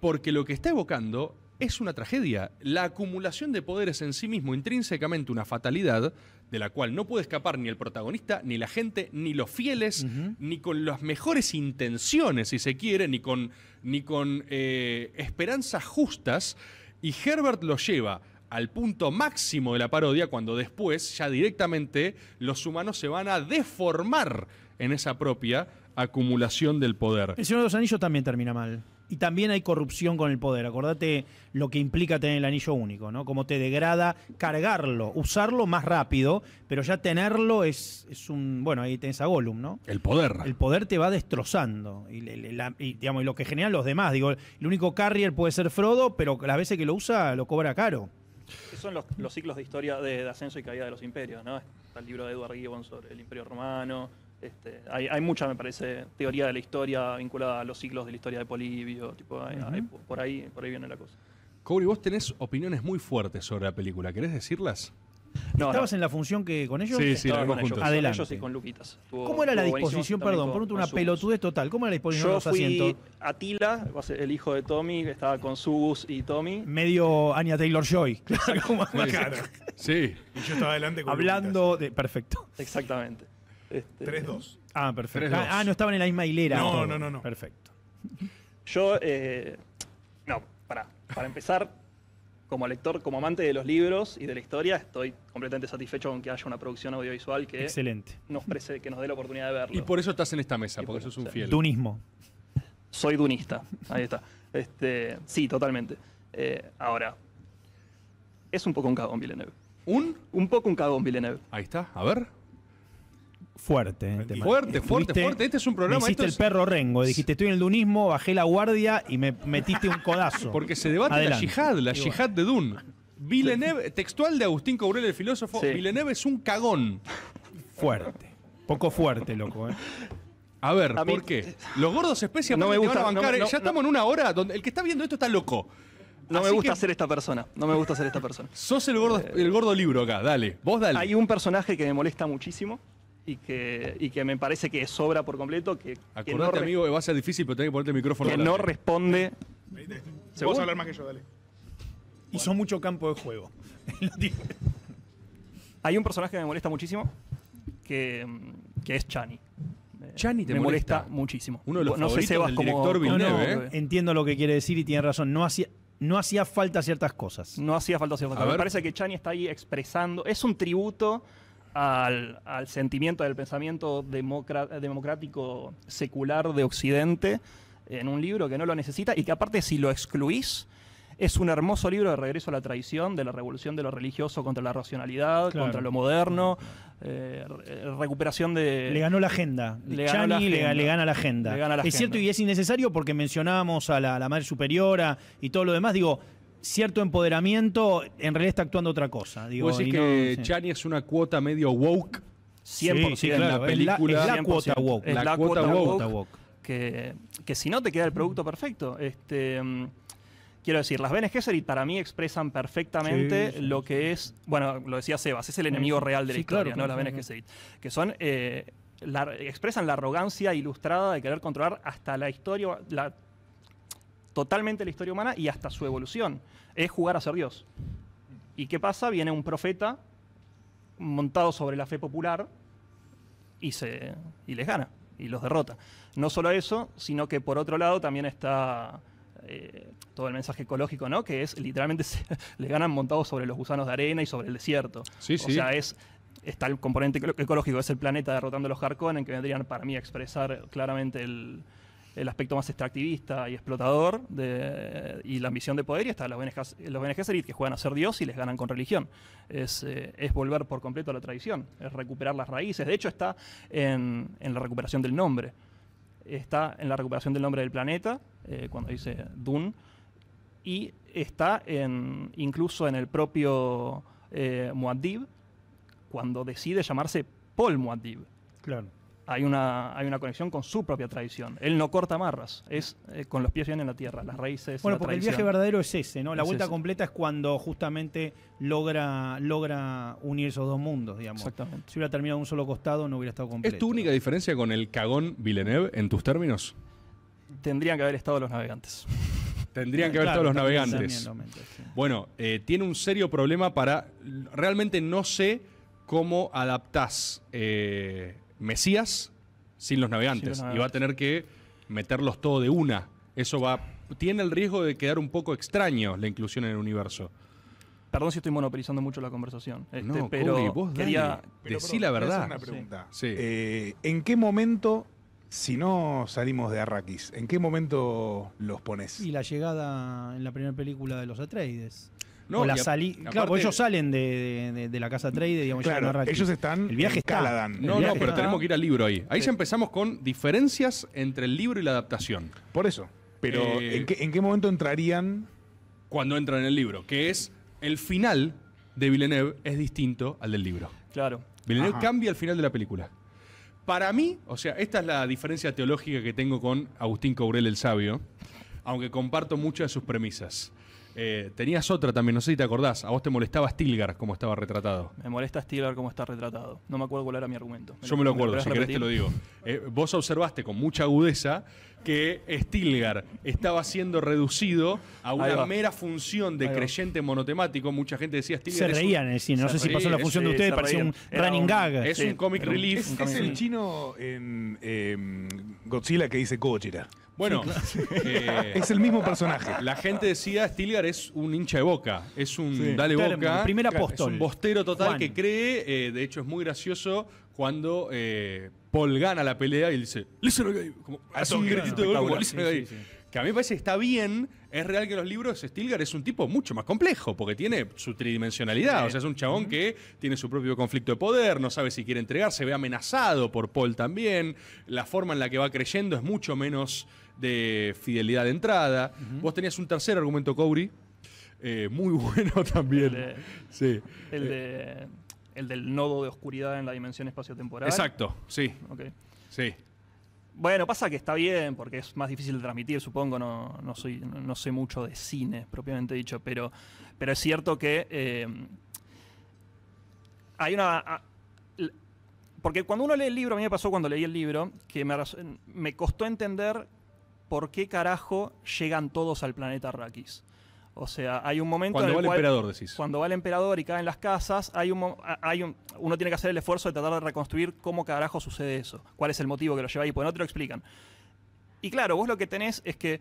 Speaker 1: Porque lo que está evocando es una tragedia. La acumulación de poderes en sí mismo, intrínsecamente una fatalidad, de la cual no puede escapar ni el protagonista, ni la gente, ni los fieles, ni con las mejores intenciones, si se quiere, ni con, ni con eh, esperanzas justas. Y Herbert lo lleva al punto máximo de la parodia cuando después ya directamente los humanos se van a deformar en esa propia acumulación del poder. El
Speaker 5: Señor de los Anillos también termina mal. Y también hay corrupción con el poder. Acordate lo que implica tener el anillo único, ¿no? Cómo te degrada cargarlo, usarlo más rápido, pero ya tenerlo es, es un. Bueno, ahí tenés a Gollum, ¿no? El poder. El poder te va destrozando. Y, digamos, y lo que generan los demás. Digo, el único carrier puede ser Frodo, pero las veces que lo usa lo cobra caro.
Speaker 4: Esos son los, ciclos de historia de, ascenso y caída de los imperios, ¿no? Está el libro de Edward Gibbon sobre el imperio romano este, hay, mucha, me parece, teoría de la historia vinculada a los ciclos de la historia de Polibio, tipo, por, ahí, por ahí viene la cosa.
Speaker 1: Cory, vos tenés opiniones muy fuertes sobre la película, ¿querés decirlas? No, ¿Estabas en
Speaker 4: la función que con ellos? Sí, sí, con y con Luquitas. ¿Cómo era la disposición? Perdón, por una pelotudez
Speaker 5: total. ¿Cómo era la disposición de los fui
Speaker 4: Atila, el hijo de Tommy, que estaba con sugus y Tommy.
Speaker 5: Medio Anya Taylor Joy.
Speaker 4: Claro, sí, Y yo estaba adelante con Hablando
Speaker 5: de. Perfecto.
Speaker 4: Exactamente. Este, 3-2. Ah, perfecto. Ah, ah, no estaban en la misma hilera. No, no, no, no. Perfecto. Yo, eh, no, para, para empezar, como lector, como amante de los libros y de la historia, estoy completamente satisfecho con que haya una producción audiovisual que, Excelente. Nos, parece que nos dé la oportunidad de verlo. Y por eso estás en esta mesa, porque eso sos un fiel. Dunismo. Soy dunista, ahí está. Este, sí, totalmente. Eh, ahora, es un poco un cagón Villeneuve. ¿Un? Un poco un cagón Villeneuve. Ahí está, a ver.
Speaker 5: ¿eh? Fuerte, fuerte, fuerte, fuerte, Este es un programa. Me hiciste el perro rengo. Dijiste, estoy en el dunismo, bajé la guardia y me metiste un codazo. Porque se debate la yihad, la yihad
Speaker 1: de Dun. Villeneuve, textual de Agustín Courel, el filósofo, Villeneuve es un cagón. Fuerte. Poco fuerte, loco. ¿eh? A ver, ¿por qué? Los gordos especias no me gusta, bancar. Eh, ya estamos en una hora donde el que está viendo esto está loco. No me gusta ser
Speaker 4: esta persona. No me gusta
Speaker 1: ser esta persona. Sos el gordo, el gordo libro acá, dale. Vos dale. Hay
Speaker 4: un personaje que me molesta muchísimo y que, me parece que sobra por completo. Que, Acordate, amigo,
Speaker 1: va a ser difícil, pero tenés que ponerte el micrófono. Que no
Speaker 4: responde. ¿Se Vos hablar más que yo, dale. Hizo mucho campo de juego. Hay un personaje que me molesta muchísimo, que, es Chani. Eh, Chani te me molesta, muchísimo. Uno de los no sé Sebas como, ¿eh? Entiendo lo que quiere decir y tiene razón. No hacía,
Speaker 5: no hacía falta ciertas cosas.
Speaker 4: No hacía falta ciertas cosas. Me parece que Chani está ahí expresando. Es un tributo al, sentimiento del pensamiento democrático secular de Occidente en un libro que no lo necesita y que aparte si lo excluís, es un hermoso libro de regreso a la tradición, de la revolución de lo religioso contra la racionalidad, contra lo moderno, eh, recuperación de... Le ganó la
Speaker 5: agenda. Le Le, gana la agenda. es cierto y es innecesario porque mencionábamos a la, la, Madre Superiora y todo lo demás. Digo, cierto empoderamiento, en realidad está actuando otra cosa. Digo, ¿Vos que
Speaker 1: Charlie es una
Speaker 4: cuota medio
Speaker 1: woke? 100%. Sí, la película. Es la, cuota woke. la, cuota, woke.
Speaker 4: Que, que, si no te queda el producto perfecto. Este, quiero decir, las Bene Gesserit para mí expresan perfectamente lo que es, bueno, lo decía Sebas, es el enemigo real de la historia, ¿no? Las Bene Gesserit, que son eh, expresan la arrogancia ilustrada de querer controlar hasta la historia, totalmente la historia humana y hasta su evolución. Es jugar a ser Dios. ¿Y qué pasa? Viene un profeta montado sobre la fe popular y, se, y les gana y los derrota. No solo eso, sino que por otro lado también está eh, todo el mensaje ecológico, ¿no? Que es literalmente se, ganan montados sobre los gusanos de arena y sobre el desierto. o sea, es está el componente ecológico, es el planeta derrotando a los en que vendrían para mí a expresar claramente el, el aspecto más extractivista y explotador y la ambición de poder, y está los BNG, que juegan a ser Dios y les ganan con religión. Eh, es, volver por completo a la tradición, es recuperar las raíces. De hecho, está en, la recuperación del nombre. Está en la recuperación del nombre del planeta, eh, cuando dice Dun, y está en, incluso en el propio eh, Muad'Dib, cuando decide llamarse Paul Muad'Dib. Claro hay una, hay una conexión con su propia tradición. Él no corta amarras, es eh, con los pies bien en la tierra, las raíces. Bueno, porque el viaje verdadero es ese, ¿no? La vuelta completa es cuando justamente logra, logra unir esos dos mundos, digamos. Exactamente. Si hubiera terminado un solo costado, no hubiera estado completo. ¿Es tu
Speaker 1: única diferencia con el cagón Villeneuve en tus términos?
Speaker 4: Tendrían que haber estado los navegantes. Tendrían que haber estado los navegantes.
Speaker 1: Bueno, eh, tiene un serio problema para. Realmente no sé cómo adaptás. Eh, Mesías sin los navegantes. Y va a tener que meterlos todo de una. Eso va. Tiene el riesgo de quedar un poco extraño la inclusión en el universo.
Speaker 4: Perdón si estoy monopolizando mucho la conversación. Este, pero
Speaker 1: quería decir la verdad. Eh, ¿En qué momento, si
Speaker 2: no salimos de Arrakis, en qué momento los pones?
Speaker 5: Y la llegada en la primera película
Speaker 1: de los Atreides. No, la ellos
Speaker 2: salen de, la casa trade, digamos, ellos están el viaje está está. No, no,
Speaker 1: pero tenemos que ir al libro ahí. Ahí ya empezamos con diferencias entre el libro y la adaptación. Por eso. Pero eh, ¿en, qué, momento entrarían? Cuando entran en el libro, que es el final de Villeneuve es distinto al del libro. Claro. Villeneuve cambia al final de la película. Para mí, o sea, esta es la diferencia teológica que tengo con Agustín Courel el Sabio, aunque comparto muchas de sus premisas. Eh, tenías otra también, no sé si te acordás. A vos te molestaba Stilgar como estaba retratado.
Speaker 4: Me molesta Stilgar como está retratado. No me acuerdo cuál era mi argumento. Yo me lo acuerdo, si querés te lo digo. Eh, vos observaste con
Speaker 1: mucha agudeza que Stilgar estaba siendo reducido a una mera función de creyente monotemático. Mucha gente decía Stilgar. Se reían, en eh, el no, no sé si pasó la función de ustedes, parecía un running gag. Es un comic relief. es, el
Speaker 2: chino em,
Speaker 1: Godzilla que dice Gojira. Bueno, eh, es
Speaker 2: el mismo personaje.
Speaker 1: La gente decía, Stilgar es un hincha de boca, es un dale boca. Primer Es un bostero total que cree, eh, de hecho es muy gracioso cuando eh, Paul gana la pelea y dice, listen ahí Como, un gritito de Que a mí me parece que está bien, es real que en los libros Stilgar es un tipo mucho más complejo, porque tiene su tridimensionalidad, o sea, es un chabón que tiene su propio conflicto de poder, no sabe si quiere entregar, se ve amenazado por Paul también, la forma en la que va creyendo es mucho menos de fidelidad de entrada. Vos tenías un tercer argumento, Cowry, eh, muy bueno también. El sí.
Speaker 4: el, de, el, del nodo de oscuridad en la dimensión espaciotemporal. Exacto, sí. Sí. Bueno, pasa que está bien, porque es más difícil de transmitir, supongo, no, soy, sé mucho de cine, propiamente dicho, pero, pero es cierto que eh, hay una... Porque cuando uno lee el libro, a mí me pasó cuando leí el libro, que me, me costó entender por qué carajo llegan todos al planeta Arrakis. O sea, hay un momento. Cuando en el va el emperador, Cuando va el emperador y caen las casas, hay uno tiene que hacer el esfuerzo de tratar de reconstruir cómo carajo sucede eso. ¿Cuál es el motivo que lo lleva ahí? pues no te lo explican. Y claro, vos lo que tenés es que.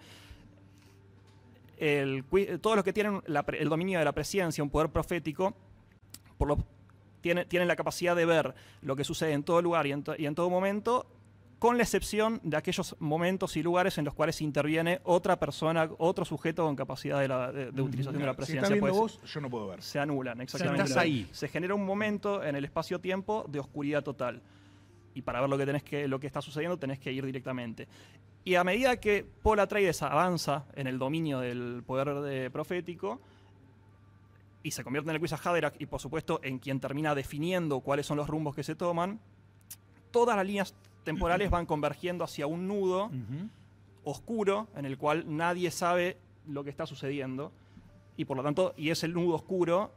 Speaker 4: todos los que tienen el dominio de la presencia, un poder profético, tienen, la capacidad de ver lo que sucede en todo lugar y en todo momento con la excepción de aquellos momentos y lugares en los cuales interviene otra persona, otro sujeto con capacidad de, utilización de la presidencia. Si pues, yo no puedo ver. Se anulan, exactamente. ahí. Se genera un momento en el espacio-tiempo de oscuridad total. Y para ver lo que, tenés que, lo que está sucediendo tenés que ir directamente. Y a medida que Paul Atreides avanza en el dominio del poder eh, profético, y se convierte en el Quizás Haderach y por supuesto en quien termina definiendo cuáles son los rumbos que se toman, todas las líneas temporales van convergiendo hacia un nudo oscuro en el cual nadie sabe lo que está sucediendo. Y por lo tanto, y es el nudo oscuro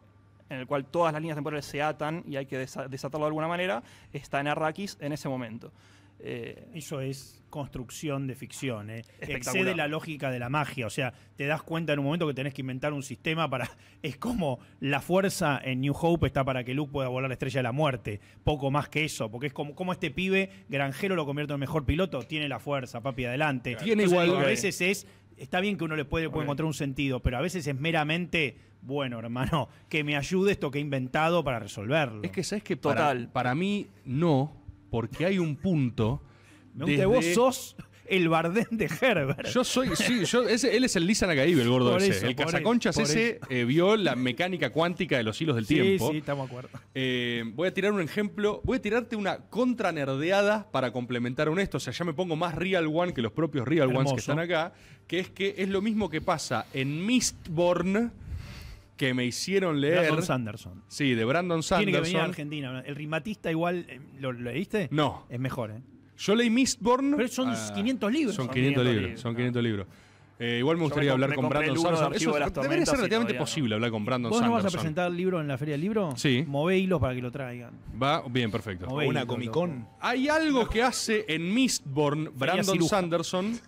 Speaker 4: en el cual todas las líneas temporales se atan y hay que desatarlo de alguna manera, está en Arrakis en ese momento. Eh, eso es
Speaker 5: construcción de ficción. ¿eh? Excede la lógica de la magia. O sea, te das cuenta en un momento que tenés que inventar un sistema para. Es como la fuerza en New Hope está para que Luke pueda volar la estrella de la muerte. Poco más que eso. Porque es como, este pibe granjero lo convierte en mejor piloto. Tiene la fuerza, papi, adelante. Tiene igual. A veces es. Está bien que uno le puede, encontrar un sentido, pero a veces es meramente bueno, hermano, que me ayude esto que he inventado para resolverlo. Es que sabes que
Speaker 1: total, para mí no, porque hay un punto.
Speaker 4: Aunque vos sos
Speaker 1: el Bardén de Herbert. Yo soy, sí, él es el Lisa Nagaib, el gordo ese. el Casaconchas ese eh, vio la mecánica cuántica de los hilos del tiempo. Sí, estamos de acuerdo. Eh, voy a tirar un ejemplo, voy a tirarte una contra nerdeada para complementar un esto. O sea, ya me pongo más Real One que los propios Real Ones que están acá, que es que es lo mismo que pasa en Mistborn que me hicieron leer. Brandon Sanderson. Sí, de Brandon Sanderson. Tiene que venir a
Speaker 5: Argentina. El rimatista igual, eh, ¿lo, leíste?
Speaker 1: No. Es mejor, ¿eh? Yo leí Mistborn. Pero son 500 ah, libros. Son 500, libros, son 500 libros. Eh, igual me gustaría hablar con Brandon Sanderson. Eso de debería ser relativamente posible hablar con Brandon Sanderson. ¿Vos no vas a presentar
Speaker 5: el libro en la Feria del Libro? Sí. Move hilos para que lo traigan.
Speaker 1: Va, bien, perfecto. una comicón Hay algo que hace en Mistborn Brandon Sanderson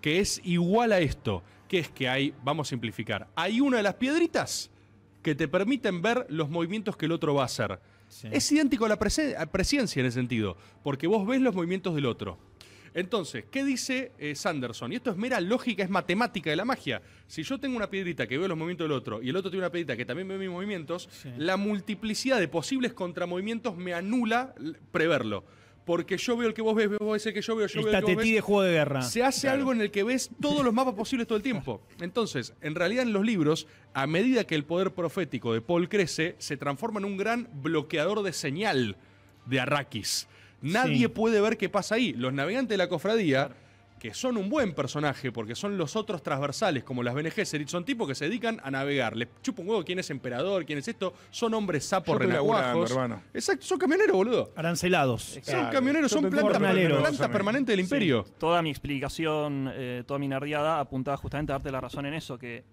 Speaker 1: que es igual a esto, que es que hay, vamos a simplificar, hay una de las piedritas que te permiten ver los movimientos que el otro va a hacer. Es idéntico a la presencia en ese sentido, porque vos ves los movimientos del otro. Entonces, ¿qué dice eh, Sanderson? Y esto es mera lógica, es matemática de la magia. Si yo tengo una piedrita que veo los movimientos del otro y el otro tiene una piedrita que también ve mis movimientos, la multiplicidad de posibles contramovimientos me anula preverlo porque yo veo el que vos ves, vos ves el que yo veo, yo veo el que vos ves. de juego
Speaker 2: de guerra. Se hace algo
Speaker 1: en el que ves todos los mapas posibles todo el tiempo. Entonces, en realidad en los libros, a medida que el poder profético de Paul crece, se transforma en un gran bloqueador de señal de Arrakis. Nadie puede ver qué pasa ahí. Los navegantes de la cofradía que son un buen personaje porque son los otros transversales, como las BNG, son tipos que se dedican a navegar. Les chupa un huevo quién es emperador, quién es esto. Son hombres sapos renaguajos. Exacto, son camioneros, boludo. Arancelados. Son camioneros, son plantas planta permanente del imperio.
Speaker 4: Toda mi explicación, eh, toda mi nerdiada apuntaba justamente a darte la razón en eso, que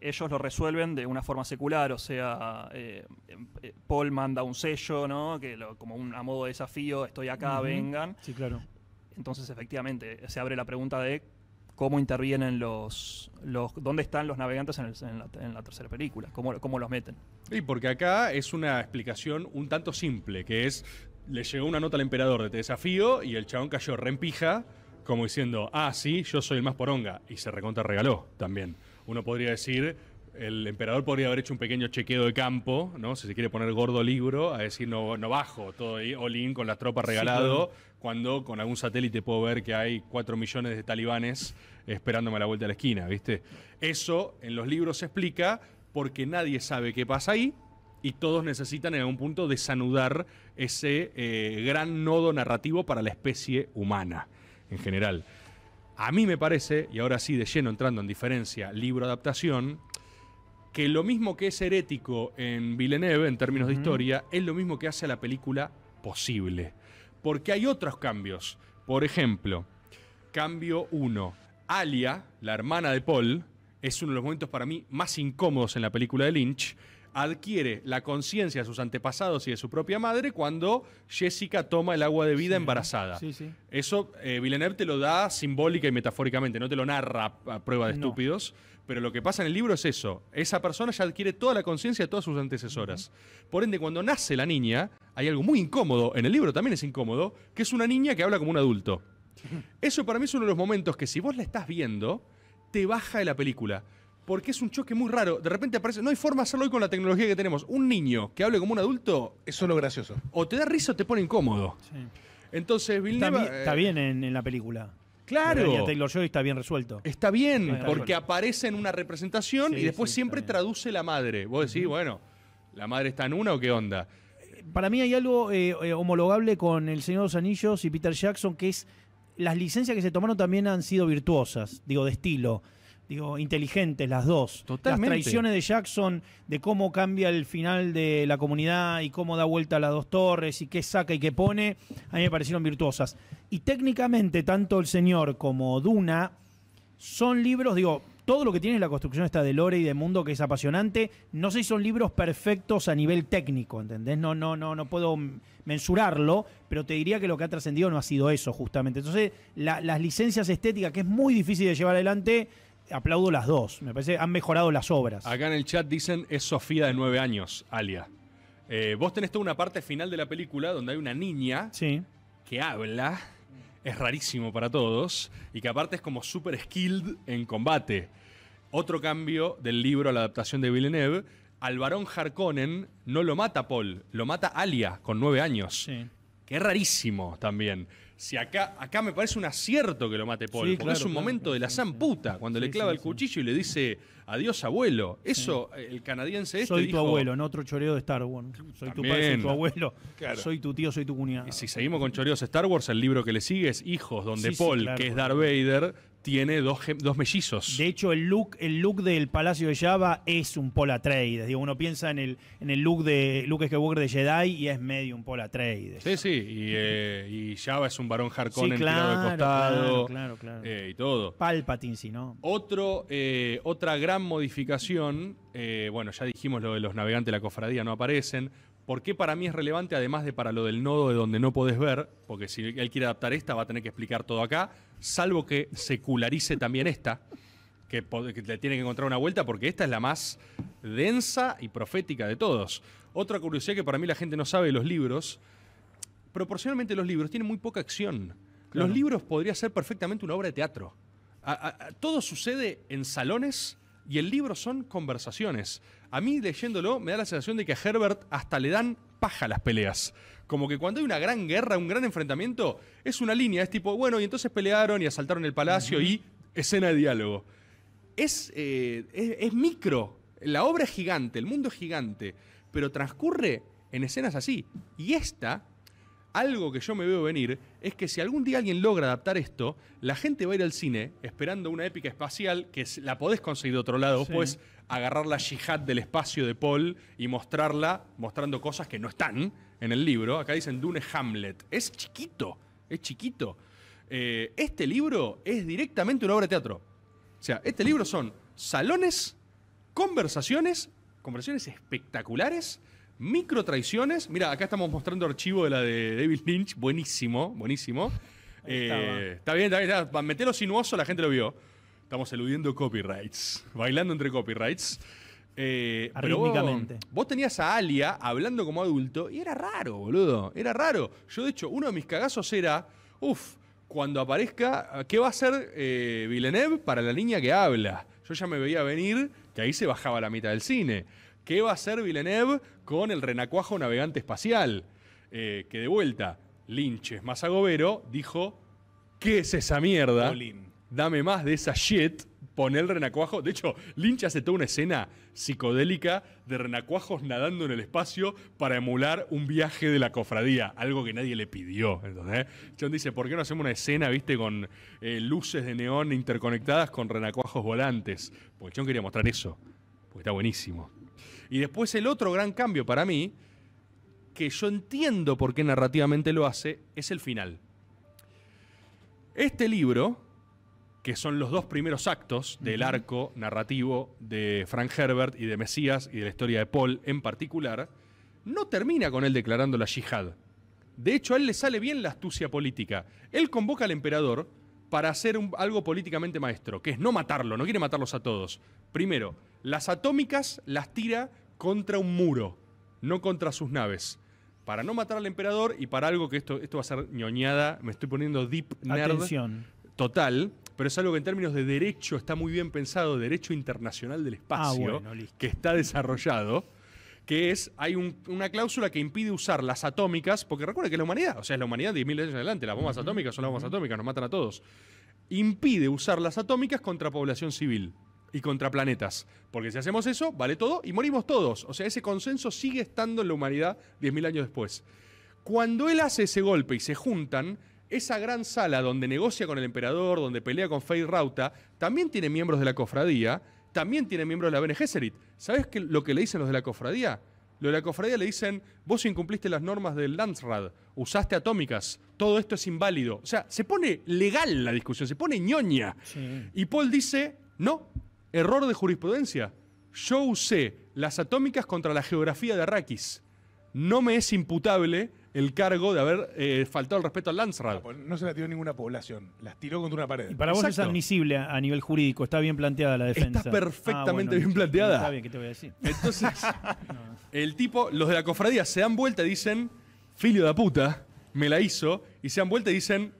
Speaker 4: ellos lo resuelven de una forma secular, o sea, eh, em, eh, Paul manda un sello, ¿no? Que como un, a modo de desafío, estoy acá, vengan. Sí, claro. Entonces, efectivamente, se abre la pregunta de cómo intervienen los, los dónde están los navegantes en, la, tercera película, cómo, cómo los meten.
Speaker 1: Y sí, porque acá es una explicación un tanto simple, que es, le llegó una nota al emperador de te desafío y el chabón cayó reempija como diciendo, ah, sí, yo soy el más poronga, y se recontra regaló también. Uno podría decir, el emperador podría haber hecho un pequeño chequeo de campo, ¿no? Si se quiere poner gordo libro, a decir no, no bajo, todo ahí, olin con las tropas regalado, cuando con algún satélite puedo ver que hay 4 millones de talibanes esperándome a la vuelta de la esquina, ¿viste? Eso en los libros se explica porque nadie sabe qué pasa ahí y todos necesitan en algún punto desanudar ese eh, gran nodo narrativo para la especie humana en general. A mí me parece, y ahora sí de lleno entrando en diferencia, libro-adaptación, que lo mismo que es herético en Villeneuve en términos de historia, es lo mismo que hace a la película posible porque hay otros cambios. Por ejemplo, cambio uno. Alia, la hermana de Paul, es uno de los momentos para mí más incómodos en la película de Lynch, adquiere la conciencia de sus antepasados y de su propia madre cuando Jessica toma el agua de vida embarazada. Eso eh, Villeneuve te lo da simbólica y metafóricamente, no te lo narra a prueba de estúpidos. Pero lo que pasa en el libro es eso. Esa persona ya adquiere toda la conciencia de todas sus antecesoras. Por ende, cuando nace la niña, hay algo muy incómodo, en el libro también es incómodo, que es una niña que habla como un adulto. Eso para mí es uno de los momentos que si vos la estás viendo, te baja de la película. Porque es un choque muy raro. De repente aparece. No hay forma de hacerlo hoy con la tecnología que tenemos. Un niño que hable como un adulto. Es solo gracioso. O te da risa o te pone incómodo. Entonces, Está, bien eh, en la película. Claro. Taylor está
Speaker 5: bien resuelto. Está bien, porque
Speaker 1: aparece en una representación y después siempre traduce la madre. Vos decís, bueno, ¿la madre está en una o qué onda?
Speaker 5: Para mí hay algo eh, eh, homologable con El Señor de los Anillos y Peter Jackson, que es las licencias que se tomaron también han sido virtuosas, digo, de estilo digo, inteligentes las dos. Las traiciones de Jackson, de cómo cambia el final de la comunidad y cómo da vuelta a las dos torres y qué saca y qué pone, a mí me parecieron virtuosas. Y técnicamente, tanto El Señor como Duna son libros, digo, todo lo que tiene la construcción esta de lore y de mundo que es apasionante. No sé si son libros perfectos a nivel técnico, ¿entendés? No, no, no, no puedo mensurarlo, pero te diría que lo que ha trascendido no ha sido eso, justamente. Entonces, las licencias estéticas, que es muy difícil de llevar adelante, aplaudo las dos. Me parece que han mejorado las obras.
Speaker 1: Acá en el chat dicen es Sofía de nueve años, Alia. Eh, vos tenés toda una parte final de la película donde hay una niña que habla, es rarísimo para todos, y que aparte es como super skilled en combate. Otro cambio del libro a la adaptación de Villeneuve, al varón Harkonnen no lo mata Paul, lo mata Alia con nueve años. Que es rarísimo también si acá, acá me parece un acierto que lo mate Paul, porque es un momento de la san puta, cuando le clava el cuchillo y le dice adiós abuelo. Eso, el canadiense este Soy tu abuelo,
Speaker 5: no otro choreo de Star Wars. Soy tu padre, soy tu abuelo. Soy tu tío, soy tu cuñado.
Speaker 1: si seguimos con choreos Star Wars, el libro que le sigue es Hijos, donde Paul, que es Darth Vader, tiene dos, dos mellizos.
Speaker 5: De hecho, el look, el look del Palacio de Java es un Pola Trade. Digo, uno piensa en el, en el look de Luke Skywalker de Jedi y es medio un Pola
Speaker 1: Trade. Sí, sí. Eh, y, Java es un varón jarcón en claro, de costado. Claro, claro, eh, y todo. Palpatine, si no. Otro, eh, otra gran modificación. bueno, ya dijimos lo de los navegantes de la cofradía no aparecen. ¿Por qué para mí es relevante, además de para lo del nodo de donde no podés ver? Porque si él quiere adaptar esta, va a tener que explicar todo acá salvo que secularice también esta, que, le tiene que encontrar una vuelta porque esta es la más densa y profética de todos. Otra curiosidad que para mí la gente no sabe de los libros, proporcionalmente los libros tienen muy poca acción. Los libros podría ser perfectamente una obra de teatro. todo sucede en salones y el libro son conversaciones. A mí leyéndolo me da la sensación de que a Herbert hasta le dan paja las peleas como que cuando hay una gran guerra, un gran enfrentamiento, es una línea, es tipo, bueno, y entonces pelearon y asaltaron el palacio y escena de diálogo. Es, eh, es, es, micro, la obra es gigante, el mundo es gigante, pero transcurre en escenas así. Y esta algo que yo me veo venir es que si algún día alguien logra adaptar esto, la gente va a ir al cine esperando una épica espacial que la podés conseguir de otro lado. pues agarrar la jihad del espacio de Paul y mostrarla mostrando cosas que no están en el libro. Acá dicen Dune Hamlet. Es chiquito, es chiquito. Eh, este libro es directamente una obra de teatro. O sea, este libro son salones, conversaciones, conversaciones espectaculares Micro traiciones. Mira, acá estamos mostrando archivo de la de David Lynch. Buenísimo, buenísimo. Eh, está bien, está bien. Está, sinuoso, la gente lo vio. Estamos eludiendo copyrights. Bailando entre copyrights. Eh, pero vos, tenías a Alia hablando como adulto y era raro, boludo. Era raro. Yo, de hecho, uno de mis cagazos era, uff, cuando aparezca, ¿qué va a hacer eh, Villeneuve para la niña que habla? Yo ya me veía venir que ahí se bajaba la mitad del cine. ¿Qué va a hacer Villeneuve con el renacuajo navegante espacial? Eh, que de vuelta, Lynch es más agobero, dijo, ¿qué es esa mierda? Dame más de esa shit, poné el renacuajo. De hecho, Lynch hace toda una escena psicodélica de renacuajos nadando en el espacio para emular un viaje de la cofradía, algo que nadie le pidió. Entonces, John dice, ¿por qué no hacemos una escena, viste, con eh, luces de neón interconectadas con renacuajos volantes? Porque John quería mostrar eso, porque está buenísimo. Y después el otro gran cambio para mí, que yo entiendo por qué narrativamente lo hace, es el final. Este libro, que son los dos primeros actos del arco narrativo de Frank Herbert y de Mesías y de la historia de Paul en particular, no termina con él declarando la yihad. De hecho, a él le sale bien la astucia política. Él convoca al emperador para hacer algo políticamente maestro, que es no matarlo, no quiere matarlos a todos. Primero, las atómicas las tira contra un muro, no contra sus naves. Para no matar al emperador y para algo que esto, esto va a ser ñoñada, me estoy poniendo deep nerd Atención. total, pero es algo que en términos de derecho está muy bien pensado, derecho internacional del ah, espacio, que está desarrollado que es, hay una cláusula que impide usar las atómicas, porque recuerda que es la humanidad, o sea, es la humanidad 10.000 años adelante, las bombas atómicas son las bombas atómicas, nos matan a todos. Impide usar las atómicas contra población civil y contra planetas. Porque si hacemos eso, vale todo y morimos todos. O sea, ese consenso sigue estando en la humanidad 10.000 años después. Cuando él hace ese golpe y se juntan, esa gran sala donde negocia con el emperador, donde pelea con Fey Rauta, también tiene miembros de la cofradía, también tiene miembros de la Bene Gesserit. ¿Sabes lo que le dicen los de la cofradía? los de la cofradía le dicen, vos incumpliste las normas del Landsrad, usaste atómicas, todo esto es inválido. O sea, se pone legal la discusión, se pone ñoña. Y Paul dice, no, Error de jurisprudencia. Yo usé las atómicas contra la geografía de Arrakis. No me es imputable el cargo de haber eh, faltado el respeto al Lanzrad. Ah, pues
Speaker 2: no, se la tiró ninguna población, las tiró contra una pared.
Speaker 1: Y para
Speaker 5: vos es admisible a, nivel jurídico, está bien planteada la defensa. Está perfectamente ah, bien planteada. Está bien, ¿qué
Speaker 1: te voy a decir? Entonces, el tipo, los de la cofradía se dan vuelta y dicen, filio de puta, me la hizo, y se dan vuelta y dicen,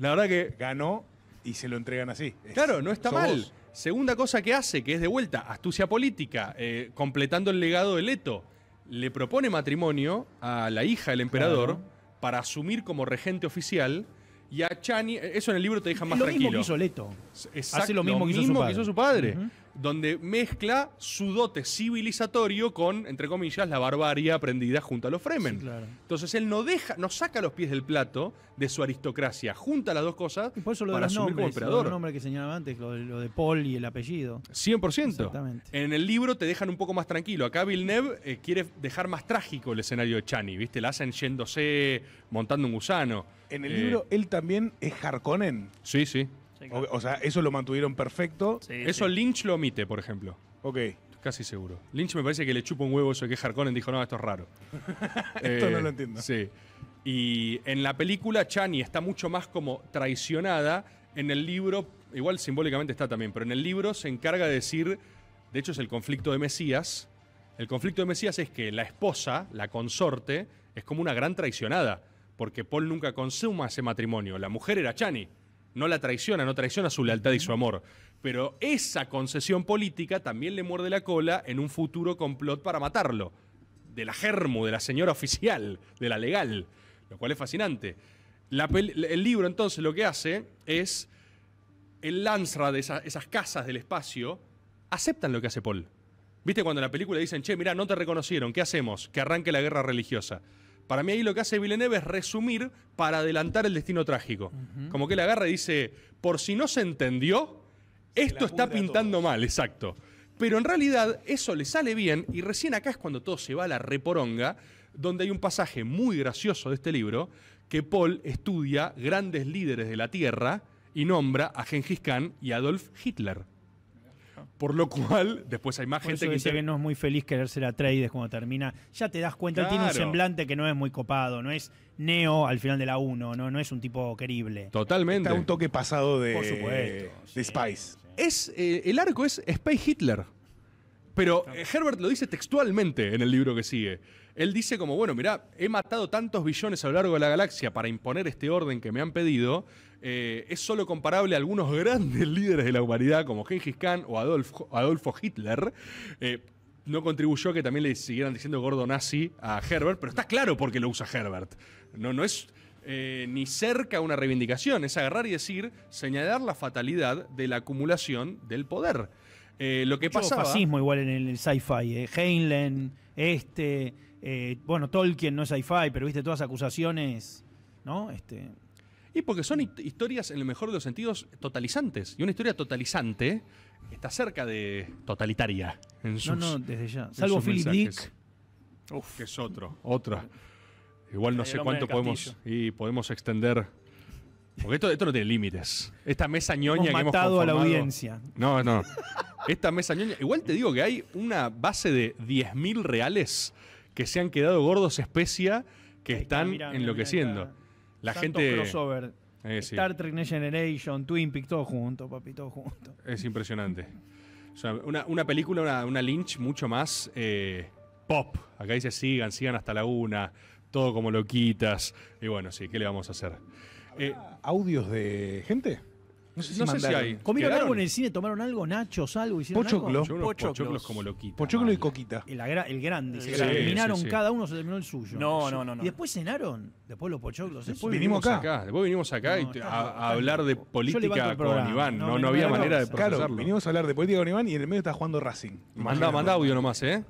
Speaker 1: la verdad que... Ganó y se lo entregan así. Claro, no está mal. Segunda cosa que hace, que es de vuelta, astucia política, eh, completando el legado de Leto, le propone matrimonio a la hija del emperador para asumir como regente oficial. Y a Chani, eh, eso en el libro te deja más tranquilo. Lo mismo
Speaker 5: que hizo
Speaker 1: Leto. Hace lo mismo, que hizo, su padre. Que hizo su padre donde mezcla su dote civilizatorio con, entre comillas, la barbarie aprendida junto a los Fremen. Entonces él no deja, no saca los pies del plato de su aristocracia, junta las dos cosas por eso lo para asumir como
Speaker 5: nombre que señalaba antes, lo de, Paul y el apellido. 100%. Exactamente.
Speaker 1: En el libro te dejan un poco más tranquilo. Acá Villeneuve eh, quiere dejar más trágico el escenario de Chani, ¿viste? La hacen yéndose, montando un gusano. En el eh, libro
Speaker 2: él también es Harkonnen. Sí, sí
Speaker 1: o, sea, eso lo mantuvieron perfecto. eso Lynch lo omite, por ejemplo. Ok. Casi seguro. Lynch me parece que le chupa un huevo eso que Harkonnen dijo, no, esto es raro.
Speaker 2: esto no eh, lo entiendo.
Speaker 1: Sí. Y en la película Chani está mucho más como traicionada. En el libro, igual simbólicamente está también, pero en el libro se encarga de decir, de hecho es el conflicto de Mesías. El conflicto de Mesías es que la esposa, la consorte, es como una gran traicionada, porque Paul nunca consuma ese matrimonio. La mujer era Chani no la traiciona, no traiciona su lealtad y su amor. Pero esa concesión política también le muerde la cola en un futuro complot para matarlo. De la germo, de la señora oficial, de la legal. Lo cual es fascinante. el libro entonces lo que hace es el Lanzra de esas casas del espacio aceptan lo que hace Paul. ¿Viste cuando en la película dicen, che, mira, no te reconocieron, ¿qué hacemos? Que arranque la guerra religiosa. Para mí ahí lo que hace Villeneuve es resumir para adelantar el destino trágico. Como que él agarra y dice, por si no se entendió, esto está pintando mal, exacto. Pero en realidad eso le sale bien y recién acá es cuando todo se va a la reporonga, donde hay un pasaje muy gracioso de este libro, que Paul estudia grandes líderes de la Tierra y nombra a Genghis Khan y Adolf Hitler. Por lo cual, después hay más gente que. Dice que
Speaker 5: no es muy feliz querer ser Atreides cuando termina. Ya te das cuenta, tiene un semblante
Speaker 1: que no es muy copado, no es
Speaker 5: Neo al final de la 1, no, no es un tipo querible. Totalmente. Está un
Speaker 2: toque pasado de,
Speaker 1: Spice. Es, eh, el arco es Space Hitler. Pero eh, Herbert lo dice textualmente en el libro que sigue. Él dice como, bueno, mira, he matado tantos billones a lo largo de la galaxia para imponer este orden que me han pedido, eh, es solo comparable a algunos grandes líderes de la humanidad como Gengis Khan o Adolfo, Hitler. Eh, no contribuyó que también le siguieran diciendo gordo nazi a Herbert, pero está claro por qué lo usa Herbert. No, no es eh, ni cerca una reivindicación, es agarrar y decir, señalar la fatalidad de la acumulación del poder. lo que pasa fascismo
Speaker 5: igual en el sci-fi. Heinlein, este. Eh, bueno, Tolkien no es sci-fi, pero viste todas las
Speaker 1: acusaciones, ¿no? Este, y porque son historias, en el mejor de los sentidos, totalizantes. Y una historia totalizante está cerca de totalitaria. no, no, desde ya. Salvo Philip Dick. Uf, que es otro, otra. Igual no sé cuánto podemos, y podemos extender. Porque esto, esto no tiene límites. Esta mesa ñoña que hemos matado a la audiencia. No, no. Esta mesa ñoña. Igual te digo que hay una base de 10.000 reales que se han quedado gordos especia que están enloqueciendo. la gente. Crossover. Eh, Star
Speaker 5: Trek Next Generation, Twin Peaks, todo junto, papi, todo junto.
Speaker 1: Es impresionante. una, película, una, Lynch mucho más eh, pop. Acá dice sigan, sigan hasta la una, todo como lo quitas Y bueno, sí, ¿qué le vamos a hacer? ¿Audios de gente? No sé si, hay. ¿Comieron algo en
Speaker 5: el cine? ¿Tomaron algo? ¿Nachos? ¿Algo? ¿Hicieron Pochoclo. Pochoclos. Pochoclos como loquita. Pochoclo
Speaker 2: y coquita. El,
Speaker 5: grande. se terminaron, cada uno se terminó el suyo. No, no, no. Y después cenaron.
Speaker 2: Después los pochoclos. ¿eh? Después vinimos acá.
Speaker 1: Después vinimos acá a, hablar de política con Iván. No, no, había manera de procesarlo.
Speaker 2: vinimos a hablar de política con Iván y en el medio está jugando Racing.
Speaker 1: Manda mandá audio
Speaker 4: nomás, ¿eh?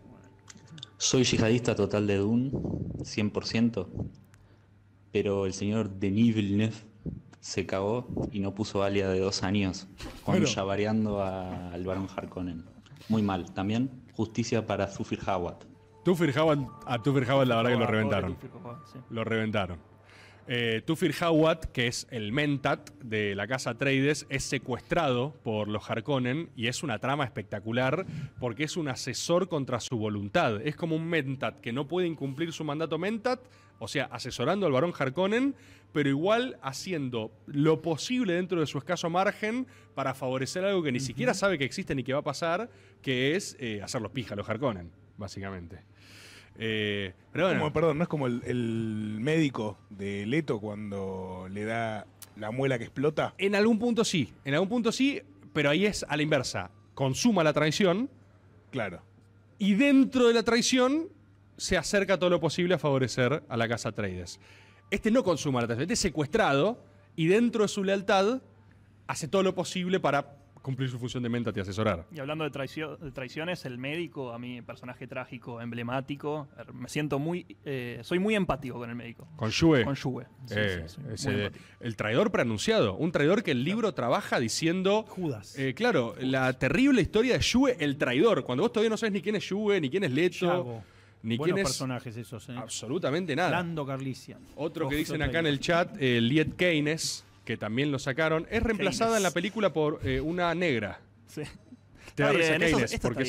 Speaker 4: Soy yihadista total de Dune, 100%. Pero el señor Denis se cagó y no puso Alia de dos años, con ya variando al varón Harkonnen. Muy mal. También justicia
Speaker 1: para Zufir Hawat. Tufir Hawat, a ah, Tufir Hawat la verdad que lo reventaron. Lo reventaron. Eh, Tufir Hawat, que es el Mentat de la casa Trades, es secuestrado por los Harkonnen y es una trama espectacular porque es un asesor contra su voluntad. Es como un Mentat que no puede incumplir su mandato Mentat, o sea, asesorando al varón Harkonnen, pero igual haciendo lo posible dentro de su escaso margen para favorecer algo que ni siquiera sabe que existe ni que va a pasar, que es eh, hacer los pija los jarconen, básicamente. Eh, pero bueno.
Speaker 2: perdón, no es como el, médico
Speaker 1: de Leto cuando le da la muela que explota. En algún punto sí, en algún punto sí, pero ahí es a la inversa. Consuma la traición. Claro. Y dentro de la traición se acerca todo lo posible a favorecer a la casa traders. Este no consuma la traición, este es secuestrado y dentro de su lealtad hace todo lo posible para cumplir su función de menta, y asesorar.
Speaker 4: Y hablando de, traición, de, traiciones, el médico, a mí, personaje trágico, emblemático, er, me siento muy, eh, soy muy empático con el médico. Con Shue. Con Shue. sí, eh,
Speaker 1: el traidor preanunciado, un traidor que el libro trabaja diciendo... Judas. Eh, claro, la terrible historia de Shue, el traidor, cuando vos todavía no sabes ni quién es Shue, ni quién es Leto. Ni Buenos
Speaker 5: personajes esos, ¿eh? Absolutamente nada. Otro que dicen acá
Speaker 1: en el chat, eh, Liet Keynes, que también lo sacaron, es reemplazada en la película por eh, una negra. Sí. Te porque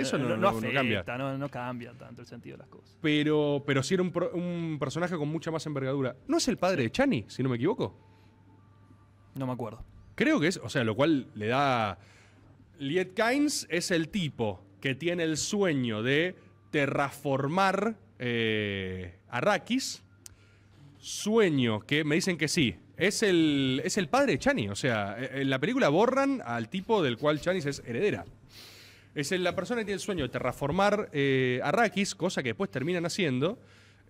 Speaker 1: eso no, cambia.
Speaker 4: No, cambia tanto el sentido de las cosas.
Speaker 1: Pero, pero sí era un, personaje con mucha más envergadura. ¿No es el padre de Chani, si no me equivoco? No me acuerdo. Creo que es, o sea, lo cual le da... Liet Keynes es el tipo que tiene el sueño de terraformar eh, Arrakis. Sueño, que me dicen que sí. Es el, es el padre de Chani. O sea, eh, en la película borran al tipo del cual Chani es heredera. Es la persona que tiene el sueño de terraformar eh, Arrakis, cosa que después terminan haciendo.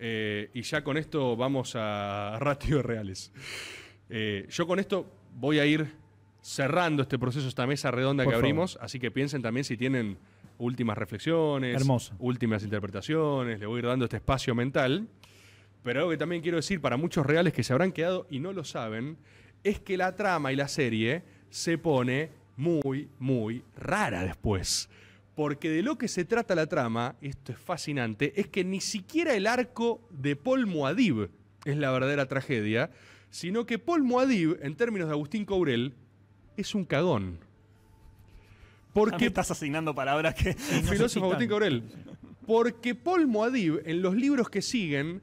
Speaker 1: y ya con esto vamos a ratios reales. yo con esto voy a ir cerrando este proceso, esta mesa redonda que abrimos. Así que piensen también si tienen últimas reflexiones, últimas interpretaciones, le voy a ir dando este espacio mental. Pero algo que también quiero decir para muchos reales que se habrán quedado y no lo saben, es que la trama y la serie se pone muy, muy rara después. Porque de lo que se trata la trama, esto es fascinante, es que ni siquiera el arco de Paul Moadib es la verdadera tragedia, sino que Paul Moadib, en términos de Agustín Courel, es un cagón. Porque estás asignando palabras que. filósofo Porque Paul Moadib, en los libros que siguen,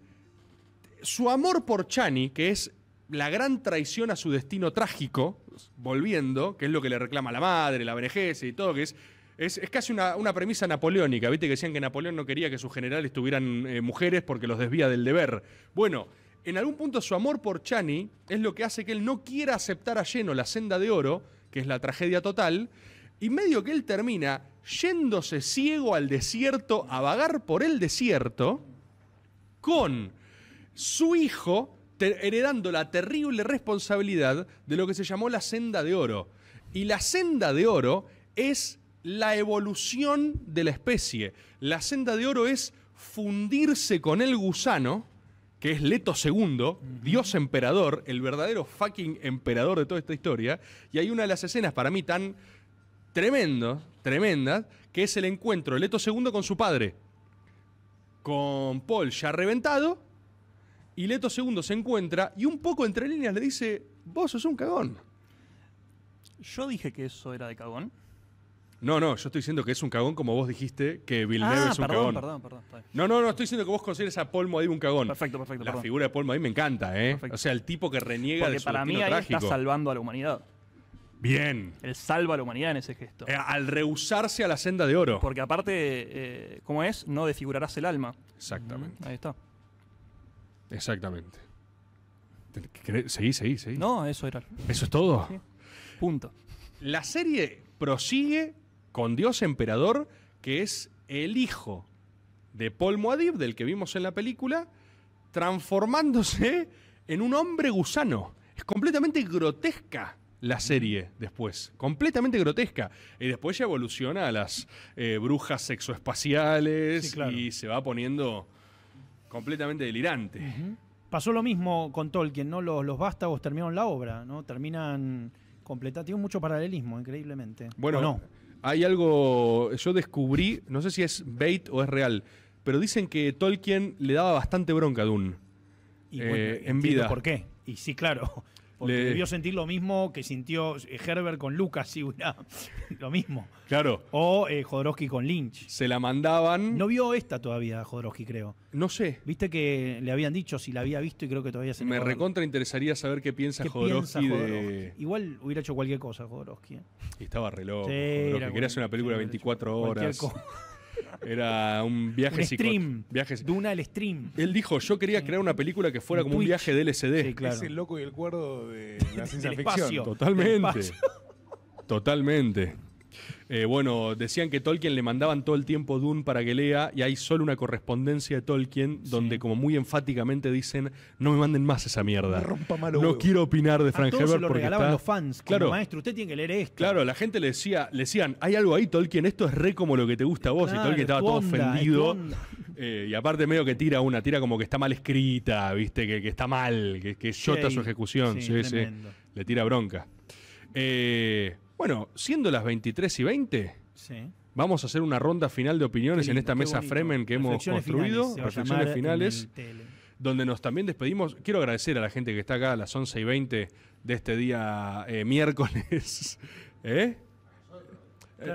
Speaker 1: su amor por Chani, que es la gran traición a su destino trágico, volviendo, que es lo que le reclama la madre, la vejez y todo, que es. Es, casi una, premisa napoleónica, ¿viste? Que decían que Napoleón no quería que sus generales tuvieran eh, mujeres porque los desvía del deber. Bueno, en algún punto su amor por Chani es lo que hace que él no quiera aceptar a lleno la senda de oro, que es la tragedia total, y medio que él termina yéndose ciego al desierto, a vagar por el desierto, con su hijo heredando la terrible responsabilidad de lo que se llamó la senda de oro. Y la senda de oro es la evolución de la especie. La senda de oro es fundirse con el gusano, que es Leto II, dios emperador, el verdadero fucking emperador de toda esta historia. Y hay una de las escenas para mí tan Tremendo, tremenda, que es el encuentro Leto II con su padre. Con Paul ya reventado. Y Leto II se encuentra y un poco entre líneas le dice, vos sos un cagón.
Speaker 4: Yo dije que eso era de cagón.
Speaker 1: No, no, yo estoy diciendo que es un cagón como vos dijiste que Villeneuve ah, es un cagón. Perdón, perdón, perdón. No, no, no, estoy diciendo que vos consideres a Paul Moadib un cagón. Perfecto, perfecto. La figura de Paul Moadib me encanta, ¿eh? O sea, el tipo que reniega Porque de Porque para mí ahí está salvando
Speaker 4: a la humanidad. Bien. Él salva a la humanidad en ese gesto. Eh, al rehusarse a la senda de oro. Porque aparte, eh, como es, no desfigurarás el alma. Exactamente. Ahí está. Exactamente.
Speaker 1: Seguí, seguí, seguí.
Speaker 4: No, eso era. ¿Eso es todo? Punto.
Speaker 1: La serie prosigue con Dios Emperador, que es el hijo de Paul Moadib, del que vimos en la película, transformándose en un hombre gusano. Es completamente grotesca la serie después. Completamente grotesca. Y después ya evoluciona a las eh, brujas sexoespaciales y se va poniendo completamente delirante.
Speaker 5: Pasó lo mismo con Tolkien, ¿no? Los, los vástagos terminaron la obra, ¿no? Terminan completas. Tiene mucho paralelismo, increíblemente. Bueno, no?
Speaker 1: hay algo. Yo descubrí, no sé si es bait o es real, pero dicen que Tolkien le daba bastante bronca a Dune.
Speaker 5: Eh, en vida. ¿Por qué? Y sí, claro debió sentir lo mismo que sintió eh, Herbert con Lucas y una, lo mismo. Claro. O eh, con Lynch. Se la mandaban. No vio esta todavía Jodorowsky, creo. No sé. Viste que le habían dicho si la había visto y creo que todavía se Me recontra
Speaker 1: interesaría saber qué piensa,
Speaker 5: Igual hubiera hecho cualquier cosa Jodorowsky. Y ¿eh?
Speaker 1: estaba reloj. Sí, Jodorowsky. Quería hacer una película de 24 horas. Era un viaje un stream. Duna al stream. Él dijo, yo quería crear una película que fuera como un viaje de LCD. Es el
Speaker 2: loco y el cuerdo de la ciencia ficción. Totalmente.
Speaker 1: Totalmente. Eh, bueno, decían que Tolkien le mandaban todo el tiempo Dune para que lea y hay solo una correspondencia de Tolkien donde como muy enfáticamente dicen no me manden más esa mierda. no quiero opinar de Frank Herbert lo porque regalaban los fans. claro, maestro, usted tiene que leer esto. Claro, la gente le decía, le decían, hay algo ahí Tolkien, esto es re como lo que te gusta a vos y Tolkien estaba todo ofendido. Eh, y aparte medio que tira una, tira como que está mal escrita, viste, que, está mal, que, que su ejecución, sí, sí, le tira bronca. Eh, bueno, siendo las 23 y 20, vamos a hacer una ronda final de opiniones en esta mesa Fremen que hemos construido, finales, reflexiones finales, donde nos también despedimos. Quiero agradecer a la gente que está acá a las 11 y 20 de este día eh, miércoles. ¿Eh?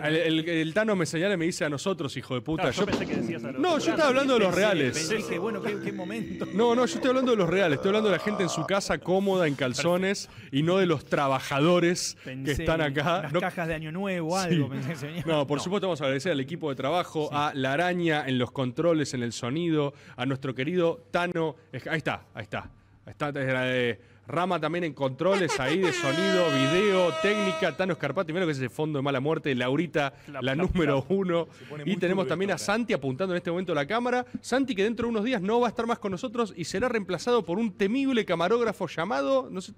Speaker 1: El, Tano me señala y me dice a nosotros, hijo de puta. yo, pensé que decías a No, yo estaba hablando de los reales.
Speaker 5: Pensé, bueno, ¿qué, momento.
Speaker 1: No, no, yo estoy hablando de los reales. Estoy hablando de la gente en su casa cómoda, en calzones, y no de los trabajadores que están acá. Las
Speaker 5: cajas de Año Nuevo, o algo. Pensé que No,
Speaker 1: por supuesto, vamos a agradecer al equipo de trabajo, a La Araña en los controles, en el sonido, a nuestro querido Tano. Ahí está, ahí está. Ahí está, desde la de Rama también en controles ahí de sonido, video, técnica. Tano Escarpati, mira que es ese fondo de mala muerte. Laurita, la, número uno. Y tenemos también a Santi apuntando en este momento la cámara. Santi, que dentro de unos días no va a estar más con nosotros y será reemplazado por un temible camarógrafo llamado. No sé.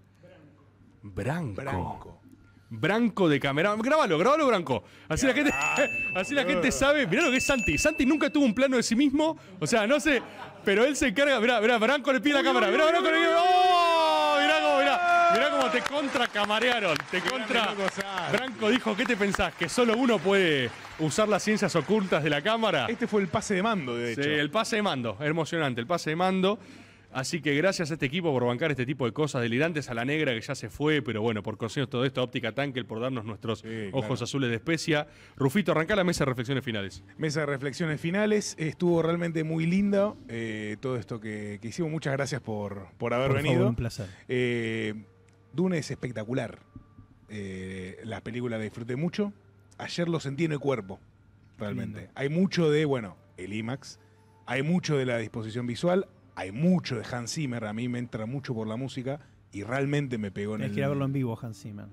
Speaker 1: Branco. Branco. Branco de cámara. Grábalo, grábalo, Branco. Así la gente, así la gente sabe. Mirá lo que es Santi. Santi nunca tuvo un plano de sí mismo. O sea, no sé. Pero él se encarga. Mirá, mirá, Branco le pide la cámara. Mirá, Branco le ¡Oh! Mirá cómo te contracamarearon. Te contra. Franco dijo, ¿qué te pensás? ¿Que solo uno puede usar las ciencias ocultas de la cámara? Este fue el pase de mando, de hecho. Sí, el pase de mando. Emocionante, el pase de mando. Así que gracias a este equipo por bancar este tipo de cosas delirantes, a la negra que ya se fue, pero bueno, por conseguir todo esto, Óptica Tankel, por darnos nuestros ojos azules de especia. Rufito, arrancá la mesa de reflexiones finales.
Speaker 2: Mesa de reflexiones finales, estuvo realmente muy lindo eh, todo esto que, hicimos. Muchas gracias por, por haber venido. un placer. Eh, Dune es espectacular. Eh, la película la disfruté mucho. Ayer lo sentí en el cuerpo, realmente. Hay mucho de, bueno, el IMAX, hay mucho de la disposición visual, hay mucho de Hans Zimmer. A mí me entra mucho por la música y realmente me pegó en el. que verlo en vivo, Hans Zimmer.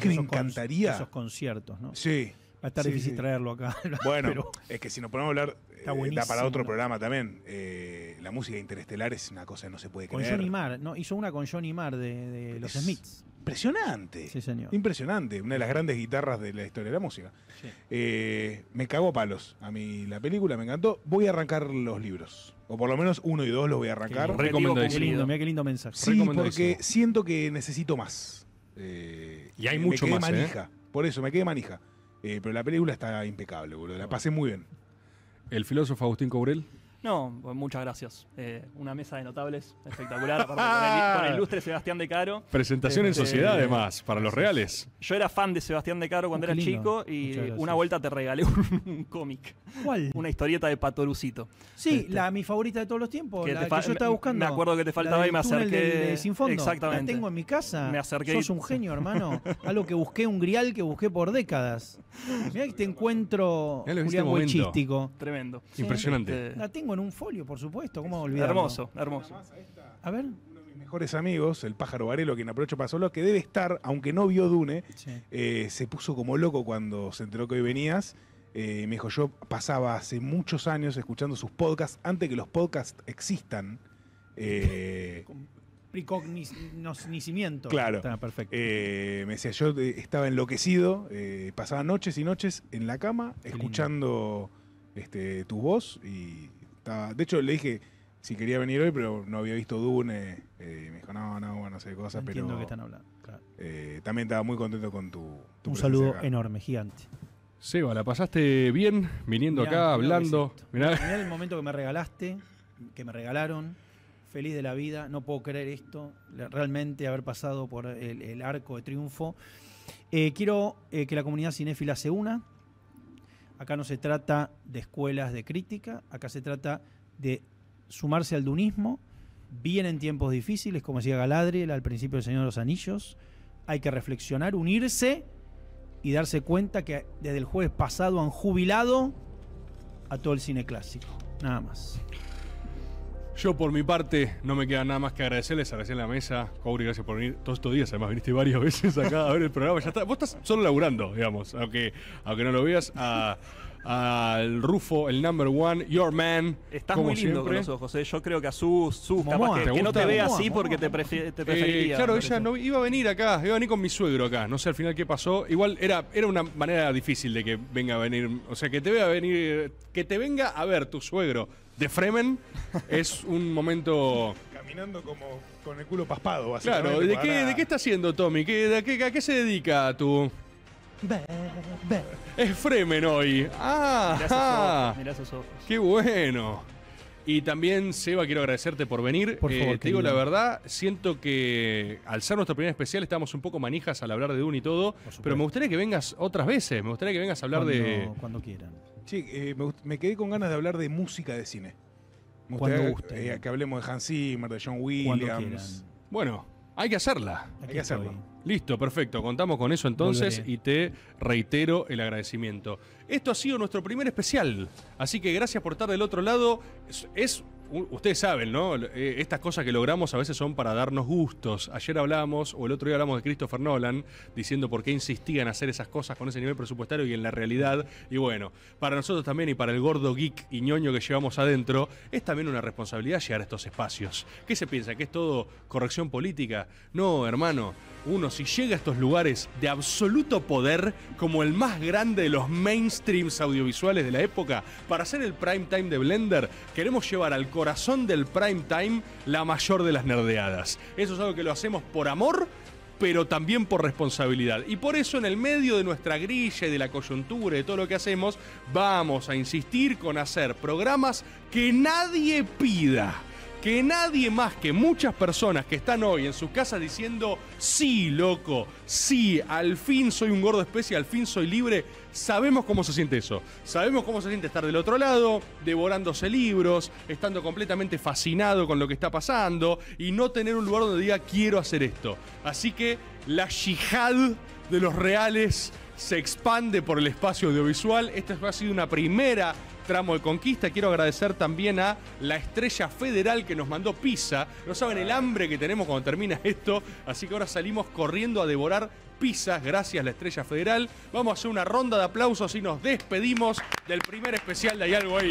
Speaker 2: que, me encantaría? esos conciertos, ¿no? Sí, Va a estar difícil traerlo acá. Bueno, es que si nos ponemos a hablar, eh, da para otro programa también. Eh, la música interestelar es una cosa que no se puede creer. Con Johnny Marr, no, hizo una con Johnny Marr de, los Smiths. Impresionante. Sí, señor. Impresionante. Una de las grandes guitarras de la historia de la música. Eh, me cagó palos. A mí la película me encantó. Voy a arrancar los libros. O por lo menos uno y dos los voy a arrancar. Recomiendo lindo, mira qué lindo mensaje. Sí, porque siento que necesito más. Eh, y hay mucho más. Manija. Por eso, me quedé manija. Eh, pero la película está impecable, boludo. La ah. pasé muy bien.
Speaker 1: El filósofo Agustín Cobrel?
Speaker 4: No, pues, muchas gracias. Eh, una mesa de notables espectacular, con, el, ilustre Sebastián de Caro. Presentación en este, sociedad, eh, además, para los reales. Yo era fan de Sebastián de Caro cuando era chico y una vuelta te regalé un, cómic. ¿Cuál? Una historieta de Patorucito. Sí,
Speaker 5: este. la mi favorita de todos los tiempos, la que yo estaba buscando. Me acuerdo que te faltaba y me acerqué. Sin Fondo. Exactamente. La tengo en mi casa. Me acerqué. Sos un genio, hermano. Algo que busqué, un grial que busqué por décadas. Mirá que te encuentro Muy este Tremendo. Impresionante. La tengo en un folio, por supuesto. ¿Cómo olvidar. Hermoso, hermoso.
Speaker 2: A ver. Uno de mis mejores amigos, el pájaro Varelo, quien aprovecho para solo, que debe estar, aunque no vio Dune, eh, se puso como loco cuando se enteró que hoy venías. Eh, me dijo, yo pasaba hace muchos años escuchando sus podcasts, antes que los podcasts existan. Eh,
Speaker 5: precognicimiento.
Speaker 2: Claro. Eh, me decía, yo estaba enloquecido, pasaba noches y noches en la cama, escuchando este, tu voz y de hecho, le dije si quería venir hoy, pero no había visto Dune. Eh, me dijo, no, no, no sé cosas, pero. Entiendo que están hablando. Eh, también estaba muy contento con
Speaker 1: tu. Un saludo enorme, gigante. Seba, ¿la pasaste bien viniendo acá, hablando? Mirá.
Speaker 5: el momento que me regalaste, que me regalaron. Feliz de la vida, no puedo creer esto, realmente haber pasado por el, arco de triunfo. Eh, quiero eh, que la comunidad cinéfila se una. Acá no se trata de escuelas de crítica, acá se trata de sumarse al dunismo. bien en tiempos difíciles, como decía Galadriel al principio del Señor de los Anillos. Hay que reflexionar, unirse y darse cuenta que desde el jueves pasado han jubilado a todo el cine clásico. Nada más.
Speaker 1: Yo por mi parte no me queda nada más que agradecerles, agradecer la mesa. Cobri, gracias por venir todos estos días. Además, viniste varias veces acá a ver el programa. Ya está. Vos estás solo laburando, digamos, aunque, aunque no lo veas. al Rufo, el number one, your man. Estás muy lindo
Speaker 4: josé eh. Yo creo que a sus sus capaz que, no te vea así porque te, eh, claro, ella
Speaker 1: no iba a venir acá, iba a venir con mi suegro acá. No sé al final qué pasó. Igual era, era una manera difícil de que venga a venir. O sea, que te vea venir. Que te venga a ver tu suegro de Fremen es un momento.
Speaker 2: Caminando como con el culo paspado, básicamente. Claro,
Speaker 1: ¿de, qué, está haciendo Tommy? ¿Qué, ¿A qué se dedica tú? Es Fremen hoy. ¡Ah! ah. Mirá esos ojos, ¡Qué bueno! Y también, Seba, quiero agradecerte por venir. Por eh, favor, te digo la verdad, siento que al ser nuestro primer especial estábamos un poco manijas al hablar de Dune y todo, pero me gustaría que vengas otras veces, me gustaría que vengas a hablar de...
Speaker 2: Cuando quieran. Sí, eh, me, quedé con ganas de hablar de música de cine. Me guste. Eh, que hablemos de Hans Zimmer, de John Williams.
Speaker 1: Bueno, hay que hacerla. hay que hacerla. Listo, perfecto. Contamos con eso entonces y te reitero el agradecimiento. Esto ha sido nuestro primer especial, así que gracias por estar del otro lado. es ustedes saben, ¿no? Eh, estas cosas que logramos a veces son para darnos gustos. Ayer hablamos, o el otro día hablamos de Christopher Nolan, diciendo por qué insistía en hacer esas cosas con ese nivel presupuestario y en la realidad. Y bueno, para nosotros también y para el gordo geek y ñoño que llevamos adentro, es también una responsabilidad llegar a estos espacios. ¿Qué se piensa? ¿Que es todo corrección política? No, hermano uno si llega a estos lugares de absoluto poder, como el más grande de los mainstreams audiovisuales de la época, para hacer el prime time de Blender, queremos llevar al corazón del prime time la mayor de las nerdeadas. Eso es algo que lo hacemos por amor pero también por responsabilidad. Y por eso en el medio de nuestra grilla y de la coyuntura y de todo lo que hacemos, vamos a insistir con hacer programas que nadie pida que nadie más que muchas personas que están hoy en su casa diciendo, sí, loco, sí, al fin soy un gordo especie, al fin soy libre, sabemos cómo se siente eso. Sabemos cómo se siente estar del otro lado, devorándose libros, estando completamente fascinado con lo que está pasando y no tener un lugar donde diga, quiero hacer esto. Así que la yihad de los reales se expande por el espacio audiovisual. Esta ha sido una primera tramo de conquista. Quiero agradecer también a la estrella federal que nos mandó pizza. No saben el hambre que tenemos cuando termina esto, así que ahora salimos corriendo a devorar pizzas, gracias a la estrella federal. Vamos a hacer una ronda de aplausos y nos despedimos del primer especial de Hay algo ahí.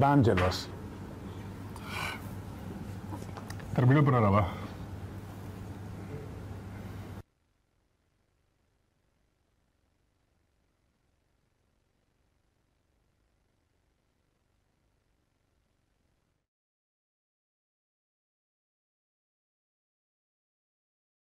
Speaker 2: evangelos. Termino el programa.